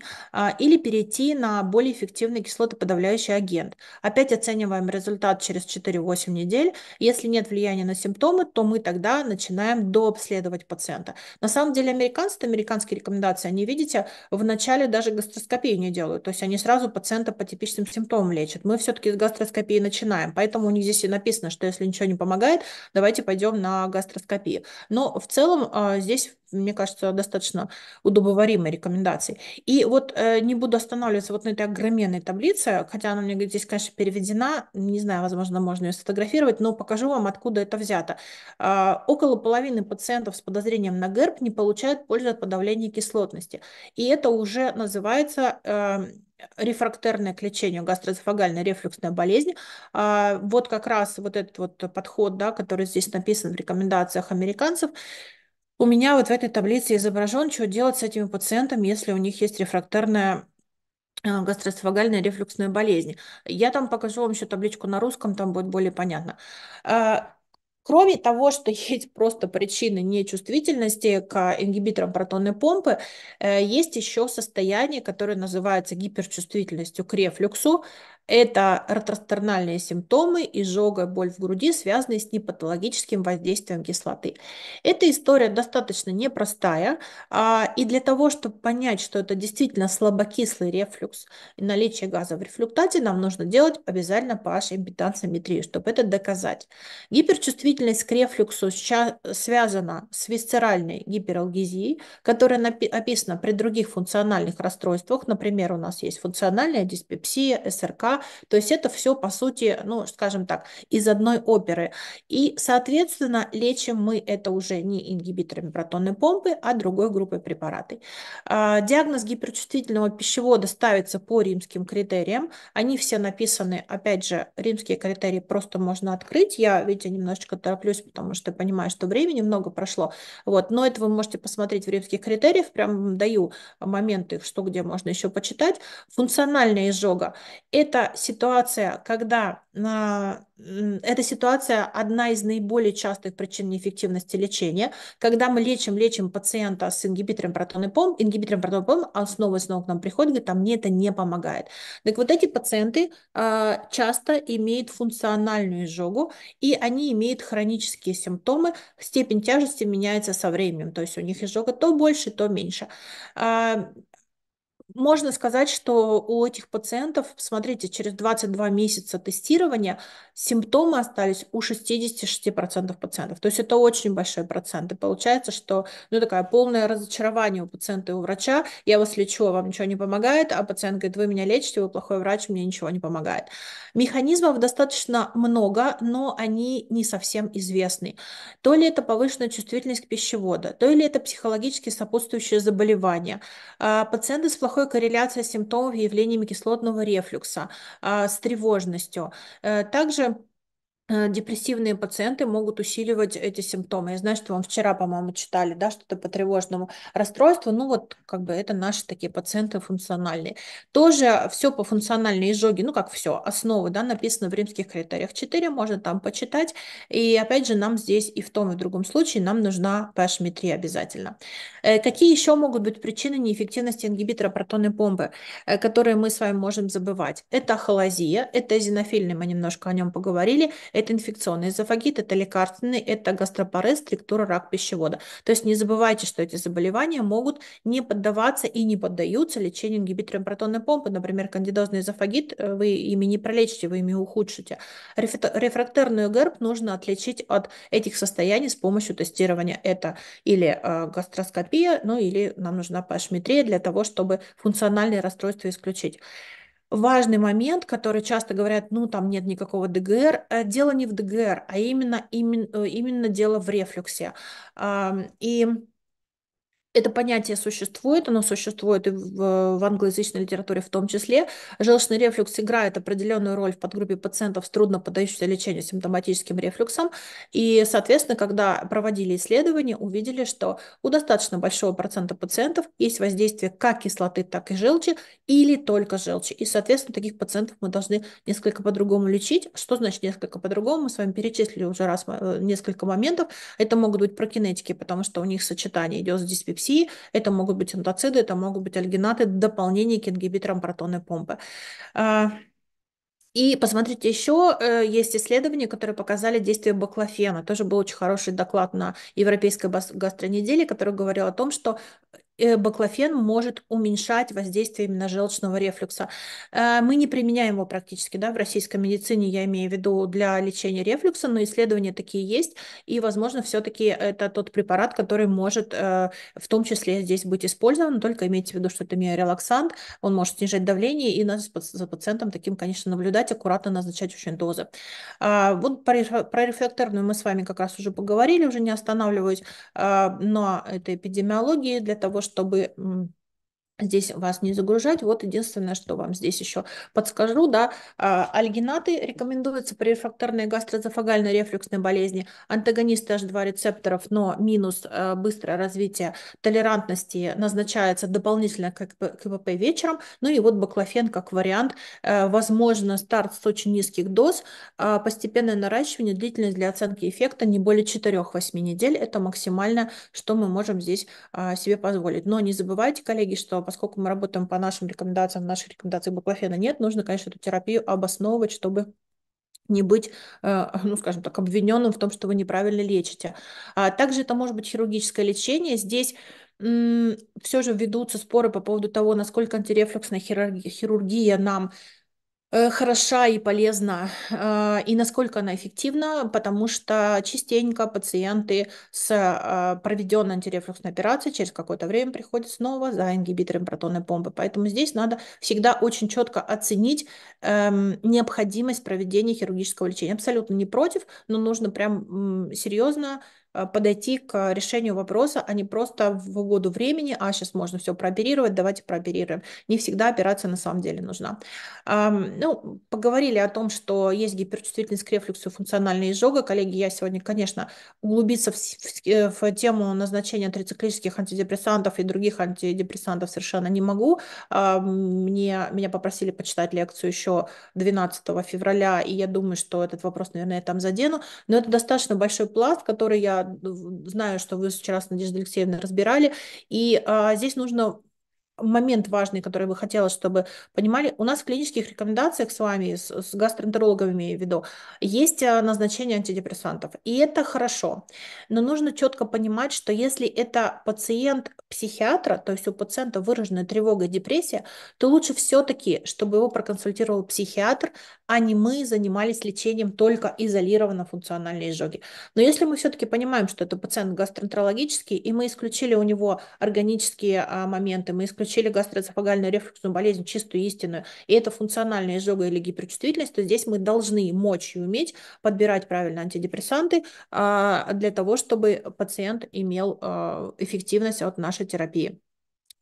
или перейти на более более эффективный кислотоподавляющий агент. Опять оцениваем результат через 4-8 недель. Если нет влияния на симптомы, то мы тогда начинаем дообследовать пациента. На самом деле американцы, это американские рекомендации, они, видите, вначале даже гастроскопию не делают. То есть они сразу пациента по типичным симптомам лечат. Мы все-таки с гастроскопии начинаем. Поэтому у них здесь и написано, что если ничего не помогает, давайте пойдем на гастроскопию. Но в целом а, здесь мне кажется, достаточно удобоваримой рекомендацией. И вот э, не буду останавливаться вот на этой огроменной таблице, хотя она у меня здесь, конечно, переведена, не знаю, возможно, можно ее сфотографировать, но покажу вам, откуда это взято. А, около половины пациентов с подозрением на ГЭРБ не получают пользы от подавления кислотности. И это уже называется эм, рефрактерное к лечению гастроэзофагальной рефлюксной болезни. А, вот как раз вот этот вот подход, да, который здесь написан в рекомендациях американцев, у меня вот в этой таблице изображен, что делать с этими пациентами, если у них есть рефрактерная э, гастроэсофагальной рефлюксная болезнь. Я там покажу вам еще табличку на русском, там будет более понятно. Э, кроме того, что есть просто причины нечувствительности к ингибиторам протонной помпы, э, есть еще состояние, которое называется гиперчувствительностью к рефлюксу. Это ретросторональные симптомы, изжога, боль в груди, связанные с непатологическим воздействием кислоты. Эта история достаточно непростая, а, и для того, чтобы понять, что это действительно слабокислый рефлюкс и наличие газа в рефлюктате, нам нужно делать обязательно pH импедансометрию, чтобы это доказать. Гиперчувствительность к рефлюксу связана с висцеральной гипералгезией, которая описана при других функциональных расстройствах. Например, у нас есть функциональная диспепсия, СРК, то есть это все, по сути, ну, скажем так, из одной оперы. И, соответственно, лечим мы это уже не ингибиторами протонной помпы, а другой группой препараты. А, диагноз гиперчувствительного пищевода ставится по римским критериям. Они все написаны, опять же, римские критерии просто можно открыть. Я, видите, немножечко тороплюсь, потому что понимаю, что времени много прошло. Вот. Но это вы можете посмотреть в римских критериях. Прям даю моменты, что где можно еще почитать. Функциональная изжога – это ситуация, когда эта ситуация одна из наиболее частых причин неэффективности лечения, когда мы лечим, лечим пациента с ингибитором протонной пом, ингибитором протонной пом, он а снова и снова к нам приходит, говорит, а мне это не помогает. Так вот эти пациенты а, часто имеют функциональную изжогу, и они имеют хронические симптомы, степень тяжести меняется со временем, то есть у них изжога то больше, то меньше. А, можно сказать, что у этих пациентов, смотрите, через 22 месяца тестирования симптомы остались у 66% пациентов. То есть это очень большой процент. И получается, что ну, такое полное разочарование у пациента и у врача. Я вас лечу, а вам ничего не помогает, а пациент говорит, вы меня лечите, вы плохой врач, мне ничего не помогает. Механизмов достаточно много, но они не совсем известны. То ли это повышенная чувствительность к пищеводу, то ли это психологически сопутствующие заболевания. А пациенты с плохой такое корреляция симптомов и явлениями кислотного рефлюкса а, с тревожностью. Э, также Э, депрессивные пациенты могут усиливать эти симптомы. Я знаю, что вам вчера, по-моему, читали, да, что-то по тревожному расстройству. Ну вот, как бы это наши такие пациенты функциональные. Тоже все по функциональной изжоге, ну как все, основы, да, написано в римских критериях 4, можно там почитать. И опять же, нам здесь и в том, и в другом случае нам нужна pH-метрия обязательно. Э, какие еще могут быть причины неэффективности ингибитора протонной бомбы, э, которые мы с вами можем забывать? Это холозия, это эзинофильный, мы немножко о нем поговорили, это инфекционный эзофагит, это лекарственный, это гастропорез, структура рак пищевода. То есть не забывайте, что эти заболевания могут не поддаваться и не поддаются лечению ингибитором протонной помпы. Например, кандидозный эзофагит э, вы ими не пролечите, вы ими ухудшите. Рефрактерную герб нужно отличить от этих состояний с помощью тестирования. Это или э, гастроскопия, ну или нам нужна пашметрия для того, чтобы функциональные расстройства исключить важный момент, который часто говорят, ну, там нет никакого ДГР. Э, дело не в ДГР, а именно, именно, именно дело в рефлюксе. И это понятие существует, оно существует и в, в англоязычной литературе в том числе. Желчный рефлюкс играет определенную роль в подгруппе пациентов с трудно поддающимся лечению симптоматическим рефлюксом. И, соответственно, когда проводили исследования, увидели, что у достаточно большого процента пациентов есть воздействие как кислоты, так и желчи или только желчи. И, соответственно, таких пациентов мы должны несколько по-другому лечить. Что значит несколько по-другому? Мы с вами перечислили уже раз э, несколько моментов. Это могут быть прокинетики, потому что у них сочетание идет с диспепсией PPC, это могут быть антоциды, это могут быть альгинаты, дополнение к ингибиторам протонной помпы. А, и посмотрите, еще э, есть исследования, которые показали действие баклофена. Тоже был очень хороший доклад на Европейской гастронеделе, который говорил о том, что Э, баклофен может уменьшать воздействие именно желчного рефлюкса. Э, мы не применяем его практически да, в российской медицине, я имею в виду для лечения рефлюкса, но исследования такие есть, и, возможно, все-таки это тот препарат, который может э, в том числе здесь быть использован, только имейте в виду, что это миорелаксант, он может снижать давление, и надо за пациентом таким, конечно, наблюдать, аккуратно назначать очень дозы. Вот про рефлекторную мы с вами как раз уже поговорили, уже не останавливаюсь но этой эпидемиологии для того, чтобы здесь вас не загружать. Вот единственное, что вам здесь еще подскажу, да, а, альгинаты рекомендуются при рефракторной гастроэзофагальной рефлюксной болезни, антагонисты H2 рецепторов, но минус э, быстрое развитие толерантности назначается дополнительно к КПП вечером, ну и вот баклофен как вариант, э, возможно, старт с очень низких доз, а постепенное наращивание, длительность для оценки эффекта не более 4-8 недель, это максимально, что мы можем здесь а, себе позволить. Но не забывайте, коллеги, что поскольку мы работаем по нашим рекомендациям, наших рекомендаций баклофена нет, нужно, конечно, эту терапию обосновывать, чтобы не быть, э, ну, скажем так, обвиненным в том, что вы неправильно лечите. А также это может быть хирургическое лечение. Здесь все же ведутся споры по поводу того, насколько антирефлюксная хирургия нам Э, хороша и полезна, а, и насколько она эффективна, потому что частенько пациенты с а, проведенной антирефлюксной операцией через какое-то время приходят снова за ингибитором протонной помпы. Поэтому здесь надо всегда очень четко оценить эм, необходимость проведения хирургического лечения. Абсолютно не против, но нужно прям серьезно Э, подойти к решению вопроса, а не просто в угоду времени, а сейчас можно все прооперировать, давайте прооперируем. Не всегда операция на самом деле нужна. Ну, поговорили о том, что есть гиперчувствительность к рефлюксу, функциональная изжога. Коллеги, я сегодня, конечно, углубиться в, в, э, в тему назначения трициклических антидепрессантов и других антидепрессантов совершенно не могу. А, мне, меня попросили почитать лекцию еще 12 февраля, и я думаю, что этот вопрос, наверное, я там задену. Но это достаточно большой пласт, который я знаю, что вы вчера с Надеждой Алексеевной разбирали, и а, здесь нужно момент важный, который бы хотелось, чтобы понимали. У нас в клинических рекомендациях с вами, с, с гастроэнтерологами имею в виду, есть а, назначение антидепрессантов. И это хорошо. Но нужно четко понимать, что если это пациент психиатра, то есть у пациента выраженная тревога и депрессия, то лучше все-таки, чтобы его проконсультировал психиатр, а не мы занимались лечением только изолированно функциональной изжоги. Но если мы все-таки понимаем, что это пациент гастроэнтерологический, и мы исключили у него органические а, моменты, мы исключили изучили гастроэзофагальную рефлюксную болезнь чистую истинную, и это функциональная изжога или гиперчувствительность, то здесь мы должны мочь и уметь подбирать правильно антидепрессанты а, для того, чтобы пациент имел а, эффективность от нашей терапии.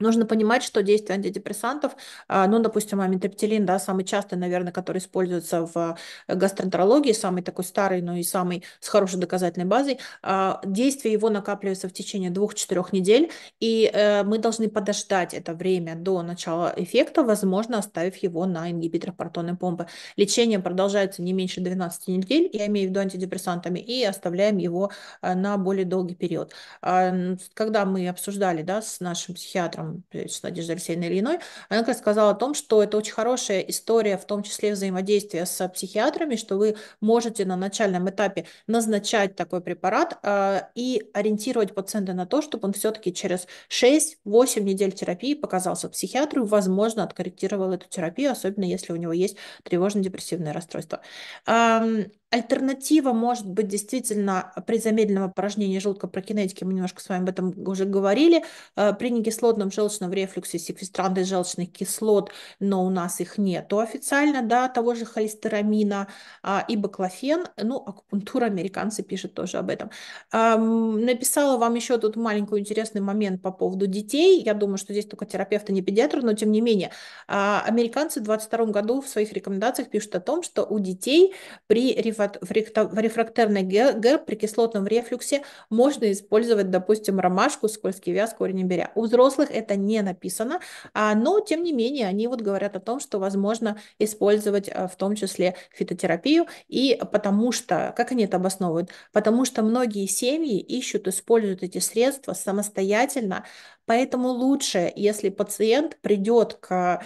Нужно понимать, что действие антидепрессантов, а, ну, допустим, амитриптилин, да, самый частый, наверное, который используется в э, гастроэнтерологии, самый такой старый, но и самый с хорошей доказательной базой, а, действие его накапливается в течение двух-четырех недель, и э, мы должны подождать это время до начала эффекта, возможно, оставив его на ингибиторах протонной помпы. Лечение продолжается не меньше 12 недель, я имею в виду антидепрессантами, и оставляем его э, на более долгий период. А, когда мы обсуждали, да, с нашим психиатром, там э, с Надеждой Алексеевной Ильиной, она как раз сказала о том, что это очень хорошая история, в том числе взаимодействия с э, психиатрами, что вы можете на начальном этапе назначать такой препарат а, и ориентировать пациента на то, чтобы он все-таки через 6-8 недель терапии показался психиатру возможно, откорректировал эту терапию, особенно если у него есть тревожно-депрессивное расстройство. Um, Альтернатива может быть действительно при замедленном опорожнении желудка прокинетики, мы немножко с вами об этом уже говорили, э, при некислотном желчном рефлюксе секвестранты желчных кислот, но у нас их нету официально, да, того же холестерамина а, и баклофен, ну, акупунктура, американцы пишут тоже об этом. Написала вам еще тут маленький интересный момент по поводу детей, я думаю, что здесь только терапевты, а не педиатры, но тем не менее, а, американцы в 2022 году в своих рекомендациях пишут о том, что у детей при рефлюксе в рефрактерный ГР при кислотном рефлюксе можно использовать, допустим, ромашку, скользкий вяз, корень имбиря. У взрослых это не написано, а, но тем не менее они вот говорят о том, что возможно использовать а, в том числе фитотерапию, и потому что, как они это обосновывают, потому что многие семьи ищут, используют эти средства самостоятельно, поэтому лучше, если пациент придет к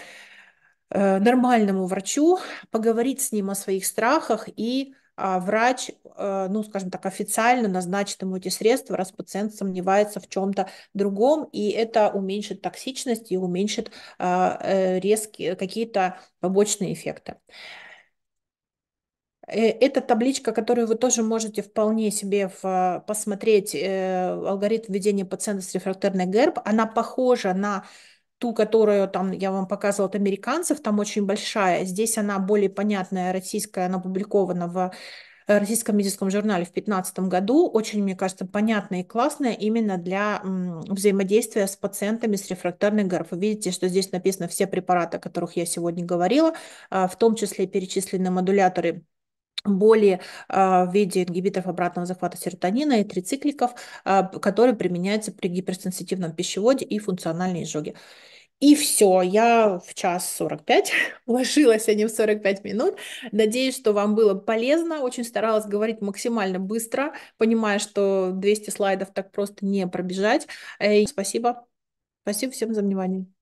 э, нормальному врачу, поговорить с ним о своих страхах и а, врач, э, ну, скажем так, официально назначит ему эти средства, раз пациент сомневается в чем-то другом, и это уменьшит токсичность и уменьшит а, э, резкие какие-то побочные эффекты. Э, эта табличка, которую вы тоже можете вполне себе в, посмотреть, алгоритм введения пациента с рефрактерной ГЭРБ. Она похожа на ту, которую там я вам показывала от американцев, там очень большая. Здесь она более понятная, российская, она опубликована в э, российском медицинском журнале в 2015 году. Очень, мне кажется, понятная и классная именно для взаимодействия с пациентами с рефрактарной ГРФ. Вы видите, что здесь написано все препараты, о которых я сегодня говорила, а, в том числе перечислены модуляторы более а, в виде ингибиторов обратного захвата серотонина и трицикликов, а, которые применяются при гиперсенситивном пищеводе и функциональной изжоге. И все, я в час 45, вложилась они в 45 минут. Надеюсь, что вам было полезно. Очень старалась говорить максимально быстро, понимая, что 200 слайдов так просто не пробежать. И спасибо. Спасибо всем за внимание.